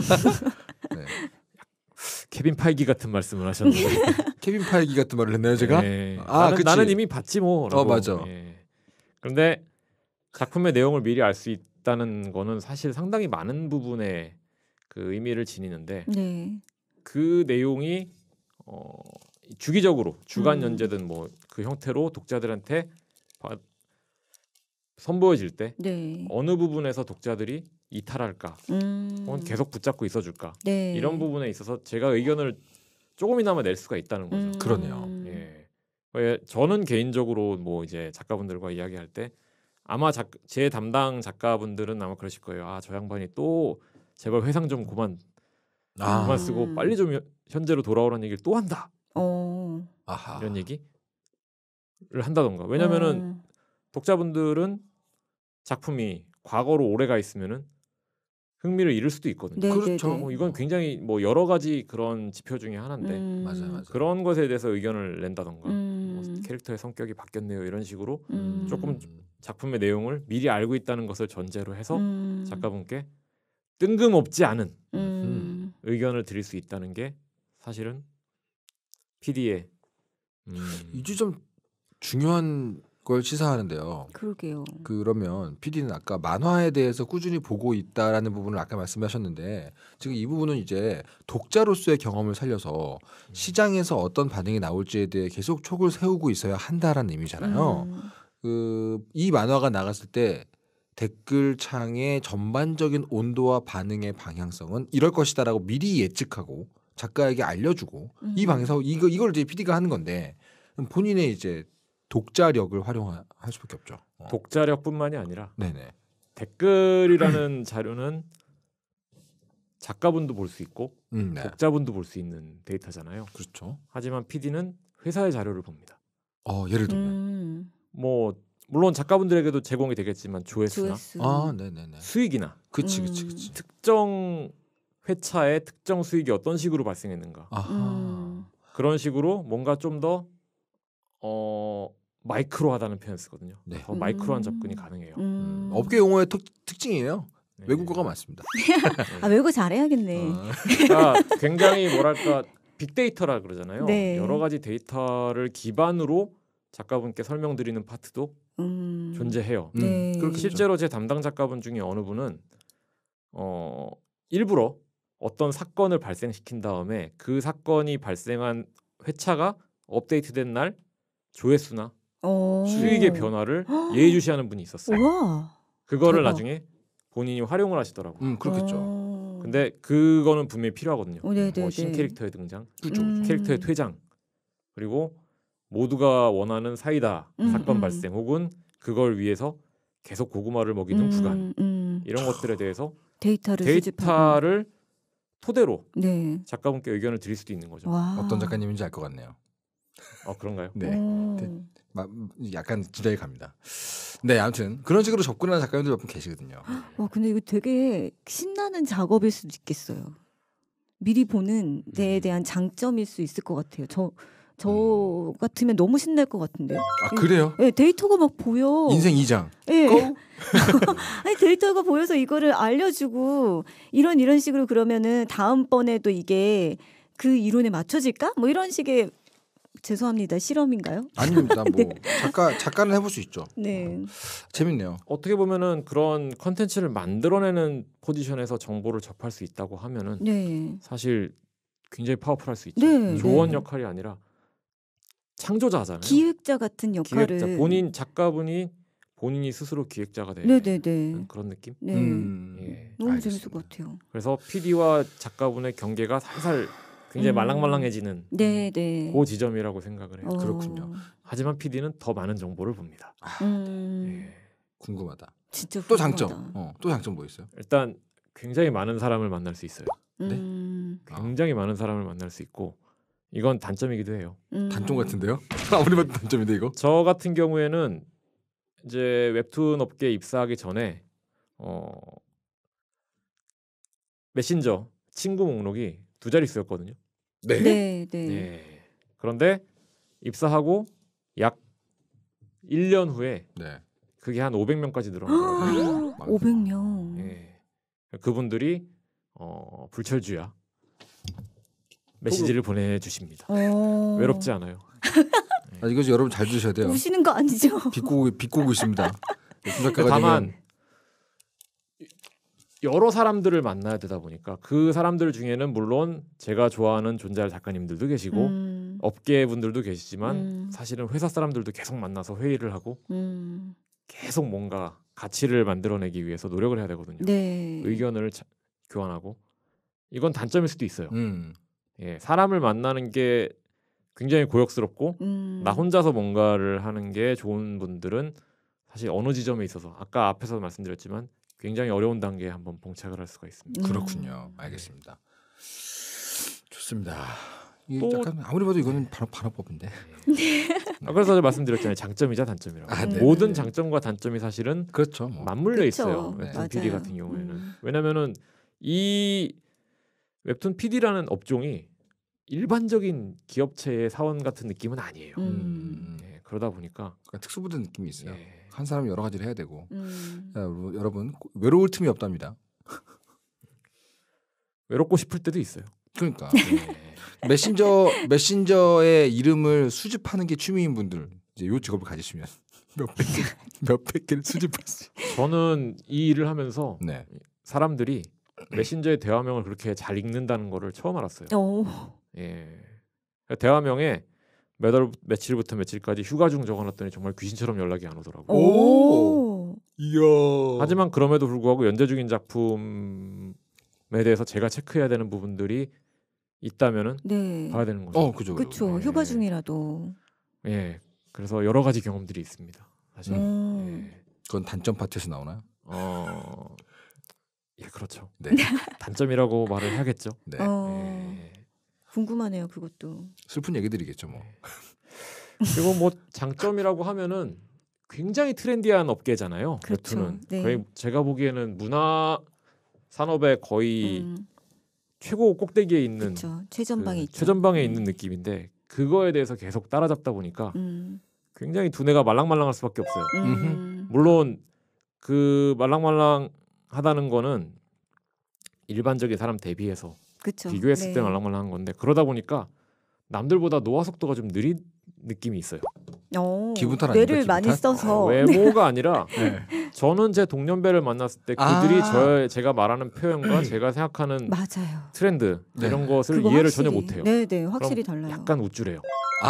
네. 케빈 파이기 같은 말씀을 하셨는데 케빈 파이기 같은 말을 했나요 제가? 네. 아 나는, 나는, 이미 봤지 뭐. 라고. 어 맞아. 네. 그런데 작품의 내용을 미리 알 수 있다는 거는 사실 상당히 많은 부분에 그 의미를 지니는데 네. 그 내용이 어, 주기적으로 주간 음. 연재든 뭐 그 형태로 독자들한테 바, 선보여질 때 네. 어느 부분에서 독자들이 이탈할까 음. 혹은 계속 붙잡고 있어줄까 네. 이런 부분에 있어서 제가 의견을 조금이나마 낼 수가 있다는 거죠. 음. 그러네요. 음. 예. 저는 개인적으로 뭐 이제 작가분들과 이야기할 때 아마 작, 제 담당 작가분들은 아마 그러실 거예요. 아저 양반이 또 제발 회상 좀 그만 아. 그만 쓰고 음. 빨리 좀 현재로 돌아오라는 얘기를 또 한다. 어. 이런 얘기를 한다던가. 왜냐면은 음. 독자분들은 작품이 과거로 오래가 있으면은 흥미를 잃을 수도 있거든요. 네, 그렇죠. 네, 네. 어, 이건 굉장히 뭐 여러 가지 그런 지표 중에 하나인데 음. 맞아요, 맞아요. 그런 것에 대해서 의견을 낸다던가 음. 뭐 캐릭터의 성격이 바뀌었네요 이런 식으로 음. 조금 작품의 내용을 미리 알고 있다는 것을 전제로 해서 음. 작가분께 뜬금없지 않은 음. 의견을 드릴 수 있다는 게 사실은 PD의 음, 이지좀 중요한 걸 시사하는데요. 그러게요. 그러면 PD는 아까 만화에 대해서 꾸준히 보고 있다라는 부분을 아까 말씀하셨는데 지금 이 부분은 이제 독자로서의 경험을 살려서 음. 시장에서 어떤 반응이 나올지에 대해 계속 촉을 세우고 있어야 한다라는 의미잖아요. 음. 그이 만화가 나갔을 때 댓글창의 전반적인 온도와 반응의 방향성은 이럴 것이다라고 미리 예측하고 작가에게 알려주고 음. 이 방에서 이거 이걸 이제 PD가 하는 건데 본인의 이제 독자력을 활용할 수밖에 없죠. 어. 독자력뿐만이 아니라 네네. 댓글이라는 자료는 작가분도 볼 수 있고 음, 네. 독자분도 볼 수 있는 데이터잖아요. 그렇죠. 하지만 PD는 회사의 자료를 봅니다. 어, 예를 들면 음. 뭐 물론 작가분들에게도 제공이 되겠지만 조회수나 조회수. 아, 수익이나 그치 그치 음. 그치 특정 회차의 특정 수익이 어떤 식으로 발생했는가 아하. 음. 그런 식으로 뭔가 좀 더 어, 마이크로하다는 표현 을 쓰거든요. 네. 더 마이크로한 음. 접근이 가능해요. 음. 음, 업계 용어의 특, 특징이에요. 네. 외국어가 많습니다. 아 외국 잘해야겠네. 아, 그러니까 굉장히 뭐랄까 빅데이터라 그러잖아요. 네. 여러 가지 데이터를 기반으로 작가분께 설명드리는 파트도 음... 존재해요. 네. 실제로 제 담당 작가분 중에 어느 분은 어 일부러 어떤 사건을 발생시킨 다음에 그 사건이 발생한 회차가 업데이트된 날 조회수나 수익의 변화를 예의주시하는 분이 있었어요. 우와. 그거를 대박. 나중에 본인이 활용을 하시더라고요. 음, 그렇겠죠. 어. 근데 그거는 분명히 필요하거든요. 오, 어, 네, 뭐 네, 네, 뭐 신캐릭터의 등장, 그렇그렇 음. 캐릭터의 퇴장, 그리고 모두가 원하는 사이다 음, 사건 음. 발생 혹은 그걸 위해서 계속 고구마를 먹이는 음, 구간 음. 이런 것들에 대해서 데이터를, 데이터를 토대로 네. 작가분께 의견을 드릴 수도 있는 거죠. 와. 어떤 작가님인지 알 것 같네요. 아 그런가요? 네. 오. 약간 기대에 갑니다. 네, 아무튼 그런 식으로 접근하는 작가님들 몇 분 계시거든요. 와, 근데 이거 되게 신나는 작업일 수도 있겠어요. 미리 보는 데에 음. 대한 장점일 수 있을 것 같아요. 저, 저 음. 같으면 너무 신날 것 같은데요. 아 그래요? 네, 데이터가 막 보여. 인생 2장. 네. 예. 아니 데이터가 보여서 이거를 알려주고 이런 이런 식으로 그러면은 다음 번에도 이게 그 이론에 맞춰질까? 뭐 이런 식의 죄송합니다. 실험인가요? 아닙니다. 뭐 네. 작가 작가는 해볼 수 있죠. 네. 어, 재밌네요. 어떻게 보면은 그런 컨텐츠를 만들어내는 포지션에서 정보를 접할 수 있다고 하면은 네. 사실 굉장히 파워풀할 수 있죠. 네. 네. 조언 역할이 아니라 창조자잖아요. 기획자 같은 역할을 기획자. 본인 작가분이 본인이 스스로 기획자가 네, 되는 네네네. 네. 그런 느낌. 네. 음. 예. 너무 알겠습니다. 재밌을 것 같아요. 그래서 PD와 작가분의 경계가 살살 굉장히 음. 말랑말랑해지는 네, 음. 네. 그 지점이라고 생각을 해요. 어. 그렇군요. 하지만 PD는 더 많은 정보를 봅니다. 아, 음. 네. 예. 궁금하다. 진짜 궁금하다. 장점. 어, 또 장점 뭐 있어요? 일단 굉장히 많은 사람을 만날 수 있어요. 네. 음. 굉장히 아. 많은 사람을 만날 수 있고 이건 단점이기도 해요. 음. 단점 같은데요? 아무리 봐도 단점인데 이거. 저 같은 경우에는 이제 웹툰 업계 입사하기 전에 어 메신저 친구 목록이 두 자릿수였거든요. 네. 네, 네. 네. 그런데 입사하고 약 1년 후에 네. 그게 한 500명까지 늘어나더라고요. 500명. 예. 그분들이 어, 불철주야 메시지를 그 보내주십니다. 어... 외롭지 않아요. 아, 이거 여러분 잘 주셔야 돼요. 우시는 거 아니죠? 비꼬고 비꼬고 있습니다. 네, 다만 여러 사람들을 만나야 되다 보니까 그 사람들 중에는 물론 제가 좋아하는 존재할 작가님들도 계시고 음. 업계 분들도 계시지만 음. 사실은 회사 사람들도 계속 만나서 회의를 하고 음. 계속 뭔가 가치를 만들어내기 위해서 노력을 해야 되거든요. 네. 의견을 차, 교환하고 이건 단점일 수도 있어요. 음. 예, 사람을 만나는 게 굉장히 고역스럽고 음. 나 혼자서 뭔가를 하는 게 좋은 분들은 사실 어느 지점에 있어서 아까 앞에서 말씀드렸지만 굉장히 어려운 단계에 한번 봉착을 할 수가 있습니다. 음. 그렇군요. 알겠습니다. 좋습니다. 또 약간 아무리 봐도 이거는 바로 반어법인데. 아까 전에 말씀드렸잖아요. 장점이자 단점이라고. 아, 모든 장점과 단점이 사실은 그렇죠. 뭐. 맞물려 그렇죠. 있어요. 웹툰 네. PD 같은 경우에는 음. 왜냐면은 이 웹툰 PD라는 업종이 일반적인 기업체의 사원 같은 느낌은 아니에요. 음. 네, 그러다 보니까 그러니까 특수부대 느낌이 있어요. 네. 한 사람이 여러 가지를 해야 되고 음. 야, 예, 뭐 여러분 외로울 틈이 없답니다. 외롭고 싶을 때도 있어요. 그러니까 네. 메신저 메신저의 이름을 수집하는 게 취미인 분들 이제 요 직업을 가지시면 몇백 개 몇백 개를 수집했어요. 저는 이 일을 하면서 네. 사람들이 메신저의 대화명을 그렇게 잘 읽는다는 거를 처음 알았어요. 오. 예. 대화명에 매달 며칠부터 며칠까지 휴가 중 적어놨더니 정말 귀신처럼 연락이 안 오더라고. 오. 이야. 하지만 그럼에도 불구하고 연재 중인 작품에 대해서 제가 체크해야 되는 부분들이 있다면은 네. 봐야 되는 거죠. 어, 그죠. 그렇죠. 네. 휴가 중이라도. 예. 그래서 여러 가지 경험들이 있습니다. 사실. 음. 예. 그건 단점 파트에서 나오나요? 어. 예, 그렇죠. 네. 단점이라고 말을 하겠죠. 네. 어... 예. 궁금하네요. 그것도 슬픈 얘기들이겠죠 뭐. 네. 그리고 뭐 장점이라고 하면은 굉장히 트렌디한 업계잖아요. 그렇죠. 는 네. 거의 제가 보기에는 문화 산업의 거의 음. 최고 꼭대기에 있는 그쵸. 최전방에 그 있죠. 최전방에 있는 음. 느낌인데 그거에 대해서 계속 따라잡다 보니까 음. 굉장히 두뇌가 말랑말랑할 수밖에 없어요. 음. 물론 그 말랑말랑하다는 거는 일반적인 사람 대비해서 그쵸. 비교했을 네. 때 말랑말랑한 건데 그러다 보니까 남들보다 노화 속도가 좀 느린 느낌이 있어요. 오, 기분 탓 뇌를 기분 많이 탓? 써서 아, 외모가 네. 아니라 네. 저는 제 동년배를 만났을 때 그들이 아~ 저 제가 말하는 표현과 제가 생각하는 맞아요. 트렌드 네. 이런 것을 이해를 확실히. 전혀 못해요. 네네 네, 확실히 달라요. 약간 우쭐해요. 아,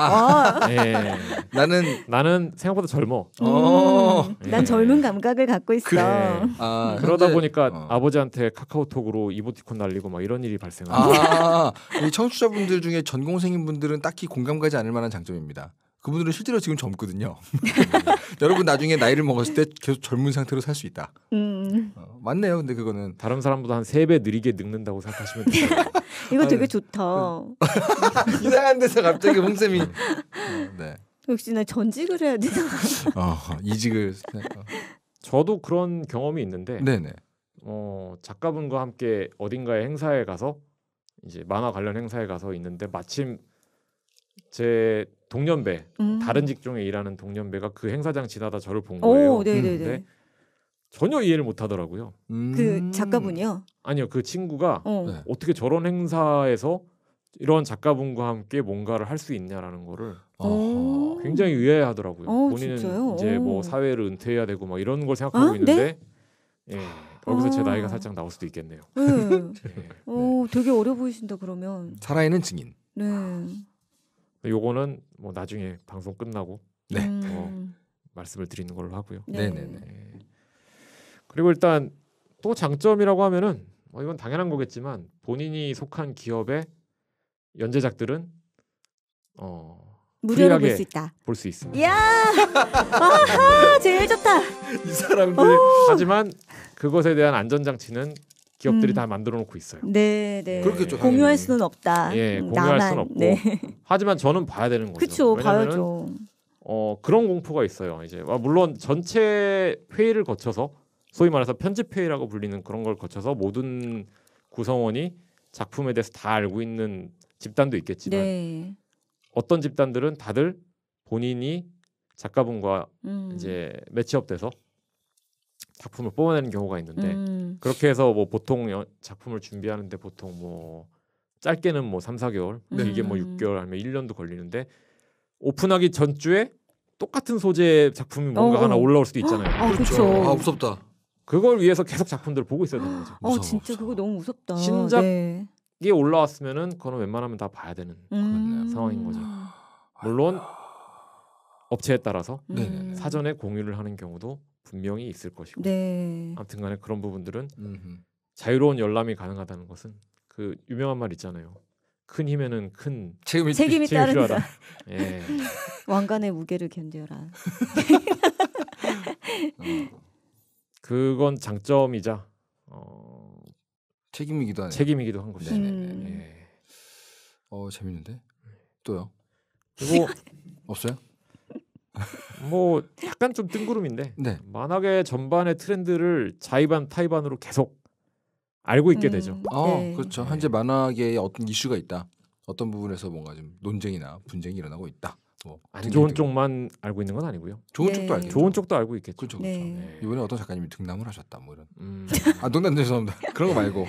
아. 네. 나는 나는 생각보다 젊어. 음, 어. 난 젊은 감각을 갖고 있어. 그, 아, 음, 그러다 근데, 보니까 어. 아버지한테 카카오톡으로 이모티콘 날리고 막 이런 일이 발생하고. 아, 청취자분들 중에 전공생인 분들은 딱히 공감 가지 않을 만한 장점입니다. 그분들은 실제로 지금 젊거든요. 여러분 나중에 나이를 먹었을 때 계속 젊은 상태로 살 수 있다. 음. 어, 맞네요. 근데 그거는 다른 사람보다 한세배 느리게 늙는다고 생각하시면 돼요. 이거 되게 아, 네. 좋다. 이상한 데서 갑자기 홍쌤이 어, 네. 역시 나 전직을 해야 되나? 어, 이직을 네, 어. 저도 그런 경험이 있는데 네네. 어, 작가분과 함께 어딘가에 행사에 가서 이제 만화 관련 행사에 가서 있는데 마침 제 동년배 음. 다른 직종에 일하는 동년배가 그 행사장 지나다 저를 본 거예요. 오, 네네 전혀 이해를 못 하더라고요. 그 음. 그 작가분이요? 아니요. 그 친구가 어. 네. 떻게 저런 행사에서 이런 작가분과 함께 뭔가를 할 수 있냐라는 거를 어. 굉장히 의아해하더라고요. 오, 어, 본인은 진짜요? 이제 뭐 사회를 은퇴해야 되고 막 이런 걸 생각하고 아? 네? 있는데 네? 예. 여기서 아. 제 나이가 살짝 나올 수도 있겠네요. 네. 네. 오, 되게 어려 보이신다 그러면. 살아있는 증인. 네. 요거는 뭐 나중에 방송 끝나고 네. 어, 말씀을 드리는 걸로 하고요. 네, 네, 네. 그리고 일단 또 장점이라고 하면은 어, 이건 당연한 거겠지만 본인이 속한 기업의 연재작들은 어 무료로 볼 수 있다. 볼수 있습니다. 야, 아하, 제일 좋다. 이 사람들 어. 하지만 그것에 대한 안전 장치는 기업들이 음. 다 만들어 놓고 있어요. 네, 네. 예. 그렇겠죠. 공유할 수는 없다. 예, 공유할 수는 없고. 네. 하지만 저는 봐야 되는 거죠. 그렇죠. 봐야죠. 어, 그런 공포가 있어요. 이제 아, 물론 전체 회의를 거쳐서 소위 말해서 편집 회의라고 불리는 그런 걸 거쳐서 모든 구성원이 작품에 대해서 다 알고 있는 집단도 있겠지만 네. 어떤 집단들은 다들 본인이 작가분과 음. 이제 매치업돼서 작품을 뽑아내는 경우가 있는데 음. 그렇게 해서 뭐 보통 작품을 준비하는데 보통 뭐 짧게는 뭐 3, 4개월, 네. 음. 길게 뭐 6개월 아니면 1년도 걸리는데 오픈하기 전주에 똑같은 소재의 작품이 뭔가 어. 하나 올라올 수도 있잖아요. 아, 그렇죠. 그렇죠. 아, 무섭다. 그걸 위해서 계속 작품들을 보고 있어야 되는 거죠. 어, 무서워, 어, 진짜 무서워. 그거 너무 무섭다. 신작 네. 이게 올라왔으면은 그거는 웬만하면 다 봐야 되는 음. 상황인 거죠. 아, 물론 업체에 따라서 음. 사전에 공유를 하는 경우도 분명히 있을 것이고 네. 아무튼간에 그런 부분들은 음흠. 자유로운 열람이 가능하다는 것은 그 유명한 말 있잖아요. 큰 힘에는 큰 책임이, 책임이 따른다. 예. 왕관의 무게를 견뎌라. 어. 그건 장점이자 어... 책임이기도 하네요. 책임이기도 한 것이죠. 음. 예. 어 재밌는데 또요. 그리고 없어요? 뭐 약간 좀 뜬구름인데 네. 만화계 전반의 트렌드를 자의반 타의반으로 계속 알고 있게 음, 되죠. 아, 어, 네. 그렇죠. 네. 현재 만화계에 어떤 이슈가 있다. 어떤 부분에서 뭔가 좀 논쟁이나 분쟁이 일어나고 있다. 뭐안 좋은 쪽만 알고 있는 건 아니고요. 좋은 네. 쪽도 알고 좋은 쪽도 알고 있겠죠. 그렇죠. 그렇죠. 네. 네. 이번에 어떤 작가님이 등남을 하셨다. 뭐 이런. 음. 아 농담 죄송합니다. 그런 거 말고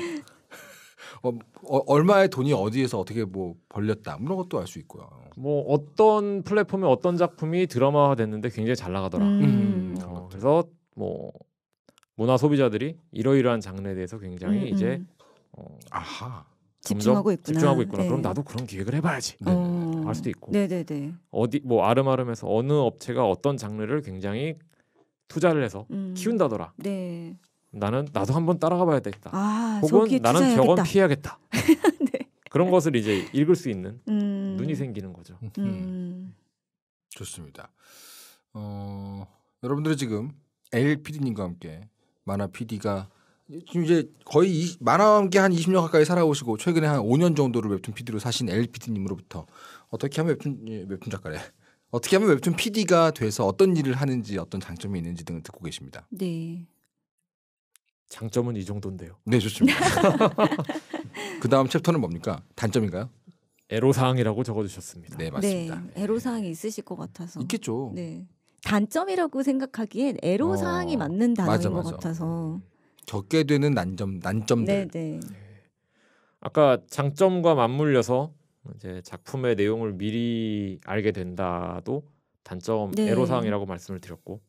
뭐, 어, 얼마의 돈이 어디에서 어떻게 뭐 벌렸다 뭐 이런 것도 알 수 있고요. 뭐 어떤 플랫폼에 어떤 작품이 드라마화 됐는데 굉장히 잘 나가더라. 음. 음. 어, 그래서 뭐 문화 소비자들이 이러이러한 장르에 대해서 굉장히 음. 이제 음. 어, 아하. 집중하고 있구나. 집중하고 있구나. 네. 그럼 나도 그런 기획을 해봐야지. 네, 네, 네. 어. 알 수도 있고. 네네네. 어디 뭐 아름아름해서 어느 업체가 어떤 장르를 굉장히 투자를 해서 음. 키운다더라. 네. 나는 나도 한번 따라가 봐야 되겠다. 아, 혹은 나는 저건 피해야겠다. 네. 그런 것을 이제 읽을 수 있는 음... 눈이 생기는 거죠. 음... 음. 좋습니다. 어, 여러분들이 지금 L PD님과 함께 만화 PD가 지금 이제 거의 이, 만화와 함께 한 20년 가까이 살아오시고 최근에 한 5년 정도를 웹툰 PD로 사신 L PD님으로부터 어떻게 하면 웹툰 예, 웹툰 작가래. 어떻게 하면 웹툰 PD가 돼서 어떤 일을 하는지 어떤 장점이 있는지 등을 듣고 계십니다. 네. 장점은 이 정도인데요. 네 좋습니다. 그 다음 챕터는 뭡니까? 단점인가요? 애로사항이라고 적어주셨습니다. 네 맞습니다. 네, 애로사항이 있으실 것 같아서 있겠죠. 네 단점이라고 생각하기엔 애로사항이 어, 맞는 단어인 맞아, 맞아. 같아서 적게 되는 난점 난점들. 네네. 네. 네. 아까 장점과 맞물려서 이제 작품의 내용을 미리 알게 된다도 단점 네. 애로사항이라고 말씀을 드렸고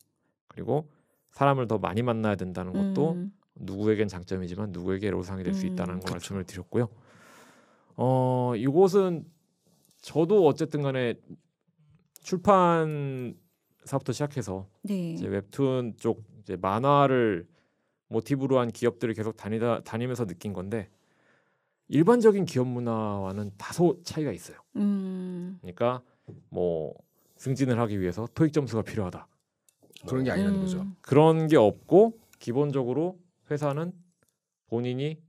그리고 사람을 더 많이 만나야 된다는 것도 음. 누구에겐 장점이지만 누구에게 로상이 될수 음, 있다는 음, 그렇 말씀을 드렸고요. 어, 이곳은 저도 어쨌든 간에 출판사부터 시작해서 네. 이제 웹툰 쪽 이제 만화를 모티브로 한 기업들을 계속 다니다 다니면서 느낀 건데 일반적인 기업 문화와는 다소 차이가 있어요. 음. 그러니까 뭐 승진을 하기 위해서 토익 점수가 필요하다. 그런 게 아니라는 음. 거죠. 그런 게 없고 기본적으로 회사는 본인이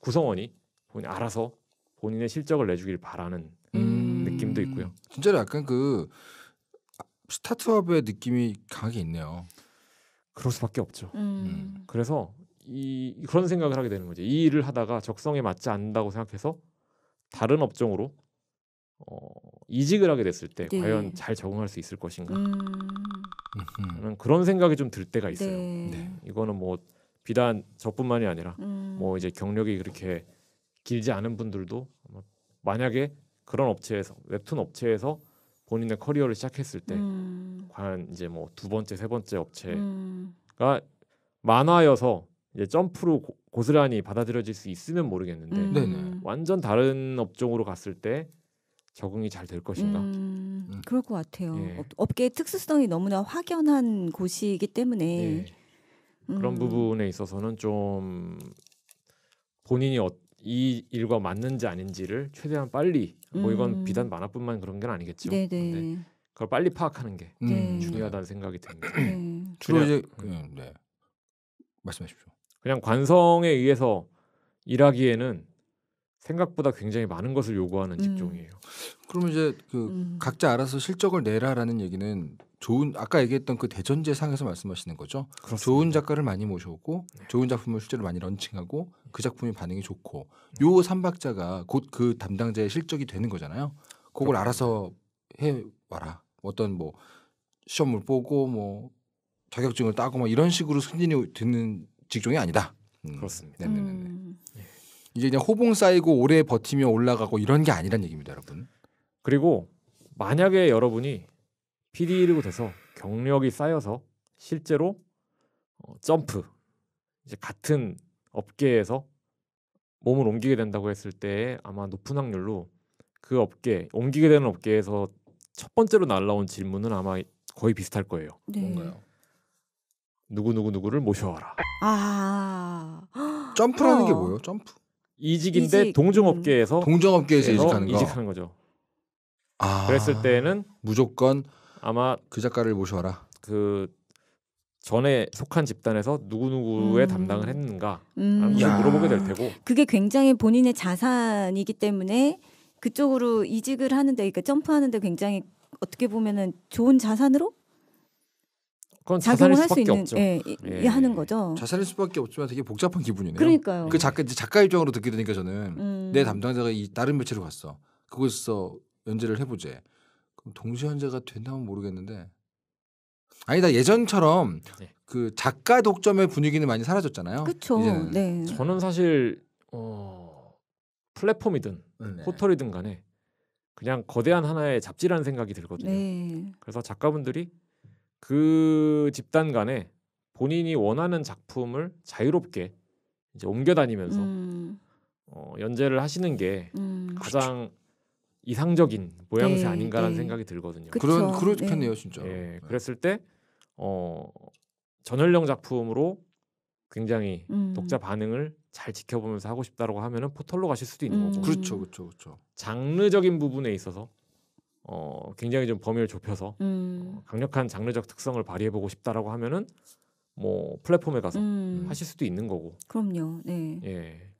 구성원이 본인 알아서 본인의 실적을 내주길 바라는 음... 느낌도 있고요. 진짜로 약간 그 스타트업의 느낌이 강하게 있네요. 그럴 수밖에 없죠. 음... 음. 그래서 이 그런 생각을 하게 되는 거죠. 이 일을 하다가 적성에 맞지 않는다고 생각해서 다른 업종으로 어, 이직을 하게 됐을 때 네. 과연 잘 적응할 수 있을 것인가? 음... 그런 생각이 좀 들 때가 있어요. 네. 네. 이거는 뭐 비단 저뿐만이 아니라 음. 뭐 이제 경력이 그렇게 길지 않은 분들도 만약에 그런 업체에서 웹툰 업체에서 본인의 커리어를 시작했을 때 음. 과연 이제 뭐 두 번째 세 번째 업체가 음. 만화여서 이제 점프로 고, 스란히 받아들여질 수 있으면 모르겠는데 음. 완전 다른 업종으로 갔을 때 적응이 잘 될 것인가? 음. 음. 그럴 것 같아요. 예. 업계의 특수성이 너무나 확연한 곳이기 때문에 예. 그런 음. 부분에 있어서는 좀 본인이 어, 이 일과 맞는지 아닌지를 최대한 빨리 뭐 이건 음. 비단 만화뿐만 그런 게 아니겠죠. 네네. 근데 네. 그걸 빨리 파악하는 게 네. 중요하다는 생각이 듭니다. 네. 주로 이제 음. 그냥, 네. 말씀하십시오. 그냥 관성에 의해서 일하기에는 생각보다 굉장히 많은 것을 요구하는 음. 직종이에요. 음. 그러면 이제 그 음. 각자 알아서 실적을 내라라는 얘기는 좋은 아까 얘기했던 그 대전제상에서 말씀하시는 거죠. 그렇습니다. 좋은 작가를 많이 모셔오고 네. 좋은 작품을 실제로 많이 런칭하고 그 작품이 반응이 좋고 네. 요 삼박자가 곧 그 담당자의 실적이 되는 거잖아요. 그걸 그렇구나. 알아서 해 와라. 어떤 뭐 시험을 보고 뭐 자격증을 따고 뭐 이런 식으로 승진이 되는 직종이 아니다. 음. 그렇습니다. 네네네. 네. 네, 네, 네. 음. 이제 그냥 호봉 쌓이고 오래 버티며 올라가고 이런 게 아니란 얘기입니다, 여러분. 그리고 만약에 여러분이 PD 1고 돼서 경력이 쌓여서 실제로 어, 점프 이제 같은 업계에서 몸을 옮기게 된다고 했을 때 아마 높은 확률로 그 업계 옮기게 되는 업계에서 첫 번째로 날라온 질문은 아마 거의 비슷할 거예요. 네. 뭔가요? 누구 누구 누구를 모셔와라. 아 점프라는 어. 게 뭐예요? 점프? 이직인데 이직. 음. 동종업계에서 동종업계에서 이직하는, 거. 이직하는 거죠. 아, 그랬을 때는 무조건 아마 그 작가를 모셔와라. 그 전에 속한 집단에서 누구누구의 음. 담당을 했는가 음. 물어보게 될 테고 그게 굉장히 본인의 자산이기 때문에 그쪽으로 이직을 하는데 그러니까 점프하는데 굉장히 어떻게 보면은 좋은 자산으로 그건 작용을 할수 있는 없죠. 예, 예, 하는 거죠. 자살일 수밖에 없지만 되게 복잡한 기분이네요. 그러니까요. 그 작가 이제 작가 입장으로 듣게 되니까 저는 음. 내 담당자가 이 다른 매체로 갔어. 그곳에서 연재를 해보재. 그럼 동시 연재가 된다면 모르겠는데 아니다 예전처럼 네. 그 작가 독점의 분위기는 많이 사라졌잖아요. 그렇죠. 네. 저는 사실 어, 플랫폼이든 네. 포털이든 간에 그냥 거대한 하나의 잡지라는 생각이 들거든요. 네. 그래서 작가분들이 그 집단 간에 본인이 원하는 작품을 자유롭게 이제 옮겨 다니면서 음. 어, 연재를 하시는 게 음. 가장 그쵸. 이상적인 모양새 네, 아닌가라는 네. 생각이 들거든요. 그쵸. 그런 네. 그렇겠네요, 네. 진짜. 예, 네. 그랬을 때 어, 전연령 작품으로 굉장히 음. 독자 반응을 잘 지켜보면서 하고 싶다라고 하면은 포털로 가실 수도 있는 음. 거고. 그렇죠, 그렇죠, 그렇죠. 장르적인 부분에 있어서 어, 굉장히 좀 범위를 좁혀서 어, 음. 어, 강력한 장르적 특성을 발휘해보고 싶다라고 하면은 뭐 플랫폼에 가서 음. 하실 수도 있는 거고. 그럼요. 네. 예.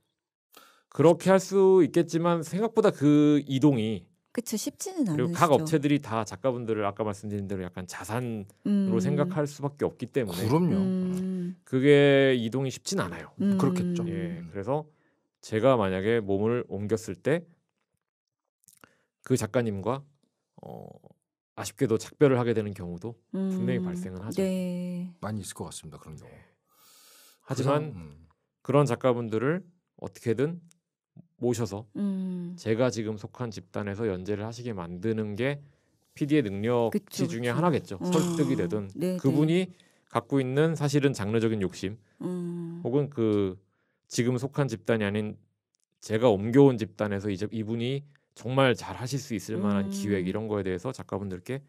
그렇게 할 수 있겠지만 생각보다 그 이동이 그쵸 쉽지는 않아 그리고 각 업체들이 다 작가분들을 아까 말씀드린 대로 약간 자산으로 음. 생각할 수밖에 없기 때문에 그럼요. 음. 그게 이동이 쉽진 않아요. 음. 그렇겠죠. 예. 음. 그래서 제가 만약에 몸을 옮겼을 때 그 작가님과 어, 아쉽게도 작별을 하게 되는 경우도 음, 분명히 발생을 하죠. 네. 많이 있을 것 같습니다. 그런 경우. 네. 하지만 그래서, 음. 그런 작가분들을 어떻게든 모셔서 음. 제가 지금 속한 집단에서 연재를 하시게 만드는 게 PD의 능력치 중에 하나겠죠. 음. 설득이 되든 네, 네. 그분이 네. 갖고 있는 사실은 장르적인 욕심 음. 혹은 그 지금 속한 집단이 아닌 제가 옮겨온 집단에서 이제 이분이 정말 잘 하실 수 있을 만한 음. 기획 이런 거에 대해서 작가분들께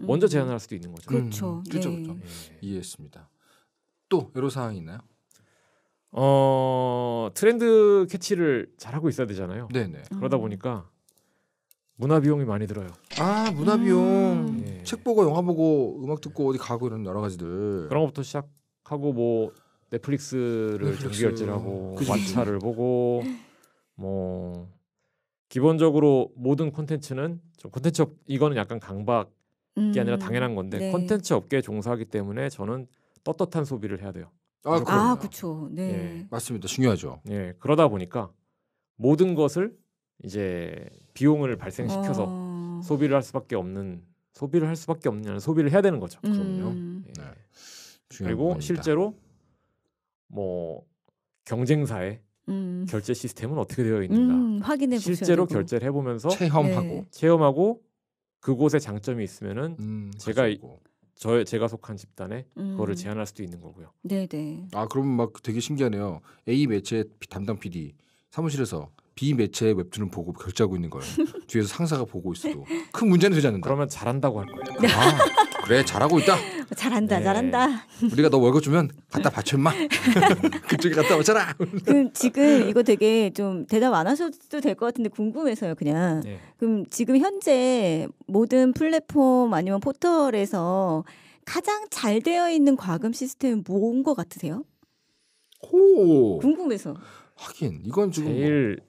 음. 먼저 제안할 을 수도 있는 거죠. 그렇죠. 음, 그렇죠. 그렇죠. 네. 예. 이해했습니다. 또 여러 사항이 있나요? 어 트렌드 캐치를 잘 하고 있어야 되잖아요. 네네. 그러다 음. 보니까 문화 비용이 많이 들어요. 아 문화 비용 음. 예. 책 보고 영화 보고 음악 듣고 어디 가고 이런 여러 가지들 그런 것부터 시작하고 뭐 넷플릭스를 정기 결제하고 를완를 보고 뭐 기본적으로 모든 콘텐츠는 좀 콘텐츠 업 이거는 약간 강박이 음, 아니라 당연한 건데 네. 콘텐츠 업계에 종사하기 때문에 저는 떳떳한 소비를 해야 돼요. 아, 아 그렇죠. 네. 예. 맞습니다. 중요하죠. 예. 그러다 보니까 모든 것을 이제 비용을 발생시켜서 어... 소비를 할 수밖에 없는 소비를 할 수밖에 없는 소비를 해야 되는 거죠. 음... 그럼요. 예. 네. 그리고 겁니다. 실제로 뭐 경쟁사에 음. 결제 시스템은 어떻게 되어 있는가 음, 확인해 실제로 되고. 결제를 해보면서 체험하고 네. 체험하고 그곳에 장점이 있으면은 음, 제가 가지고. 저 제가 속한 집단에 그거를 음. 제안할 수도 있는 거고요. 네네. 아 그럼 막 되게 신기하네요. A 매체 담당 PD 사무실에서 B 매체의 웹툰을 보고 결제하고 있는 거예요. 뒤에서 상사가 보고 있어도 큰 문제는 되지 않는다. 그러면 잘한다고 할 거예요. 아. 그래 잘하고 있다. 잘한다 네. 잘한다. 우리가 너 월급 주면 갖다 바쳐 임마. 그쪽에 갖다 바쳐라. 그럼 지금 이거 되게 좀 대답 안 하셔도 될 것 같은데 궁금해서요 그냥. 네. 그럼 지금 현재 모든 플랫폼 아니면 포털에서 가장 잘 되어 있는 과금 시스템은 인것 같으세요? 오. 궁금해서. 하긴 이건 지금 뭐 제일 뭐...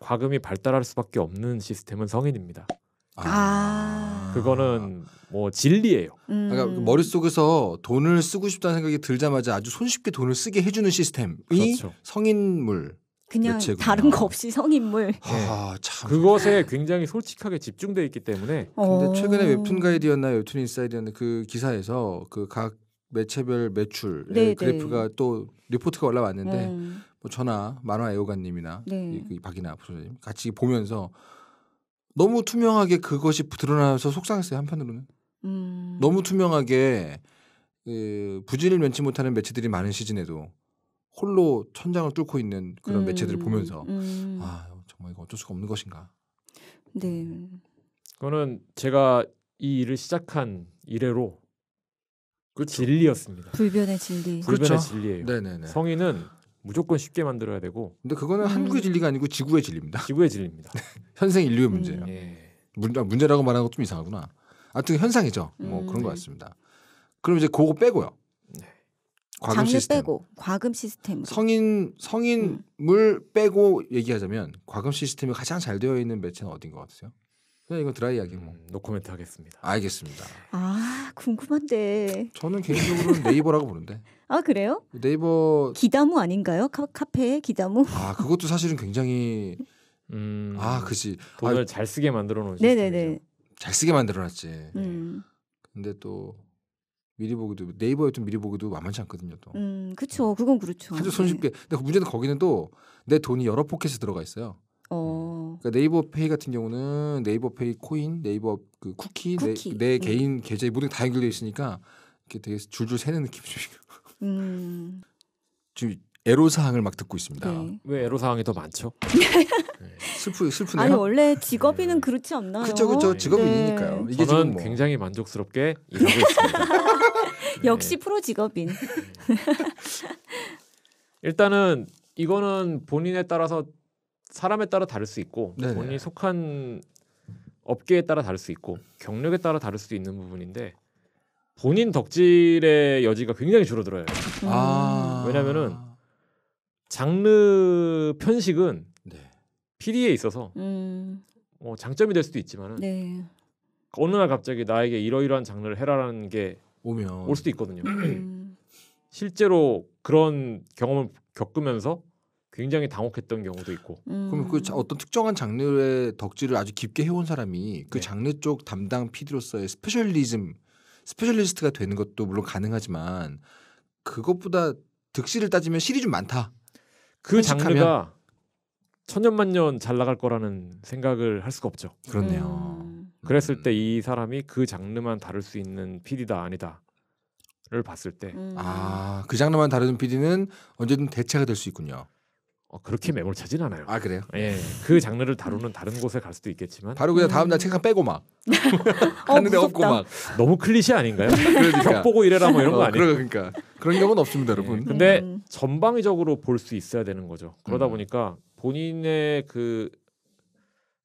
과금이 발달할 수밖에 없는 시스템은 성인입니다. 아. 아. 그거는 뭐 진리예요. 그러니까 음. 그러니까 머릿속에서 돈을 쓰고 싶다는 생각이 들자마자 아주 손쉽게 돈을 쓰게 해주는 시스템이 그렇죠. 성인물 그냥 매체구나. 다른 거 없이 성인물. 아, 네. 참. 그것에 굉장히 솔직하게 집중돼 있기 때문에. 어. 근데 최근에 웹툰 가이드였나 웹툰 인사이드였나 그 기사에서 그 각 매체별 매출 예, 네, 네. 그래프가 또 리포트가 올라왔는데 음. 뭐 저나 만화 애호가님이나 네. 이, 이 그 박이나 부소장님 같이 보면서 너무 투명하게 그것이 드러나서 속상했어요 한편으로는. 음. 너무 투명하게 그 부진을 면치 못하는 매체들이 많은 시즌에도 홀로 천장을 뚫고 있는 그런 음. 매체들을 보면서 음. 아 정말 이거 어쩔 수가 없는 것인가. 네. 음. 그거는 제가 이 일을 시작한 이래로 그 진리였습니다. 불변의 진리. 불변의 그렇죠. 진리예요. 네네네. 성인은 무조건 쉽게 만들어야 되고. 근데 그거는 음. 한국의 진리가 아니고 지구의 진리입니다. 지구의 진리입니다. 현생 인류의 음. 문제예요. 음. 예. 문, 아, 문제라고 말하는 것좀 이상하구나. 아무튼 현상이죠. 뭐 음, 그런 것 네. 같습니다. 그럼 이제 그거 빼고요. 네. 과금 장례 시스템. 빼고 과금 시스템 성인 성인물 음. 빼고 얘기하자면 과금 시스템이 가장 잘 되어 있는 매체는 어딘 것 같으세요? 그냥 이건 드라이하게 뭐 음, 노코멘트 하겠습니다. 알겠습니다. 아 궁금한데 저는 개인적으로 네이버라고 보는데. 아 그래요? 네이버 기다무 아닌가요? 카, 페 기다무? 아 그것도 사실은 굉장히 음, 아 그지 돈을 아, 잘 쓰게 만들어 놓은 네네네. 시스템이죠. 잘쓰게 만들어놨지. 음. 근데 또 미리 보기도 네이버에 좀 미리 보기도 만만치 않거든요. 또. 음, 그렇죠. 그건 그렇죠. 아주 네. 손쉽게. 네. 근데 그 문제는 거기는 또 내 돈이 여러 포켓에 들어가 있어요. 어. 네. 그러니까 네이버 페이 같은 경우는 네이버 페이 코인, 네이버 그 쿠키, 쿠키. 내, 내 음. 개인 계좌에 모든 게 다 연결돼 있으니까 이렇게 되게 줄줄 새는 느낌이 죠 음. 지금 애로 사항을 막 듣고 있습니다. 네. 왜 애로 사항이 더 많죠? 슬프 슬프네요. 아니 원래 직업인은 네. 그렇지 않나요? 그렇죠 그렇죠 직업인이니까요. 네. 이게 저는 뭐... 굉장히 만족스럽게 일하고 있습니다. 역시 네. 프로 직업인. 일단은 이거는 본인에 따라서 사람에 따라 다를 수 있고 네네. 본인이 속한 업계에 따라 다를 수 있고 경력에 따라 다를 수 있는 부분인데 본인 덕질의 여지가 굉장히 줄어들어요. 음. 아~ 왜냐면은 장르 편식은 PD에 있어서 음. 어, 장점이 될 수도 있지만은 네. 어느 날 갑자기 나에게 이러이러한 장르를 해라라는 게 오면 올 수도 있거든요. 음. 실제로 그런 경험을 겪으면서 굉장히 당혹했던 경우도 있고. 음. 그럼 그 어떤 특정한 장르의 덕질을 아주 깊게 해온 사람이 그 네. 장르 쪽 담당 PD로서의 스페셜리즘, 스페셜리스트가 되는 것도 물론 가능하지만 그것보다 득실을 따지면 실이 좀 많다. 그 솔직하면. 장르가 천년만년 잘 나갈 거라는 생각을 할 수가 없죠. 그렇네요. 음. 그랬을 음. 때이 사람이 그 장르만 다룰 수 있는 PD다 아니다. 를 봤을 때 음. 아, 그 장르만 다루는 PD는 언제든 대체가 될 수 있군요. 어, 그렇게 매몰차진 않아요. 아 그래요? 예, 그 장르를 다루는 다른 곳에 갈 수도 있겠지만 바로 그냥 음. 다음 날 책상 빼고 막 어, 갔는데 어, 없고 막 너무 클리셰 아닌가요? 그러니까. 벽 보고 이래라 뭐 이런 거 어, 아니에요? 그러니까, 그러니까 그런 경우는 없습니다, 예, 여러분. 예, 근데 음. 전방위적으로 볼 수 있어야 되는 거죠. 그러다 음. 보니까 본인의 그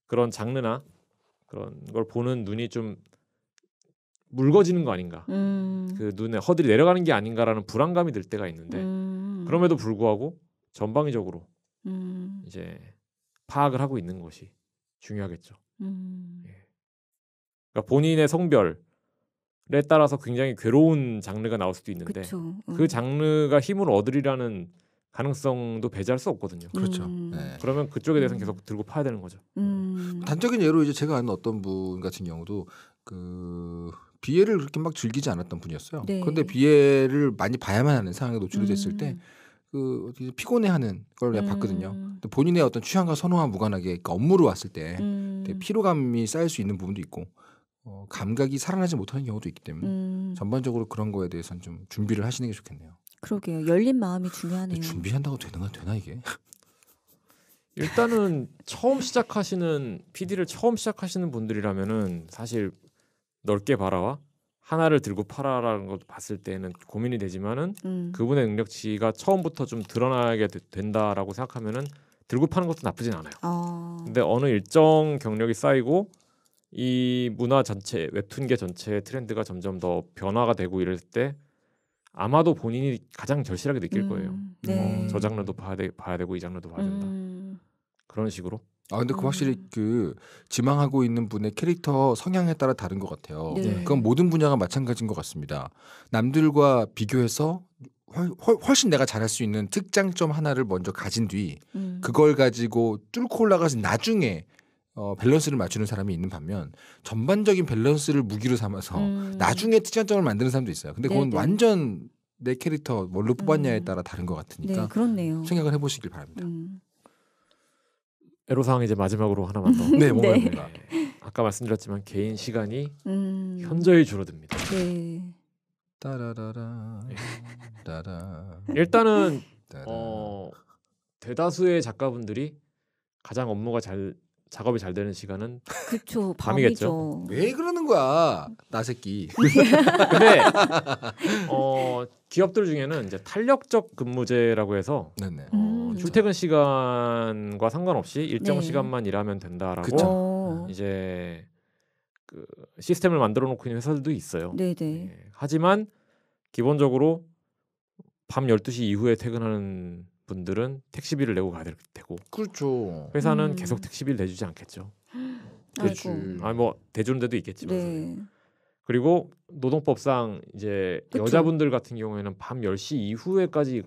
그런 장르나 그런 걸 보는 눈이 좀 묽어지는 거 아닌가. 음. 그 눈에 허들이 내려가는 게 아닌가라는 불안감이 들 때가 있는데 음. 그럼에도 불구하고 전방위적으로 음. 이제 파악을 하고 있는 것이 중요하겠죠. 음. 예. 그러니까 본인의 성별에 따라서 굉장히 괴로운 장르가 나올 수도 있는데 그 음. 장르가 힘을 얻으리라는 가능성도 배제할 수 없거든요. 그렇죠. 음. 네. 그러면 그쪽에 대해서는 음. 계속 들고 파야 되는 거죠. 음. 단적인 예로 이제 제가 아는 어떤 분 같은 경우도 그 비애를 그렇게 막 즐기지 않았던 분이었어요. 네. 그런데 비애를 많이 봐야만 하는 상황에 노출이 됐을 음. 때. 그 피곤해하는 걸 내가 봤거든요. 음. 본인의 어떤 취향과 선호와 무관하게 그러니까 업무로 왔을 때 음. 피로감이 쌓일 수 있는 부분도 있고 어, 감각이 살아나지 못하는 경우도 있기 때문에 전반적으로 그런 거에 대해서는 좀 준비를 하시는 게 좋겠네요. 그러게요. 열린 마음이 중요하네요. 준비한다고 되나 되나 이게? 일단은 처음 시작하시는 PD를 처음 시작하시는 분들이라면은 사실 넓게 바라와 하나를 들고 팔아라는 것 봤을 때는 고민이 되지만은 음. 그분의 능력치가 처음부터 좀 드러나게 되, 된다라고 생각하면은 들고 파는 것도 나쁘진 않아요. 어. 근데 어느 일정 경력이 쌓이고 이 문화 전체 웹툰계 전체의 트렌드가 점점 더 변화가 되고 이럴 때 아마도 본인이 가장 절실하게 느낄 음, 거예요. 네. 어, 저 장르도 봐야, 되, 봐야 되고 이 장르도 봐야 된다. 음. 그런 식으로. 아 근데 그 확실히 음. 그 지망하고 있는 분의 캐릭터 성향에 따라 다른 것 같아요. 네. 네. 그건 모든 분야가 마찬가지인 것 같습니다. 남들과 비교해서 훨씬 내가 잘할 수 있는 특장점 하나를 먼저 가진 뒤 음. 그걸 가지고 뚫고 올라가서 나중에 어, 밸런스를 맞추는 사람이 있는 반면 전반적인 밸런스를 무기로 삼아서 음. 나중에 특이점을 한 만드는 사람도 있어요. 근데 그건 네네. 네. 완전 내 캐릭터 뭘로 음. 뽑았냐에 따라 다른 것 같으니까 네, 생각을 해보시길 바랍니다. 음. 애로사항 이제 마지막으로 하나만 더. 네, 뭔가 네. 뭔가. 아까 말씀드렸지만 개인 시간이 음. 현저히 줄어듭니다. 네. 따라라라 따라. 일단은 따라 어, 대다수의 작가분들이 가장 업무가 잘 작업이 잘 되는 시간은 그쵸, 밤이겠죠. 왜 그러는 거야 나 새끼. 근데 어, 기업들 중에는 이제 탄력적 근무제라고 해서 음. 어, 음. 출퇴근 시간과 상관없이 일정 네. 시간만 일하면 된다라고 그쵸. 어. 이제 그 시스템을 만들어 놓고 있는 회사들도 있어요. 네네. 예, 하지만 기본적으로 밤 12시 이후에 퇴근하는 분들은 택시비를 내고 가야 될 테고 그렇죠. 회사는 음. 계속 택시비를 내주지 않겠죠. 그렇죠. 아니 아, 뭐 대주는 데도 있겠지만 네. 그리고 노동법상 이제 그쵸. 여자분들 같은 경우에는 밤 10시 이후에까지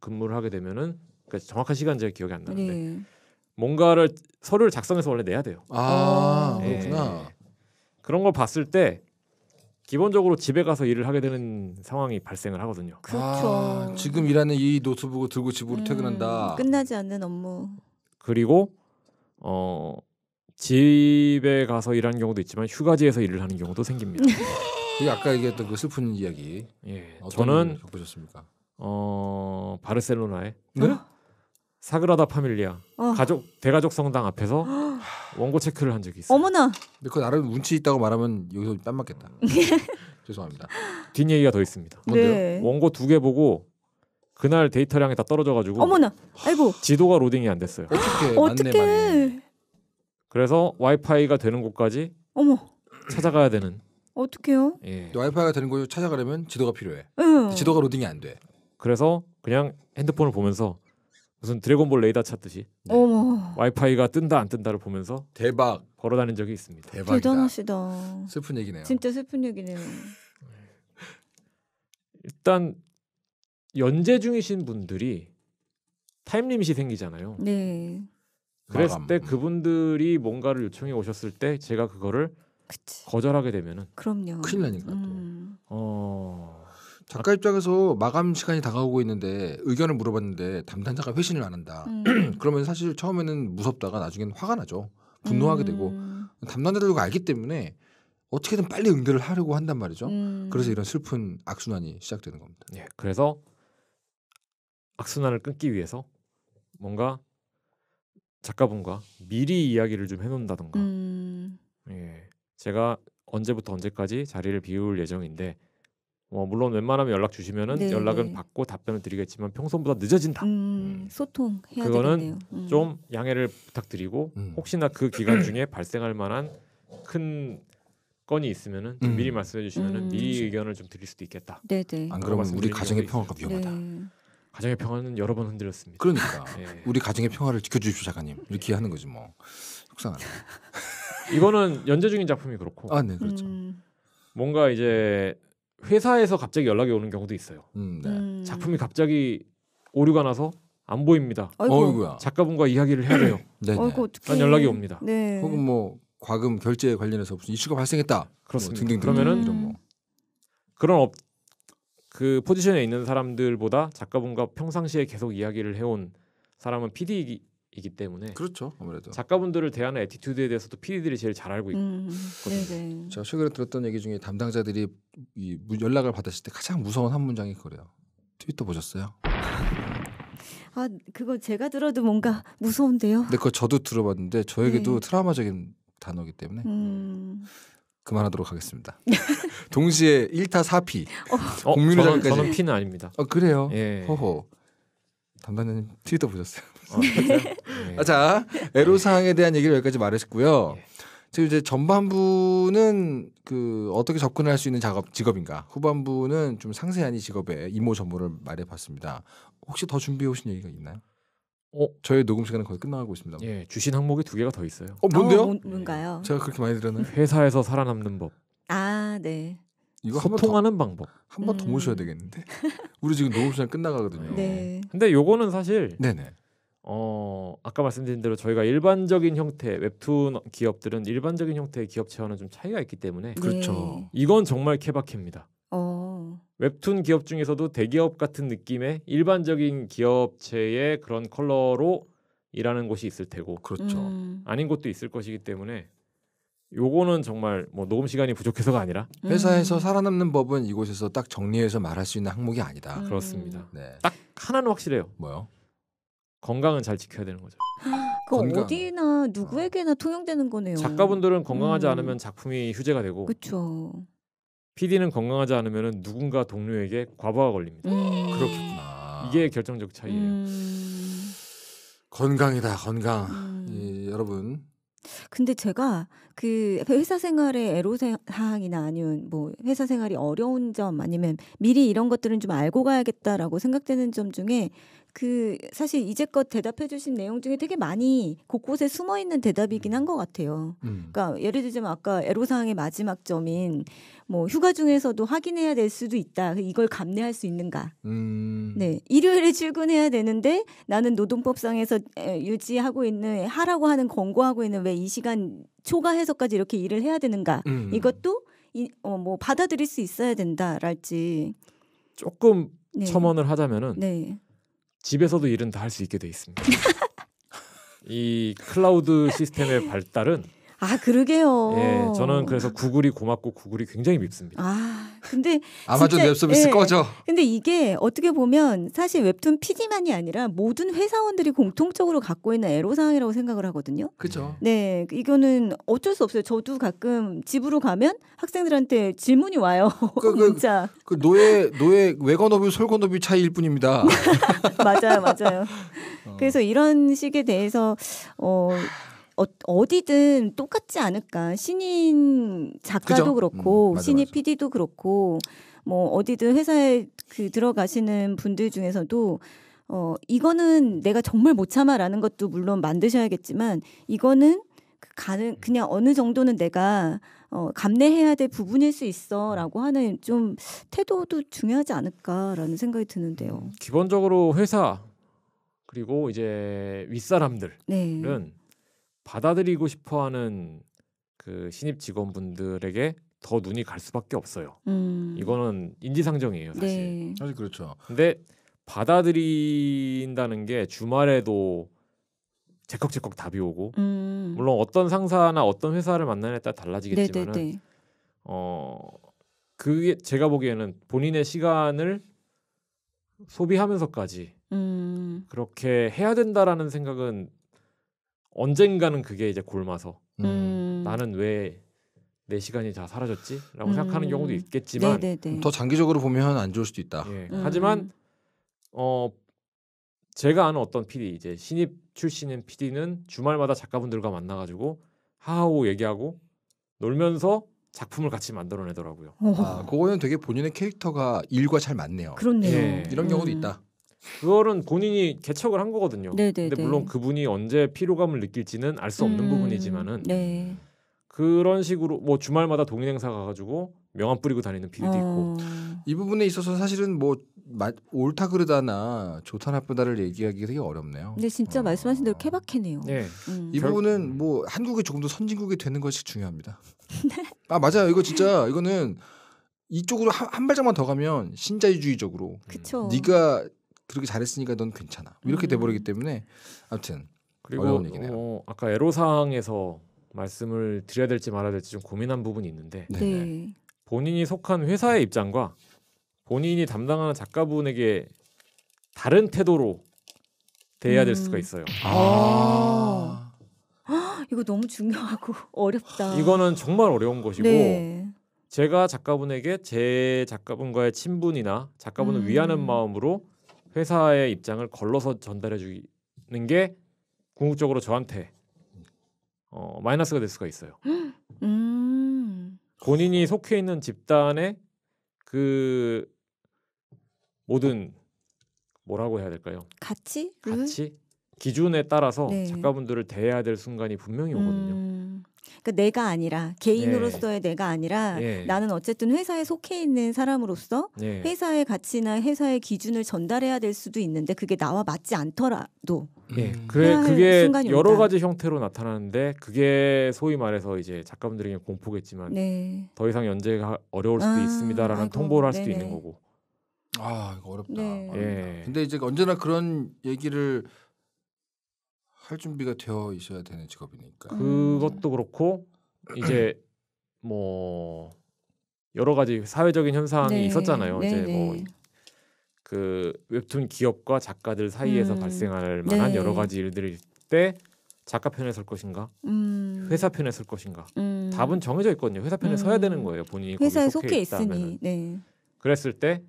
근무를 하게 되면은 그러니까 정확한 시간 제가 기억이 안 나는데 네. 뭔가를 서류를 작성해서 원래 내야 돼요. 아 어. 네. 그렇구나. 그런 걸 봤을 때 기본적으로 집에 가서 일을 하게 되는 상황이 발생을 하거든요. 그렇죠. 아, 지금 일하는 이 노트북을 들고 집으로 음, 퇴근한다. 끝나지 않는 업무. 그리고 어 집에 가서 일하는 경우도 있지만 휴가지에서 일을 하는 경우도 생깁니다. 음. 아까 얘기했던 그 슬픈 이야기. 예. 저는 겪으셨습니까? 어 바르셀로나에 네? 사그라다 파밀리아 어. 가족 대가족 성당 앞에서 원고 체크를 한 적이 있어 어머나. 근데 그 나름 운치 있다고 말하면 여기서 땀 맞겠다. 네. 죄송합니다. 뒷 얘기가 더 있습니다. 네. 원고 두 개 보고 그날 데이터량이 다 떨어져가지고 어머나. 아이고. 지도가 로딩이 안 됐어요. 어떻게? 어떻게? 그래서 와이파이가 되는 곳까지 어머. 찾아가야 되는. 어떻게요? 예. 와이파이가 되는 곳을 찾아가려면 지도가 필요해. 응. 지도가 로딩이 안 돼. 그래서 그냥 핸드폰을 보면서 무슨 드래곤볼 레이더 찾듯이 네. 어머 와이파이가 뜬다 안 뜬다를 보면서 대박 걸어 다닌 적이 있습니다. 대박이다. 대단하시다. 슬픈 얘기네요. 진짜 슬픈 얘기네요. 일단 연재 중이신 분들이 타임리밋이 생기잖아요. 네. 그랬을 마감. 때 그분들이 뭔가를 요청해 오셨을 때 제가 그거를 그치. 거절하게 되면은 그럼요. 큰일 나니까 또. 음. 어 작가 입장에서 마감 시간이 다가오고 있는데 의견을 물어봤는데 담당자가 회신을 안 한다. 음. 그러면 사실 처음에는 무섭다가 나중에는 화가 나죠. 분노하게 되고 음. 담당자들도 알기 때문에 어떻게든 빨리 응대를 하려고 한단 말이죠. 음. 그래서 이런 슬픈 악순환이 시작되는 겁니다. 예, 그래서 악순환을 끊기 위해서 뭔가 작가분과 미리 이야기를 좀 해놓는다던가. 음. 예, 제가 언제부터 언제까지 자리를 비울 예정인데 어, 물론 웬만하면 연락 주시면은 네, 연락은 받고 답변을 드리겠지만 평소보다 늦어진다. 음, 음. 소통해야 그거는 음. 좀 양해를 부탁드리고 음. 혹시나 그 기간 중에 발생할 만한 큰 건이 있으면은 음. 미리 말씀해 주시면은 음. 미리 의견을 좀 드릴 수도 있겠다. 네네. 네. 안 그러면 우리 가정의 평화가 위험하다. 네. 가정의 평화는 여러 번 흔들렸습니다. 그러니까 예. 우리 가정의 평화를 지켜주십시오 작가님 이렇게 하는 거지 뭐 속상하네. 이거는 연재 중인 작품이 그렇고. 아 네 그렇죠. 뭔가 이제 회사에서 갑자기 연락이 오는 경우도 있어요. 음, 네. 음. 작품이 갑자기 오류가 나서 안 보입니다. 어이구야. 작가분과 이야기를 해야 돼요. 네. 어떻 연락이 옵니다. 네. 혹은 뭐 과금 결제 관련해서 무슨 이슈가 발생했다. 뭐 그렇습니다. 뭐 그러면은 이런 뭐. 그런 업, 그 포지션에 있는 사람들보다 작가분과 평상시에 계속 이야기를 해온 사람은 PD이기 이기 때문에 그렇죠 아무래도 작가분들을 대하는 에티튜드에 대해서도 피디들이 제일 잘 알고 있고 음, 네네. 네. 제가 최근에 들었던 얘기 중에 담당자들이 이 연락을 받았을 때 가장 무서운 한 문장이 그래요 트위터 보셨어요? 아 그거 제가 들어도 뭔가 무서운데요. 근데 그거 저도 들어봤는데 저에게도 네. 트라우마적인 단어기 이 때문에 음... 그만하도록 하겠습니다. 동시에 1타 4피 어, 공민회장까지 저는, 저는 피는 아닙니다. 어, 그래요. 예. 허허 담당자님 트위터 보셨어요? 어, 네. 네. 네. 아, 자애로 네. 사항에 대한 얘기를 여기까지 말했고요. 지금 이제 전반부는 그 어떻게 접근할 수 있는 작업 직업인가, 후반부는 좀 상세한 이 직업의 이모 전모를 말해봤습니다. 혹시 더 준비해 오신 얘기가 있나요? 어? 저희 녹음 시간은 거의 끝나가고 있습니다. 예, 주신 항목이 두 개가 더 있어요. 어, 뭔데요? 어, 뭔, 가요 제가 그렇게 많이 들었나요? 회사에서 살아남는 법. 아, 네. 이거 소통하는 한번 방법. 한 번더 음. 모셔야 되겠는데. 우리 지금 녹음 시간 끝나가거든요. 네. 근데 요거는 사실 네네. 어 아까 말씀드린 대로 저희가 일반적인 형태 웹툰 기업들은 일반적인 형태의 기업체와는 좀 차이가 있기 때문에 네. 그렇죠. 이건 정말 케바케입니다. 어. 웹툰 기업 중에서도 대기업 같은 느낌의 일반적인 기업체의 그런 컬러로 일하는 곳이 있을 테고 그렇죠. 음. 아닌 곳도 있을 것이기 때문에 요거는 정말 뭐 녹음 시간이 부족해서가 아니라 회사에서 음. 살아남는 법은 이곳에서 딱 정리해서 말할 수 있는 항목이 아니다. 음. 그렇습니다. 네. 딱 하나는 확실해요. 뭐요? 건강은 잘 지켜야 되는 거죠. 그건 어디나 누구에게나 아. 통용되는 거네요. 작가분들은 건강하지 음. 않으면 작품이 휴재가 되고 그렇죠. PD는 건강하지 않으면 누군가 동료에게 과부하가 걸립니다. 음. 그렇겠구나. 이게 결정적 차이예요. 음. 건강이다 건강. 예, 여러분 근데 제가 그 회사 생활의 애로 사항이나 아니면 뭐 회사 생활이 어려운 점 아니면 미리 이런 것들은 좀 알고 가야겠다라고 생각되는 점 중에 그 사실 이제껏 대답해주신 내용 중에 되게 많이 곳곳에 숨어 있는 대답이긴 음. 한것 같아요. 음. 그러니까 예를 들자면 아까 애로사항의 마지막 점인 뭐 휴가 중에서도 확인해야 될 수도 있다. 그 이걸 감내할 수 있는가? 음. 네, 일요일에 출근해야 되는데 나는 노동법상에서 유지하고 있는 하라고 하는 권고하고 있는 왜 이 시간 초과해서까지 이렇게 일을 해야 되는가? 음. 이것도 이, 어, 뭐 받아들일 수 있어야 된다랄지 조금 네. 첨언을 하자면은. 네. 집에서도 일은 다 할 수 있게 돼 있습니다. 이 클라우드 시스템의 발달은 아 그러게요. 예, 저는 그래서 구글이 고맙고 구글이 굉장히 밉습니다. 아 근데 아마존 웹 서비스 예, 꺼져. 근데 이게 어떻게 보면 사실 웹툰 PD만이 아니라 모든 회사원들이 공통적으로 갖고 있는 애로 사항이라고 생각을 하거든요. 그죠. 네, 이거는 어쩔 수 없어요. 저도 가끔 집으로 가면 학생들한테 질문이 와요. 그, 그, 문자. 그 노예 노예 외관업이 솔건업이 차이일 뿐입니다. 맞아요, 맞아요. 어. 그래서 이런 식에 대해서 어 어, 디든 똑같지 않을까 신인 작가도 그죠? 그렇고 음, 맞아, 신인 맞아. PD도 그렇고 뭐 어디든 회사에 그 들어가시는 분들 중에서도 어 이거는 내가 정말 못 참아라는 것도 물론 만드셔야겠지만 이거는 그 가는 음. 그냥 어느 정도는 내가 어, 감내해야 될 부분일 수 있어라고 하는 좀 태도도 중요하지 않을까라는 생각이 드는데요. 음, 기본적으로 회사 그리고 이제 윗사람들은 네. 받아들이고 싶어하는 그 신입 직원분들에게 더 눈이 갈 수밖에 없어요. 음. 이거는 인지상정이에요, 네. 사실. 네. 사실 그렇죠. 근데 받아들인다는 게 주말에도 제걱제걱 답이 오고 음. 물론 어떤 상사나 어떤 회사를 만나느냐에 따라 달라지겠지만은 네, 네, 어 그게 제가 보기에는 본인의 시간을 소비하면서까지 음. 그렇게 해야 된다라는 생각은 언젠가는 그게 이제 곪아서 음. 음. 나는 왜 내 시간이 다 사라졌지라고 음. 생각하는 경우도 있겠지만 네네네. 더 장기적으로 보면 안 좋을 수도 있다. 예. 음. 하지만 어 제가 아는 어떤 PD 이제 신입 출신인 PD는 주말마다 작가분들과 만나가지고 하하오 얘기하고 놀면서 작품을 같이 만들어내더라고요. 어. 아, 그거는 되게 본인의 캐릭터가 일과 잘 맞네요. 그렇네요. 예. 이런 경우도 있다. 그거는 본인이 개척을 한 거거든요. 네네네. 네, 근데 네. 물론 그분이 언제 피로감을 느낄지는 알 수 없는 음, 부분이지만은 네. 그런 식으로 뭐 주말마다 동 행사 가가지고 명함 뿌리고 다니는 비리도 어... 있고 이 부분에 있어서 사실은 뭐 마, 옳다 그르다나 좋다 나쁘다를 얘기하기 되게 어렵네요. 근 진짜 어... 말씀하신 대로 케바케네요. 네. 음. 이 부분은 뭐 한국이 조금 더 선진국이 되는 것이 중요합니다. 아 맞아요. 이거 진짜 이거는 이쪽으로 한, 한 발짝만 더 가면 신자유주의적으로 그쵸. 네가 그렇게 잘했으니까 넌 괜찮아. 뭐 이렇게 음. 돼버리기 때문에 아무튼 그리고 어려운 얘기네요. 어, 아까 애로 사항에서 말씀을 드려야 될지 말아야 될지 좀 고민한 부분이 있는데 네. 네. 본인이 속한 회사의 입장과 본인이 담당하는 작가분에게 다른 태도로 대해야 음. 될 수가 있어요. 아. 아. 이거 너무 중요하고 어렵다. 이거는 정말 어려운 것이고 네. 제가 작가분에게 제 작가분과의 친분이나 작가분을 음. 위하는 마음으로 회사의 입장을 걸러서 전달해 주는 게 궁극적으로 저한테 어, 마이너스가 될 수가 있어요. 음. 본인이 속해 있는 집단의 그 모든 뭐라고 해야 될까요? 가치? 가치? 기준에 따라서 네. 작가분들을 대해야 될 순간이 분명히 오거든요. 음. 그러니까 내가 아니라 개인으로서의 네. 내가 아니라 네. 나는 어쨌든 회사에 속해 있는 사람으로서 네. 회사의 가치나 회사의 기준을 전달해야 될 수도 있는데 그게 나와 맞지 않더라도 예, 음. 그게 그게 여러 가지 형태로 나타나는데 그게 소위 말해서 이제 작가분들에게 공포겠지만 네. 더 이상 연재가 어려울 수도 아, 있습니다라는 아이고, 통보를 할 수도 네네. 있는 거고. 아 이거 어렵다. 네. 예. 근데 이제 언제나 그런 얘기를 할 준비가 되어 있어야 되는 직업이니까. 음. 그것도 그렇고 이제 뭐 여러 가지 사회적인 현상이 네. 있었잖아요. 이제 네, 뭐. 네. 그 웹툰 기업과 작가들 사이에서 음. 발생할 만한 여러 네. 가지 일들일 때 작가 편에 설 것인가 음. 회사 편에 설 것인가 음. 답은 정해져 있거든요 회사 편에 음. 서야 되는 거예요 본인이 회사에 속해, 있으니 네. 그랬을 때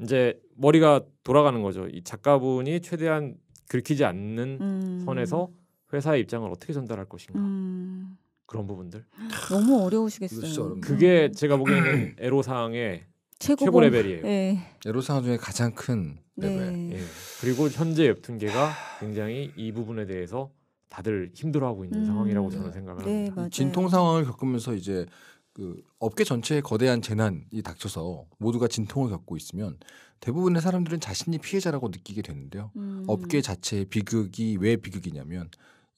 이제 머리가 돌아가는 거죠 이 작가분이 최대한 긁히지 않는 음. 선에서 회사의 입장을 어떻게 전달할 것인가 음. 그런 부분들 너무 어려우시겠어요. 그게 음. 제가 보기에는 애로 사항의 최고, 최고 레벨이에요. 네. 예. 애로 사항 중에 가장 큰 네. 레벨. 네. 예. 그리고 현재 웹툰계가 굉장히 이 부분에 대해서 다들 힘들어하고 있는 음. 상황이라고 저는 생각을 네, 합니다. 맞아요. 진통 상황을 겪으면서 이제 그 업계 전체에 거대한 재난이 닥쳐서 모두가 진통을 겪고 있으면 대부분의 사람들은 자신이 피해자라고 느끼게 되는데요. 음. 업계 자체의 비극이 왜 비극이냐면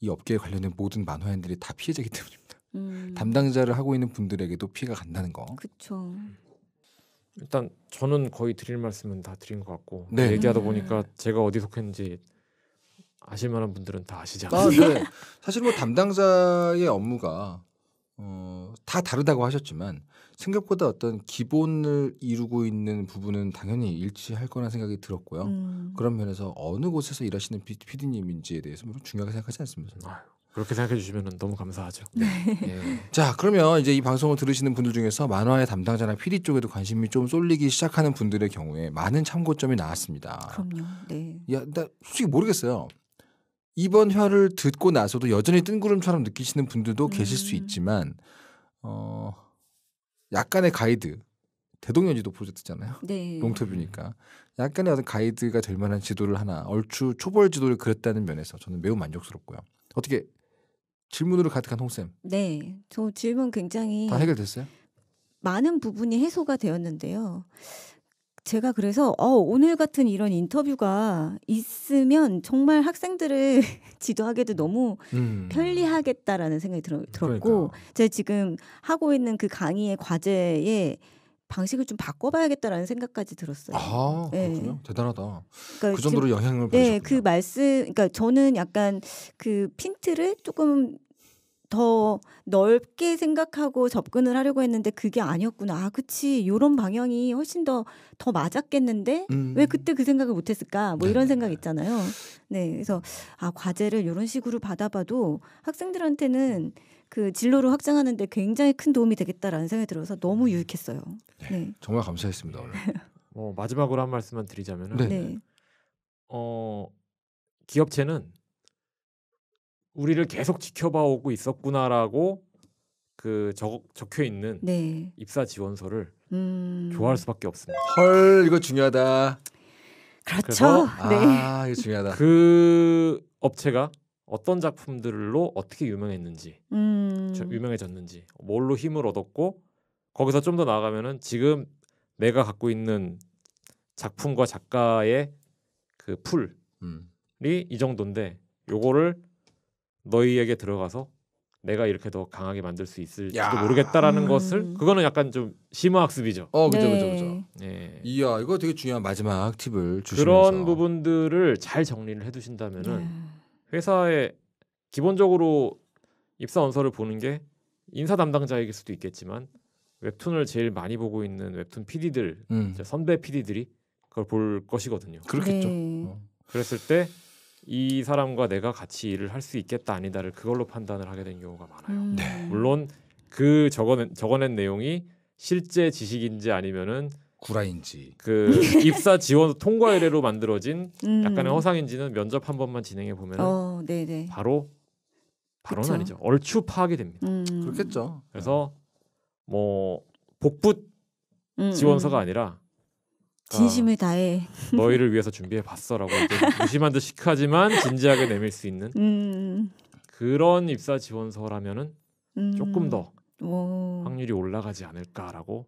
이 업계에 관련된 모든 만화인들이 다 피해자이기 때문입니다. 음. 담당자를 하고 있는 분들에게도 피해가 간다는 거. 그렇죠. 일단 저는 거의 드릴 말씀은 다 드린 것 같고 네. 얘기하다 음. 보니까 제가 어디 속했는지 아실 만한 분들은 다 아시지 않나요? 아, 네. 사실 뭐 담당자의 업무가 어, 다 다르다고 하셨지만 생각보다 어떤 기본을 이루고 있는 부분은 당연히 일치할 거라는 생각이 들었고요. 음. 그런 면에서 어느 곳에서 일하시는 피디님인지에 대해서 물론 중요하게 생각하지 않습니다. 그렇게 생각해 주시면 너무 감사하죠. 네. 네. 예. 자, 그러면 이제 이 방송을 들으시는 분들 중에서 만화의 담당자나 PD 쪽에도 관심이 좀 쏠리기 시작하는 분들의 경우에 많은 참고점이 나왔습니다. 그럼요. 네. 야, 나 솔직히 모르겠어요. 이번 회를 듣고 나서도 여전히 뜬구름처럼 느끼시는 분들도 음. 계실 수 있지만 어 약간의 가이드 대동연지도 프로젝트잖아요. 네. 롱터뷰니까 약간의 어떤 가이드가 될 만한 지도를 하나 얼추 초벌 지도를 그렸다는 면에서 저는 매우 만족스럽고요. 어떻게 질문으로 가득한 홍쌤. 네. 저 질문 굉장히 다 해결됐어요? 많은 부분이 해소가 되었는데요. 제가 그래서 어, 오늘 같은 이런 인터뷰가 있으면 정말 학생들을 지도하기도 너무 음. 편리하겠다라는 생각이 들 들었고 그러니까. 제가 지금 하고 있는 그 강의의 과제에 방식을 좀 바꿔봐야겠다라는 생각까지 들었어요. 아, 예. 그렇군요. 네. 대단하다. 그러니까 그 정도로 영향을 받으셨 네, 그 말씀, 그러니까 저는 약간 그 핀트를 조금 더 넓게 생각하고 접근을 하려고 했는데 그게 아니었구나. 아, 그치. 요런 방향이 훨씬 더, 더 맞았겠는데? 음. 왜 그때 그 생각을 못했을까? 뭐 이런 생각 있잖아요. 네. 그래서, 아, 과제를 요런 식으로 받아봐도 학생들한테는 그 진로를 확장하는데 굉장히 큰 도움이 되겠다라는 생각이 들어서 너무 음. 유익했어요. 네. 네. 정말 감사했습니다. 오늘. 어, 마지막으로 한 말씀만 드리자면, 네. 네. 어, 기업체는 우리를 계속 지켜봐 오고 있었구나라고 그 적, 적혀 있는 네. 입사 지원서를 음... 좋아할 수밖에 없습니다. 헐 이거 중요하다. 그렇죠. 네. 아 네. 이거 중요하다. 그 업체가 어떤 작품들로 어떻게 유명했는지 음... 유명해졌는지 뭘로 힘을 얻었고 거기서 좀 더 나아가면은 지금 내가 갖고 있는 작품과 작가의 그 풀이 음. 이 정도인데 요거를 너희에게 들어가서 내가 이렇게 더 강하게 만들 수 있을지도 야. 모르겠다라는 음. 것을 그거는 약간 좀 심화 학습이죠. 어, 그죠, 그죠, 그죠. 네. 예. 이야, 이거 되게 중요한 마지막 팁을 주시면서 그런 부분들을 잘 정리를 해두신다면은 네. 회사에 기본적으로 입사 원서를 보는 게 인사 담당자일 수도 있겠지만 웹툰을 제일 많이 보고 있는 웹툰 PD들 음. 선배 PD들이 그걸 볼 것이거든요. 그렇겠죠. 네. 어. 그랬을 때이 사람과 내가 같이 일을 할 수 있겠다 아니다를 그걸로 판단을 하게 된 경우가 많아요. 음. 네. 물론 그 적어낸, 적어낸 내용이 실제 지식인지 아니면은 구라인지 그 입사 지원 통과 의뢰로 만들어진 음. 약간의 허상인지는 면접 한 번만 진행해 보면 어, 네네. 네. 바로 바로는 그쵸? 아니죠. 얼추 파악이 됩니다. 음. 그렇겠죠. 그래서 뭐 복붙 음, 음. 지원서가 아니라 진심을 아, 다해 너희를 위해서 준비해 봤어라고 무심한 듯 시크하지만 진지하게 내밀 수 있는 음, 음. 그런 입사 지원서라면은 음. 조금 더 오. 확률이 올라가지 않을까라고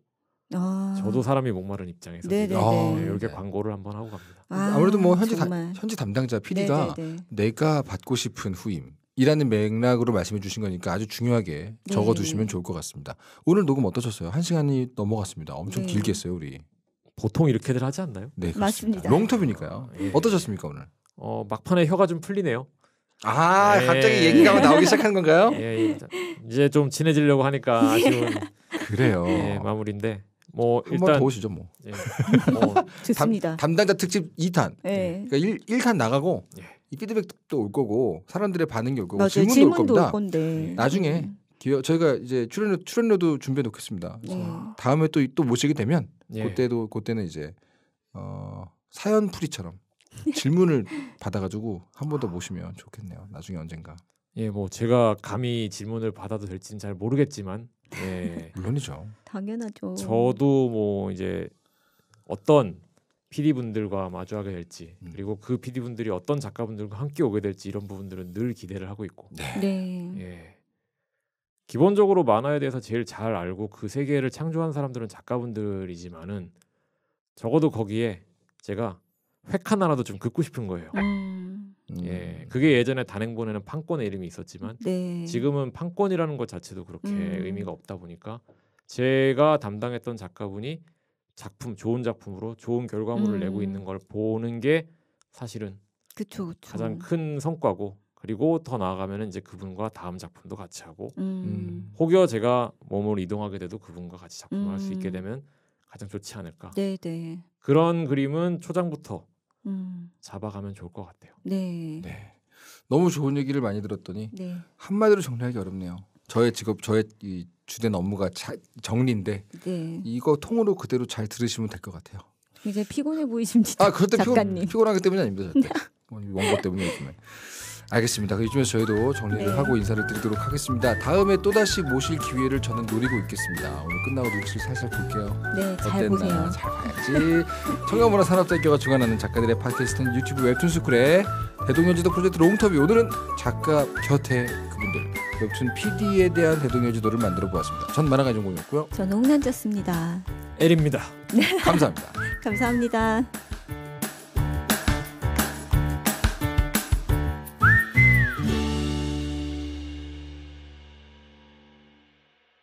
아. 저도 사람이 목마른 입장에서 네, 네, 네. 이렇게 네. 광고를 한번 하고 갑니다. 아, 무래도뭐 현지 다, 현지 담당자 PD가 네네네. 내가 받고 싶은 후임 이라는 맥락으로 말씀해 주신 거니까 아주 중요하게 적어 두시면 좋을 것 같습니다. 오늘 녹음 어떠셨어요? 한 시간이 넘어갔습니다. 엄청 네. 길게 했어요, 우리. 보통 이렇게들 하지 않나요? 네, 그렇습니다. 맞습니다. 롱톱이니까요 예. 어떠셨습니까 오늘? 어 막판에 혀가 좀 풀리네요. 아 예. 갑자기 얘기가 나오기 시작한 건가요? 예, 예, 이제 좀 친해지려고 하니까 예. 아쉬운 그래요 예, 마무리인데 뭐 일단 도우시죠 뭐. 예. 뭐 좋습니다. 담, 당자 특집 2탄. 예. 그러니까 1, 1탄 나가고 예. 이 피드백도 올 거고 사람들의 반응이 올 거고 맞아요. 질문도, 질문도 올 겁니다. 올 나중에 음. 기회 저희가 이제 출연료 출연료도 준비해 놓겠습니다. 음. 다음에 또 또 모시게 되면 예. 그때도 그때는 이제 어 사연 풀이처럼 질문을 받아가지고 한 번 더 모시면 좋겠네요. 나중에 언젠가. 예, 뭐 제가 감히 질문을 받아도 될지는 잘 모르겠지만, 예, 물론이죠. 당연하죠. 저도 뭐 이제 어떤 PD 분들과 마주하게 될지 음. 그리고 그 PD 분들이 어떤 작가분들과 함께 오게 될지 이런 부분들은 늘 기대를 하고 있고. 네. 네. 예. 기본적으로 만화에 대해서 제일 잘 알고 그 세계를 창조한 사람들은 작가분들이지만은 적어도 거기에 제가 획 하나라도 좀 긋고 싶은 거예요. 음. 예, 음. 그게 예전에 단행본에는 판권의 이름이 있었지만 네. 지금은 판권이라는 것 자체도 그렇게 음. 의미가 없다 보니까 제가 담당했던 작가분이 작품 좋은 작품으로 좋은 결과물을 음. 내고 있는 걸 보는 게 사실은 그쵸, 그쵸. 가장 큰 성과고 그리고 더 나아가면 이제 그분과 다음 작품도 같이 하고 음. 음. 혹여 제가 몸으로 이동하게 돼도 그분과 같이 작품을 음. 할수 있게 되면 가장 좋지 않을까. 네네. 네. 그런 그림은 초장부터 음. 잡아가면 좋을 것 같아요. 네. 네. 너무 좋은 얘기를 많이 들었더니 네. 한마디로 정리하기 어렵네요. 저의 직업, 저의 이 주된 업무가 차, 정리인데 네. 이거 통으로 그대로 잘 들으시면 될 것 같아요. 이제 피곤해 보이십니다. 아, 그때 피곤, 피곤하기 때문이 아닙니다. 절대. 뭐 원고 때문이었지만. 알겠습니다. 그 이쯤에서 저희도 정리를 네. 하고 인사를 드리도록 하겠습니다. 다음에 또다시 모실 기회를 저는 노리고 있겠습니다. 오늘 끝나고 눈치를 살살 볼게요. 네, 잘 보세요. 잘 봐야지. 청년문화 산업대교가 주관하는 작가들의 팟캐스트는 유튜브 웹툰 스쿨의 대동여지도 프로젝트 롱터뷰. 오늘은 작가 곁에 그분들 웹툰 PD에 대한 대동여지도를 만들어 보았습니다. 전 만화가 전공이었고요. 저는 홍난자입니다. 엘입니다. 감사합니다. 감사합니다.